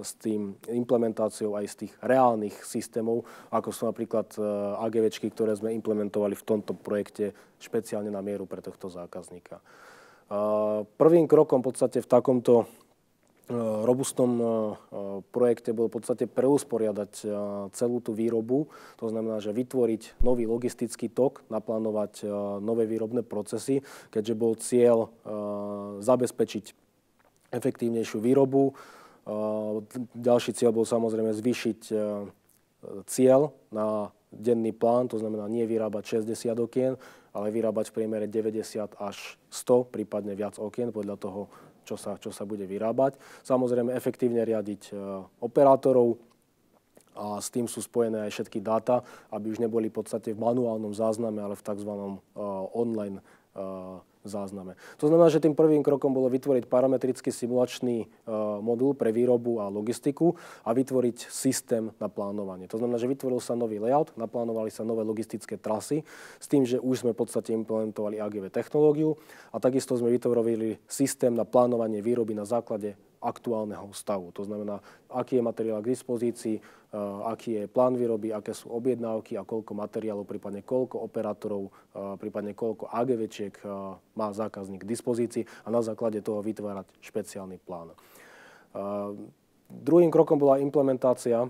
s tým implementáciou aj z tých reálnych systémov, ako sú napríklad AGVčky, ktoré sme implementovali v tomto projekte špeciálne na mieru pre tohto zákazníka. Prvým krokom v podstate v takomto robustnom e, e, projekte bolo v podstate preusporiadať e, celú tú výrobu. To znamená, že vytvoriť nový logistický tok, naplánovať nové výrobné procesy, keďže bol cieľ zabezpečiť efektívnejšiu výrobu. Ďalší cieľ bol samozrejme zvýšiť cieľ na denný plán, to znamená nie vyrábať 60 okien, ale vyrábať v priemere 90 až 100, prípadne viac okien podľa toho, čo sa, čo sa bude vyrábať. Samozrejme, efektívne riadiť e, operátorov, a s tým sú spojené aj všetky dáta, aby už neboli v podstate v manuálnom zázname, ale v tzv. E, online e, zázname. To znamená, že tým prvým krokom bolo vytvoriť parametrický simulačný e, modul pre výrobu a logistiku a vytvoriť systém na plánovanie. To znamená, že vytvoril sa nový layout, naplánovali sa nové logistické trasy s tým, že už sme v podstate implementovali AGV technológiu a takisto sme vytvorili systém na plánovanie výroby na základe aktuálneho stavu. To znamená, aký je materiál k dispozícii, e, aký je plán výroby, aké sú objednávky a koľko materiálov, prípadne koľko operátorov, e, prípadne koľko AGVčiek e, má zákazník k dispozícii a na základe toho vytvárať špeciálny plán. Druhým krokom bola implementácia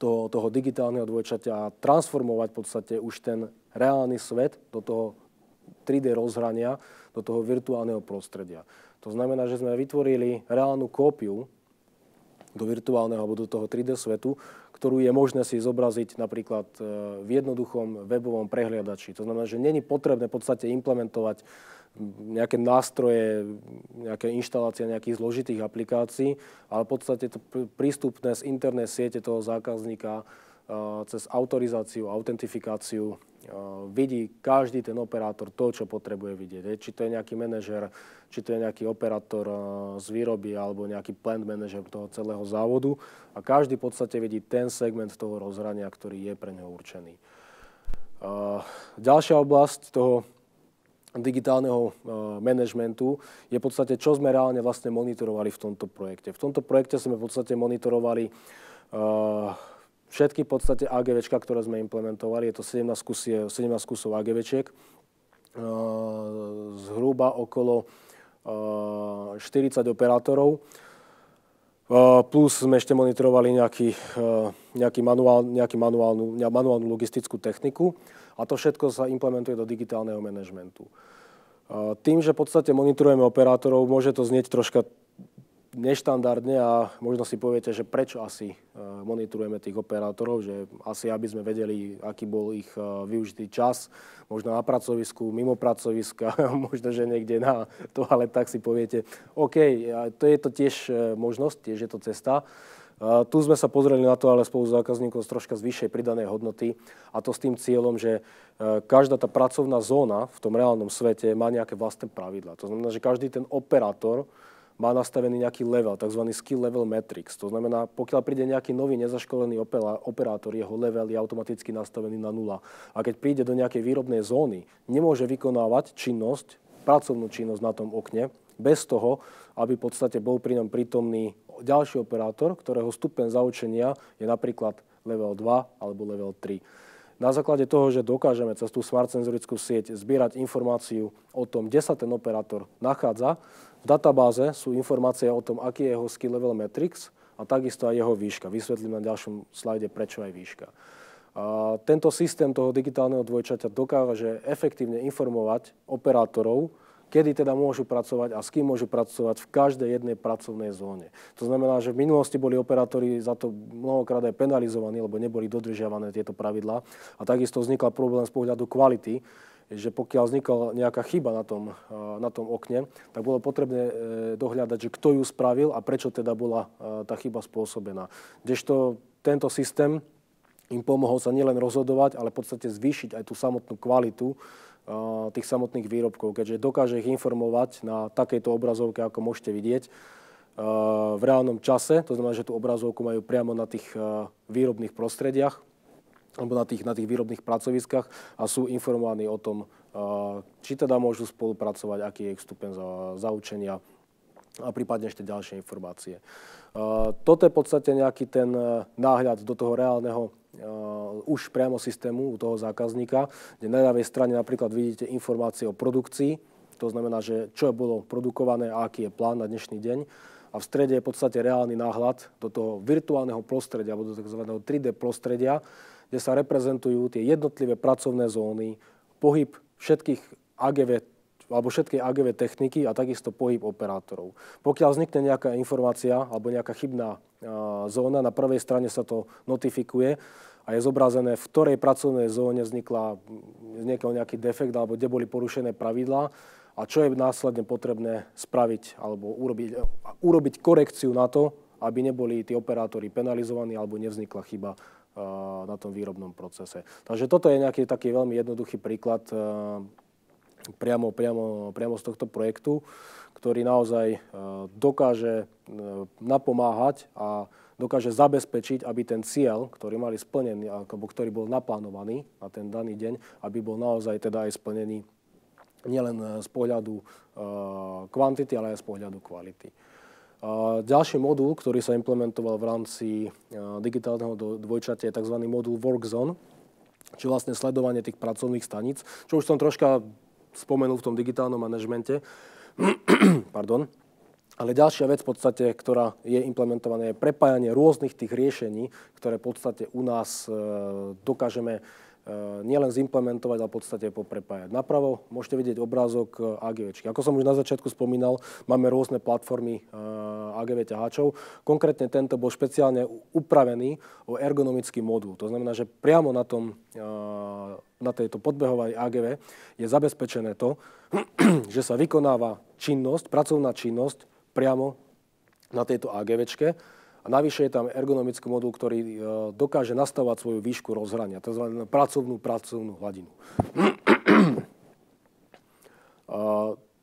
toho, toho digitálneho dvojčatia a transformovať v podstate už ten reálny svet do toho 3D rozhrania, do toho virtuálneho prostredia. To znamená, že sme vytvorili reálnu kópiu do virtuálneho alebo do toho 3D svetu, ktorú je možné si zobraziť napríklad e, v jednoduchom webovom prehliadači. To znamená, že není potrebné v podstate implementovať nejaké nástroje, nejaké inštalácie nejakých zložitých aplikácií, ale v podstate to prístupné z internej siete toho zákazníka Eh, cez autorizáciu, autentifikáciu eh, vidí každý ten operátor to, čo potrebuje vidieť. Či to je nejaký manažer, či to je nejaký operátor eh, z výroby alebo nejaký plant manažer toho celého závodu a každý v podstate vidí ten segment toho rozhrania, ktorý je pre neho určený. Ďalšia oblasť toho digitálneho manažmentu je v podstate, čo sme reálne vlastne monitorovali v tomto projekte. V tomto projekte sme v podstate monitorovali všetky v podstate AGVčka, ktoré sme implementovali, je to 17, kusie, 17 kusov AGVčiek, eh, zhruba okolo 40 eh, operátorov, eh, plus sme ešte monitorovali nejaký, nejaký, manuál, nejaký manuálnu, manuálnu logistickú techniku a to všetko sa implementuje do digitálneho manažmentu. Tým, že v podstate monitorujeme operátorov, môže to znieť troška neštandardne a možno si poviete, že prečo asi e, monitorujeme tých operátorov, že asi aby sme vedeli, aký bol ich e, využitý čas, možno na pracovisku, mimo pracoviska, možno, že niekde na to, ale tak si poviete, OK, to je to tiež e, možnosť, tiež je to cesta. Tu sme sa pozreli na to ale spolu s zákazníkom z troška z vyššej pridanej hodnoty a to s tým cieľom, že každá tá pracovná zóna v tom reálnom svete má nejaké vlastné pravidla. To znamená, že každý ten operátor má nastavený nejaký level, tzv. skill level matrix. To znamená, pokiaľ príde nejaký nový nezaškolený operátor, jeho level je automaticky nastavený na nula. A keď príde do nejakej výrobnej zóny, nemôže vykonávať činnosť, pracovnú činnosť na tom okne, bez toho, aby v podstate bol pri ňom prítomný ďalší operátor, ktorého stupeň zaučenia je napríklad level 2 alebo level 3. Na základe toho, že dokážeme cez tú smart senzorickú sieť zbierať informáciu o tom, kde sa ten operátor nachádza, v databáze sú informácie o tom, aký je jeho skill level matrix a takisto aj jeho výška. Vysvetlím na ďalšom slajde, prečo aj výška. A tento systém toho digitálneho dvojčaťa dokáže efektívne informovať operátorov, kedy teda môžu pracovať a s kým môžu pracovať v každej jednej pracovnej zóne. To znamená, že v minulosti boli operátori za to mnohokrát aj penalizovaní, lebo neboli dodržiavané tieto pravidlá. A takisto vznikal problém z pohľadu kvality, že pokiaľ vznikala nejaká chyba na tom, eh, na tom okne, tak bolo potrebné eh, dohľadať, že kto ju spravil a prečo teda bola eh, tá chyba spôsobená. Kdežto tento systém im pomohol sa nielen rozhodovať, ale v podstate zvýšiť aj tú samotnú kvalitu Eh, tých samotných výrobkov, keďže dokáže ich informovať na takejto obrazovke, ako môžete vidieť, eh, v reálnom čase, to znamená, že tú obrazovku majú priamo na tých eh, výrobných prostrediach alebo na tých, na tých výrobných pracoviskách a sú informovaní o tom, či teda môžu spolupracovať, aký je ich stupeň za, zaučenia a prípadne ešte ďalšie informácie. Toto je v podstate nejaký ten náhľad do toho reálneho Uh, už priamo systému u toho zákazníka, kde na ľavej strane napríklad vidíte informácie o produkcii, to znamená, že čo bolo produkované a aký je plán na dnešný deň. A v strede je v podstate reálny náhľad do toho virtuálneho prostredia, alebo do tzv. 3D prostredia, kde sa reprezentujú tie jednotlivé pracovné zóny, pohyb všetkých AGV alebo všetky AGV techniky a takisto pohyb operátorov. Pokiaľ vznikne nejaká informácia alebo nejaká chybná uh, zóna, na prvej strane sa to notifikuje, a je zobrazené, v ktorej pracovnej zóne vznikla vznikol nejaký defekt alebo kde boli porušené pravidlá a čo je následne potrebné spraviť alebo urobiť, urobiť korekciu na to, aby neboli tí operátori penalizovaní alebo nevznikla chyba eh, na tom výrobnom procese. Takže toto je nejaký taký veľmi jednoduchý príklad eh, priamo, priamo, priamo z tohto projektu, ktorý naozaj eh, dokáže napomáhať a dokáže zabezpečiť, aby ten cieľ, ktorý mali splnený, alebo ktorý bol naplánovaný na ten daný deň, aby bol naozaj teda aj splnený nielen eh, z pohľadu eh, kvantity, ale aj z pohľadu kvality. Eh, ďalší modul, ktorý sa implementoval v rámci digitálneho dvojčate, je tzv. modul WorkZone, či vlastne sledovanie tých pracovných staníc, čo už som troška spomenul v tom digitálnom manažmente. Pardon. Ale ďalšia vec, v podstate, ktorá je implementovaná, je prepájanie rôznych tých riešení, ktoré v podstate u nás e, dokážeme e, nielen zimplementovať, ale v podstate poprepájať. Napravo môžete vidieť obrázok e, AGV. Ako som už na začiatku spomínal, máme rôzne platformy AGV ťaháčov. Konkrétne tento bol špeciálne upravený o ergonomický modul. To znamená, že priamo na, tom, na tejto podbehovej AGV je zabezpečené to, že sa vykonáva činnosť, pracovná činnosť priamo na tejto AGVčke. A navyše je tam ergonomický modul, ktorý e, dokáže nastavovať svoju výšku rozhrania, tzv. pracovnú pracovnú hladinu.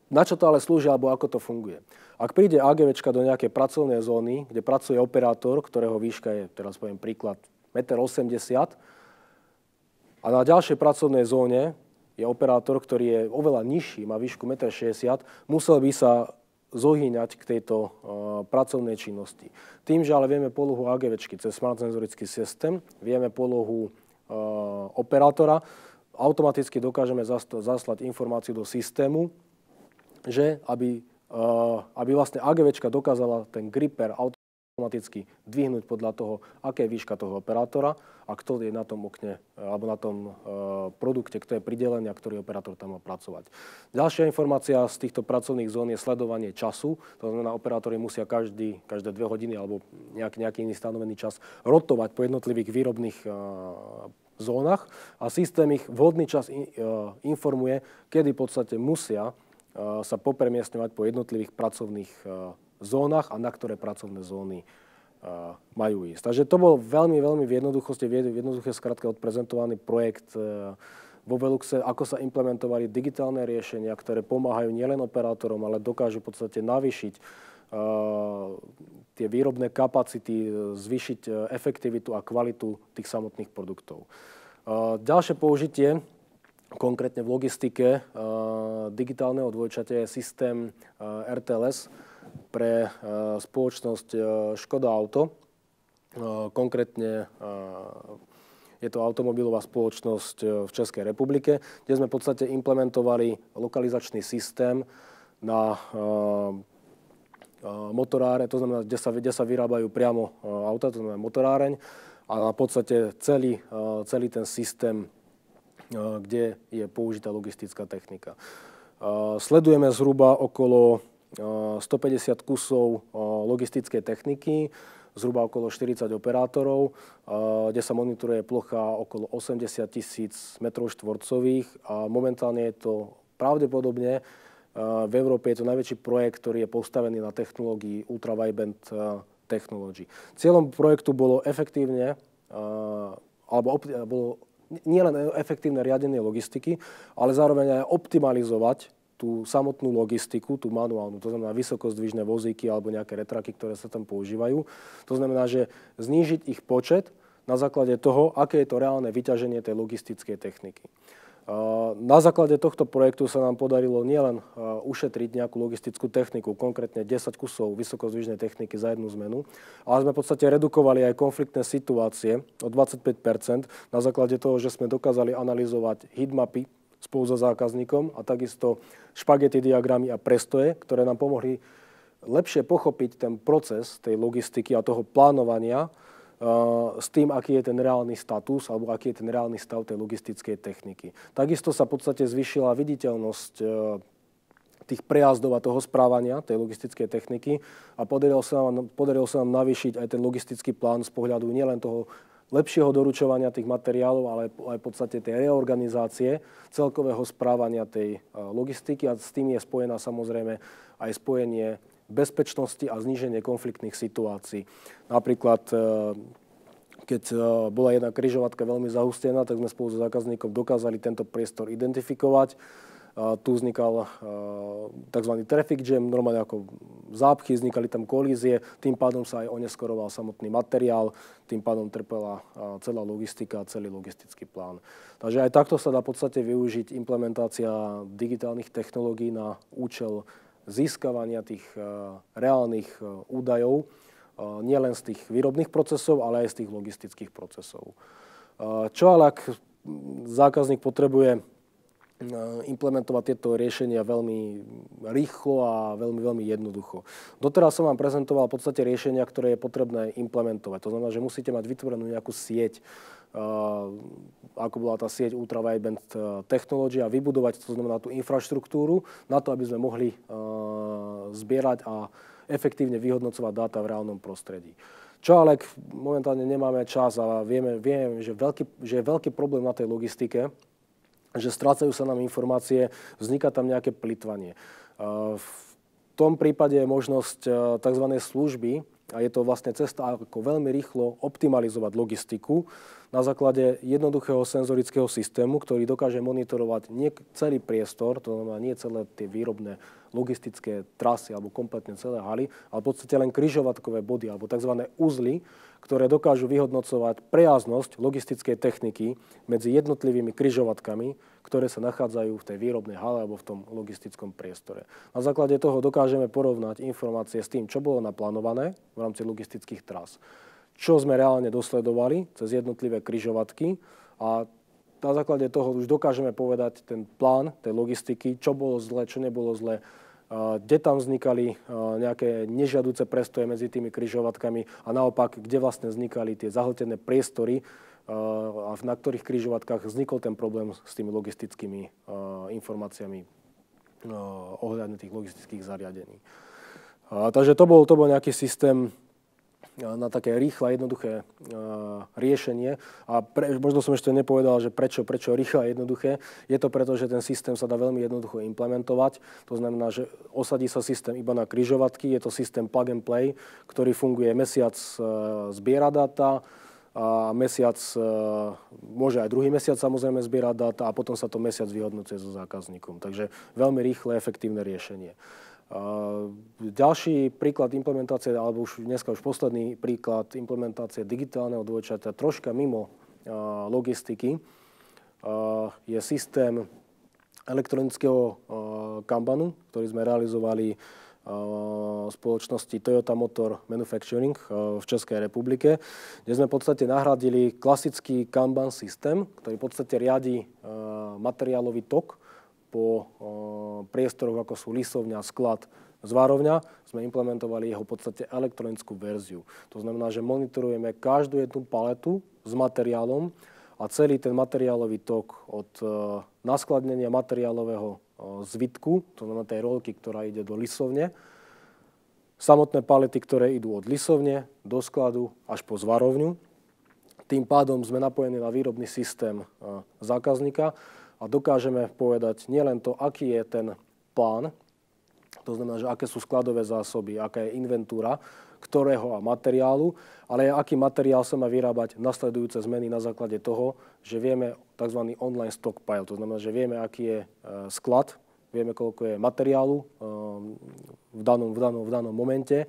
Na čo to ale slúži, alebo ako to funguje? Ak príde AGVčka do nejakej pracovnej zóny, kde pracuje operátor, ktorého výška je, teraz poviem príklad, 1,80 m, a na ďalšej pracovnej zóne je operátor, ktorý je oveľa nižší, má výšku 1,60 m, musel by sa zohýňať k tejto uh, pracovnej činnosti. Tým, že ale vieme polohu AGV cez smart senzorický systém, vieme polohu uh, operátora, automaticky dokážeme zaslať informáciu do systému, že aby, uh, aby vlastne AGVčka dokázala ten gripper automaticky dvihnúť podľa toho, aké je výška toho operátora a kto je na tom okne e, alebo na tom e, produkte, kto je pridelený a ktorý operátor tam má pracovať. Ďalšia informácia z týchto pracovných zón je sledovanie času. To znamená, operátori musia každý, každé dve hodiny alebo nejaký, nejaký iný stanovený čas rotovať po jednotlivých výrobných e, zónach a systém ich vhodný čas informuje, kedy v podstate musia sa popremiestňovať po jednotlivých pracovných zónach a na ktoré pracovné zóny eh, majú ísť. Takže to bol veľmi, veľmi v jednoduchosti, v jednoduché skratke odprezentovaný projekt eh, vo Veluxe, ako sa implementovali digitálne riešenia, ktoré pomáhajú nielen operátorom, ale dokážu v podstate navýšiť eh, tie výrobné kapacity, zvýšiť efektivitu a kvalitu tých samotných produktov. Ďalšie použitie, konkrétne v logistike digitálneho dvojčate je systém RTLS, pre e, spoločnosť e, Škoda Auto. E, konkrétne je to automobilová spoločnosť v Českej republike, kde sme v podstate implementovali lokalizačný systém na motoráre, to znamená, kde sa, kde sa vyrábajú priamo auta, to znamená motoráreň a v podstate celý, celý ten systém, kde je použitá logistická technika. Sledujeme zhruba okolo 150 kusov logistickej techniky, zhruba okolo 40 operátorov, kde sa monitoruje plocha okolo 80 tisíc metrov štvorcových a momentálne je to pravdepodobne v Európe je to najväčší projekt, ktorý je postavený na technológii Ultra Wideband Technology. Cieľom projektu bolo efektívne, alebo bolo nielen efektívne riadenie logistiky, ale zároveň aj optimalizovať tú samotnú logistiku, tú manuálnu, to znamená vysokozdvižné vozíky alebo nejaké retraky, ktoré sa tam používajú. To znamená, že znížiť ich počet na základe toho, aké je to reálne vyťaženie tej logistickej techniky. Na základe tohto projektu sa nám podarilo nielen ušetriť nejakú logistickú techniku, konkrétne 10 kusov vysokozvyžnej techniky za jednu zmenu, ale sme v podstate redukovali aj konfliktné situácie o 25 na základe toho, že sme dokázali analyzovať hitmapy spolu so zákazníkom a takisto špagety diagramy a prestoje, ktoré nám pomohli lepšie pochopiť ten proces tej logistiky a toho plánovania eh, s tým, aký je ten reálny status alebo aký je ten reálny stav tej logistickej techniky. Takisto sa v podstate zvyšila viditeľnosť eh, tých prejazdov a toho správania tej logistickej techniky a podarilo sa nám, podarilo sa nám navýšiť aj ten logistický plán z pohľadu nielen toho lepšieho doručovania tých materiálov, ale aj v podstate tej reorganizácie celkového správania tej e, logistiky a s tým je spojená samozrejme aj spojenie bezpečnosti a zníženie konfliktných situácií. Napríklad e, keď e, bola jedna križovatka veľmi zahustená, tak sme spolu so zákazníkom dokázali tento priestor identifikovať tu vznikal tzv. traffic jam, normálne ako zápchy, vznikali tam kolízie, tým pádom sa aj oneskoroval samotný materiál, tým pádom trpela celá logistika, celý logistický plán. Takže aj takto sa dá v podstate využiť implementácia digitálnych technológií na účel získavania tých reálnych údajov, nielen z tých výrobných procesov, ale aj z tých logistických procesov. Čo ale ak zákazník potrebuje Eh, implementovať tieto riešenia veľmi rýchlo a veľmi, veľmi jednoducho. Doteraz som vám prezentoval v podstate riešenia, ktoré je potrebné implementovať. To znamená, že musíte mať vytvorenú nejakú sieť, uh, ako bola tá sieť Ultra Wideband eh, Technology a vybudovať, to znamená tú infraštruktúru, na to, aby sme mohli uh, zbierať a efektívne vyhodnocovať dáta v reálnom prostredí. Čo ale momentálne nemáme čas a vieme, vieme že, veľký, že je veľký problém na tej logistike, že strácajú sa nám informácie, vzniká tam nejaké plitvanie. E, v tom prípade je možnosť e, tzv. služby, a je to vlastne cesta, ako veľmi rýchlo optimalizovať logistiku na základe jednoduchého senzorického systému, ktorý dokáže monitorovať nie celý priestor, to znamená nie celé tie výrobné logistické trasy alebo kompletne celé haly, ale v podstate len kryžovatkové body alebo tzv. uzly, ktoré dokážu vyhodnocovať prejaznosť logistickej techniky medzi jednotlivými kryžovatkami, ktoré sa nachádzajú v tej výrobnej hale alebo v tom logistickom priestore. Na základe toho dokážeme porovnať informácie s tým, čo bolo naplánované v rámci logistických tras, čo sme reálne dosledovali cez jednotlivé kryžovatky a na základe toho už dokážeme povedať ten plán tej logistiky, čo bolo zle, čo nebolo zle, kde tam vznikali nejaké nežiaduce prestoje medzi tými križovatkami a naopak, kde vlastne vznikali tie zahltené priestory a na ktorých križovatkách vznikol ten problém s tými logistickými informáciami ohľadne tých logistických zariadení. Takže to bol, to bol nejaký systém na také rýchle, jednoduché riešenie. A pre, možno som ešte nepovedal, že prečo, prečo rýchle a jednoduché. Je to preto, že ten systém sa dá veľmi jednoducho implementovať. To znamená, že osadí sa systém iba na kryžovatky. Je to systém plug and play, ktorý funguje mesiac e, zbiera data, a mesiac, e, môže aj druhý mesiac samozrejme zbierať dáta a potom sa to mesiac vyhodnocuje so zákazníkom. Takže veľmi rýchle, efektívne riešenie. Ehm, ďalší príklad implementácie, alebo už dneska už posledný príklad implementácie digitálneho dvojčata troška mimo ehm, logistiky ehm, je systém elektronického kanbanu, ktorý sme realizovali spoločnosti Toyota Motor Manufacturing v Českej republike, kde sme v podstate nahradili klasický Kanban systém, ktorý v podstate riadi materiálový tok, po priestoroch, ako sú lisovňa, sklad, zvárovňa, sme implementovali jeho v podstate elektronickú verziu. To znamená, že monitorujeme každú jednu paletu s materiálom a celý ten materiálový tok od e, naskladnenia materiálového e, zvitku, to znamená tej rolky, ktorá ide do lisovne, samotné palety, ktoré idú od lisovne do skladu až po zvarovňu. Tým pádom sme napojení na výrobný systém e, zákazníka, a dokážeme povedať nielen to, aký je ten plán, to znamená, že aké sú skladové zásoby, aká je inventúra, ktorého a materiálu, ale aj aký materiál sa má vyrábať nasledujúce zmeny na základe toho, že vieme tzv. online stockpile, to znamená, že vieme, aký je e, sklad, vieme, koľko je materiálu e, v danom, v danom, v danom momente.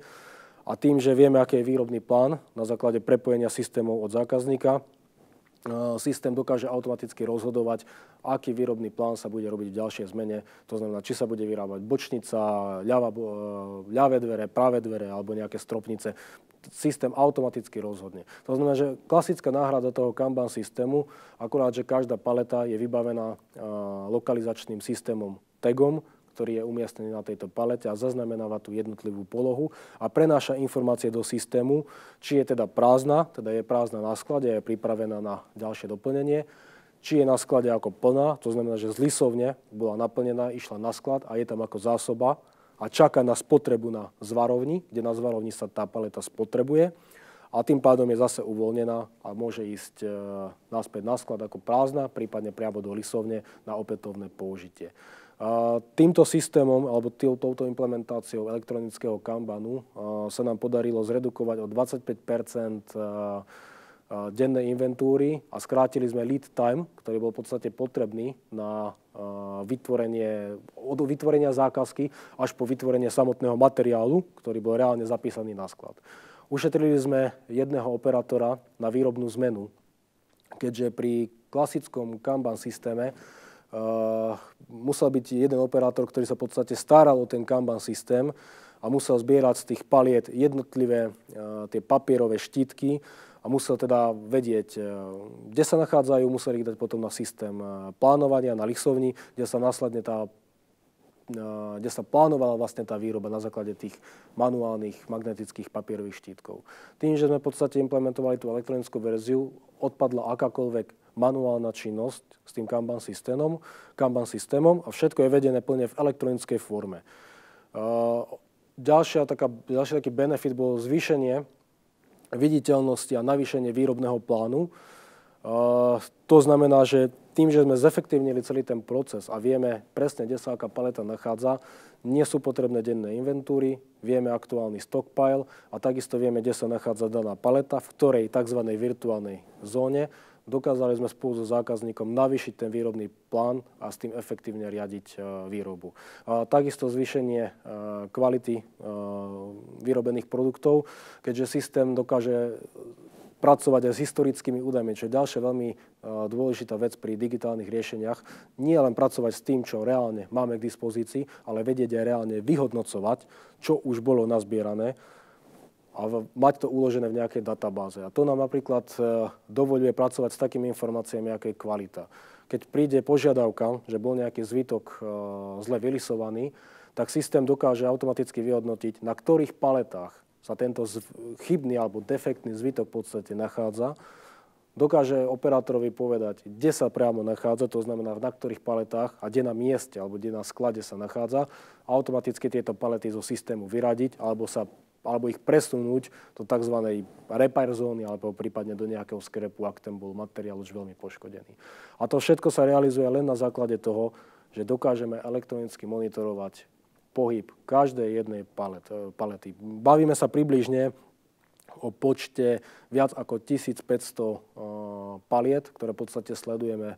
A tým, že vieme, aký je výrobný plán na základe prepojenia systémov od zákazníka, E, systém dokáže automaticky rozhodovať, aký výrobný plán sa bude robiť v ďalšej zmene. To znamená, či sa bude vyrábať bočnica, ľava, e, ľavé dvere, práve dvere alebo nejaké stropnice. Systém automaticky rozhodne. To znamená, že klasická náhrada toho Kanban systému, akurát, že každá paleta je vybavená e, lokalizačným systémom tagom, ktorý je umiestnený na tejto palete a zaznamenáva tú jednotlivú polohu a prenáša informácie do systému, či je teda prázdna, teda je prázdna na sklade a je pripravená na ďalšie doplnenie, či je na sklade ako plná, to znamená, že z lisovne bola naplnená, išla na sklad a je tam ako zásoba a čaká na spotrebu na zvarovni, kde na zvarovni sa tá paleta spotrebuje a tým pádom je zase uvoľnená a môže ísť e, naspäť na sklad ako prázdna, prípadne priamo do lisovne na opätovné použitie týmto systémom alebo touto implementáciou elektronického Kanbanu sa nám podarilo zredukovať o 25 dennej inventúry a skrátili sme lead time, ktorý bol v podstate potrebný na vytvorenie, od vytvorenia zákazky až po vytvorenie samotného materiálu, ktorý bol reálne zapísaný na sklad. Ušetrili sme jedného operátora na výrobnú zmenu, keďže pri klasickom Kanban systéme Eh, musel byť jeden operátor, ktorý sa v podstate staral o ten Kanban systém a musel zbierať z tých paliet jednotlivé eh, tie papierové štítky a musel teda vedieť, eh, kde sa nachádzajú, musel ich dať potom na systém plánovania, na lisovni, kde sa následne tá kde sa plánovala vlastne tá výroba na základe tých manuálnych magnetických papierových štítkov. Tým, že sme v podstate implementovali tú elektronickú verziu, odpadla akákoľvek manuálna činnosť s tým Kanban systémom, Kanban systémom a všetko je vedené plne v elektronickej forme. Ďalšia taká, ďalší taký benefit bolo zvýšenie viditeľnosti a navýšenie výrobného plánu. To znamená, že tým, že sme zefektívnili celý ten proces a vieme presne, kde sa aká paleta nachádza, nie sú potrebné denné inventúry, vieme aktuálny stockpile a takisto vieme, kde sa nachádza daná paleta, v ktorej tzv. virtuálnej zóne Dokázali sme spolu so zákazníkom navýšiť ten výrobný plán a s tým efektívne riadiť e, výrobu. Takisto zvýšenie e, kvality e, vyrobených produktov, keďže systém dokáže pracovať aj s historickými údajmi, čo je ďalšia veľmi dôležitá vec pri digitálnych riešeniach. Nie len pracovať s tým, čo reálne máme k dispozícii, ale vedieť aj reálne vyhodnocovať, čo už bolo nazbierané a mať to uložené v nejakej databáze. A to nám napríklad e, dovoluje pracovať s takými informáciami, aké je kvalita. Keď príde požiadavka, že bol nejaký zvytok e, zle vylisovaný, tak systém dokáže automaticky vyhodnotiť, na ktorých paletách sa tento chybný alebo defektný zvytok v podstate nachádza. Dokáže operátorovi povedať, kde sa priamo nachádza, to znamená na ktorých paletách a kde na mieste alebo kde na sklade sa nachádza. Automaticky tieto palety zo systému vyradiť alebo sa alebo ich presunúť do tzv. repair zóny alebo prípadne do nejakého skrepu, ak ten bol materiál už veľmi poškodený. A to všetko sa realizuje len na základe toho, že dokážeme elektronicky monitorovať pohyb každej jednej palet, e, palety. Bavíme sa približne o počte viac ako 1500 e, paliet, ktoré v podstate sledujeme e,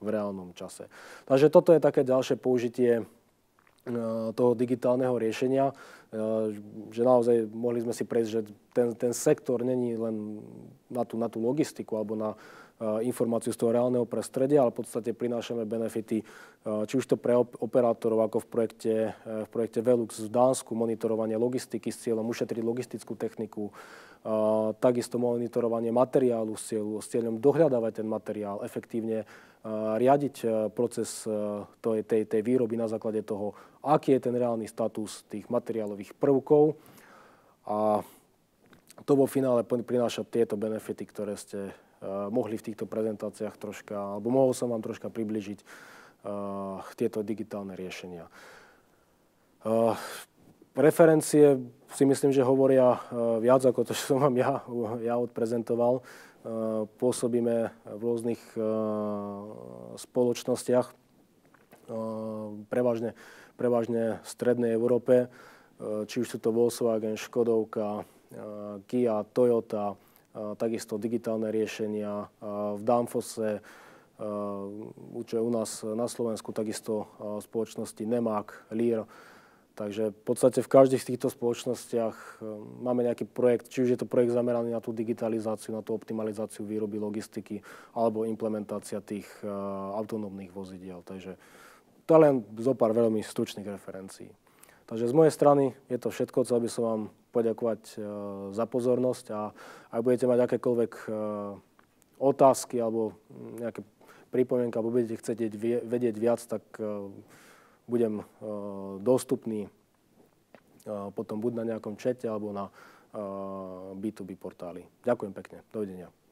v reálnom čase. Takže toto je také ďalšie použitie Eh, toho digitálneho riešenia, eh, že naozaj mohli sme si prejsť, že ten, ten sektor není len na tú, na tú logistiku alebo na, Eh, informáciu z toho reálneho prostredia, ale v podstate prinášame benefity, eh, či už to pre operátorov, ako v projekte, eh, v projekte Velux v Dánsku, monitorovanie logistiky s cieľom ušetriť logistickú techniku, takisto monitorovanie materiálu s, cieľu, s cieľom dohľadávať ten materiál, efektívne riadiť proces tej, tej, tej výroby na základe toho, aký je ten reálny status tých materiálových prvkov. A to vo finále prináša tieto benefity, ktoré ste Eh, mohli v týchto prezentáciách troška, alebo mohol som vám troška približiť eh, tieto digitálne riešenia. Eh, referencie si myslím, že hovoria viac ako to, čo som vám ja, ja odprezentoval. Pôsobíme v rôznych spoločnostiach, prevažne, prevažne v Strednej Európe, či už sú to Volkswagen, Škodovka, Kia, Toyota, takisto digitálne riešenia v Danfose, čo je u nás na Slovensku, takisto spoločnosti nemak Lír. Takže v podstate v každých z týchto spoločnostiach e, máme nejaký projekt, či už je to projekt zameraný na tú digitalizáciu, na tú optimalizáciu výroby, logistiky alebo implementácia tých e, autonómnych vozidiel. Takže to len zo pár veľmi stručných referencií. Takže z mojej strany je to všetko, chcel by som vám poďakovať e, za pozornosť a ak budete mať akékoľvek e, otázky alebo nejaké pripomienky, alebo budete chcieť vedieť viac, tak e, budem dostupný potom buď na nejakom čete alebo na B2B portáli. Ďakujem pekne. Dovidenia.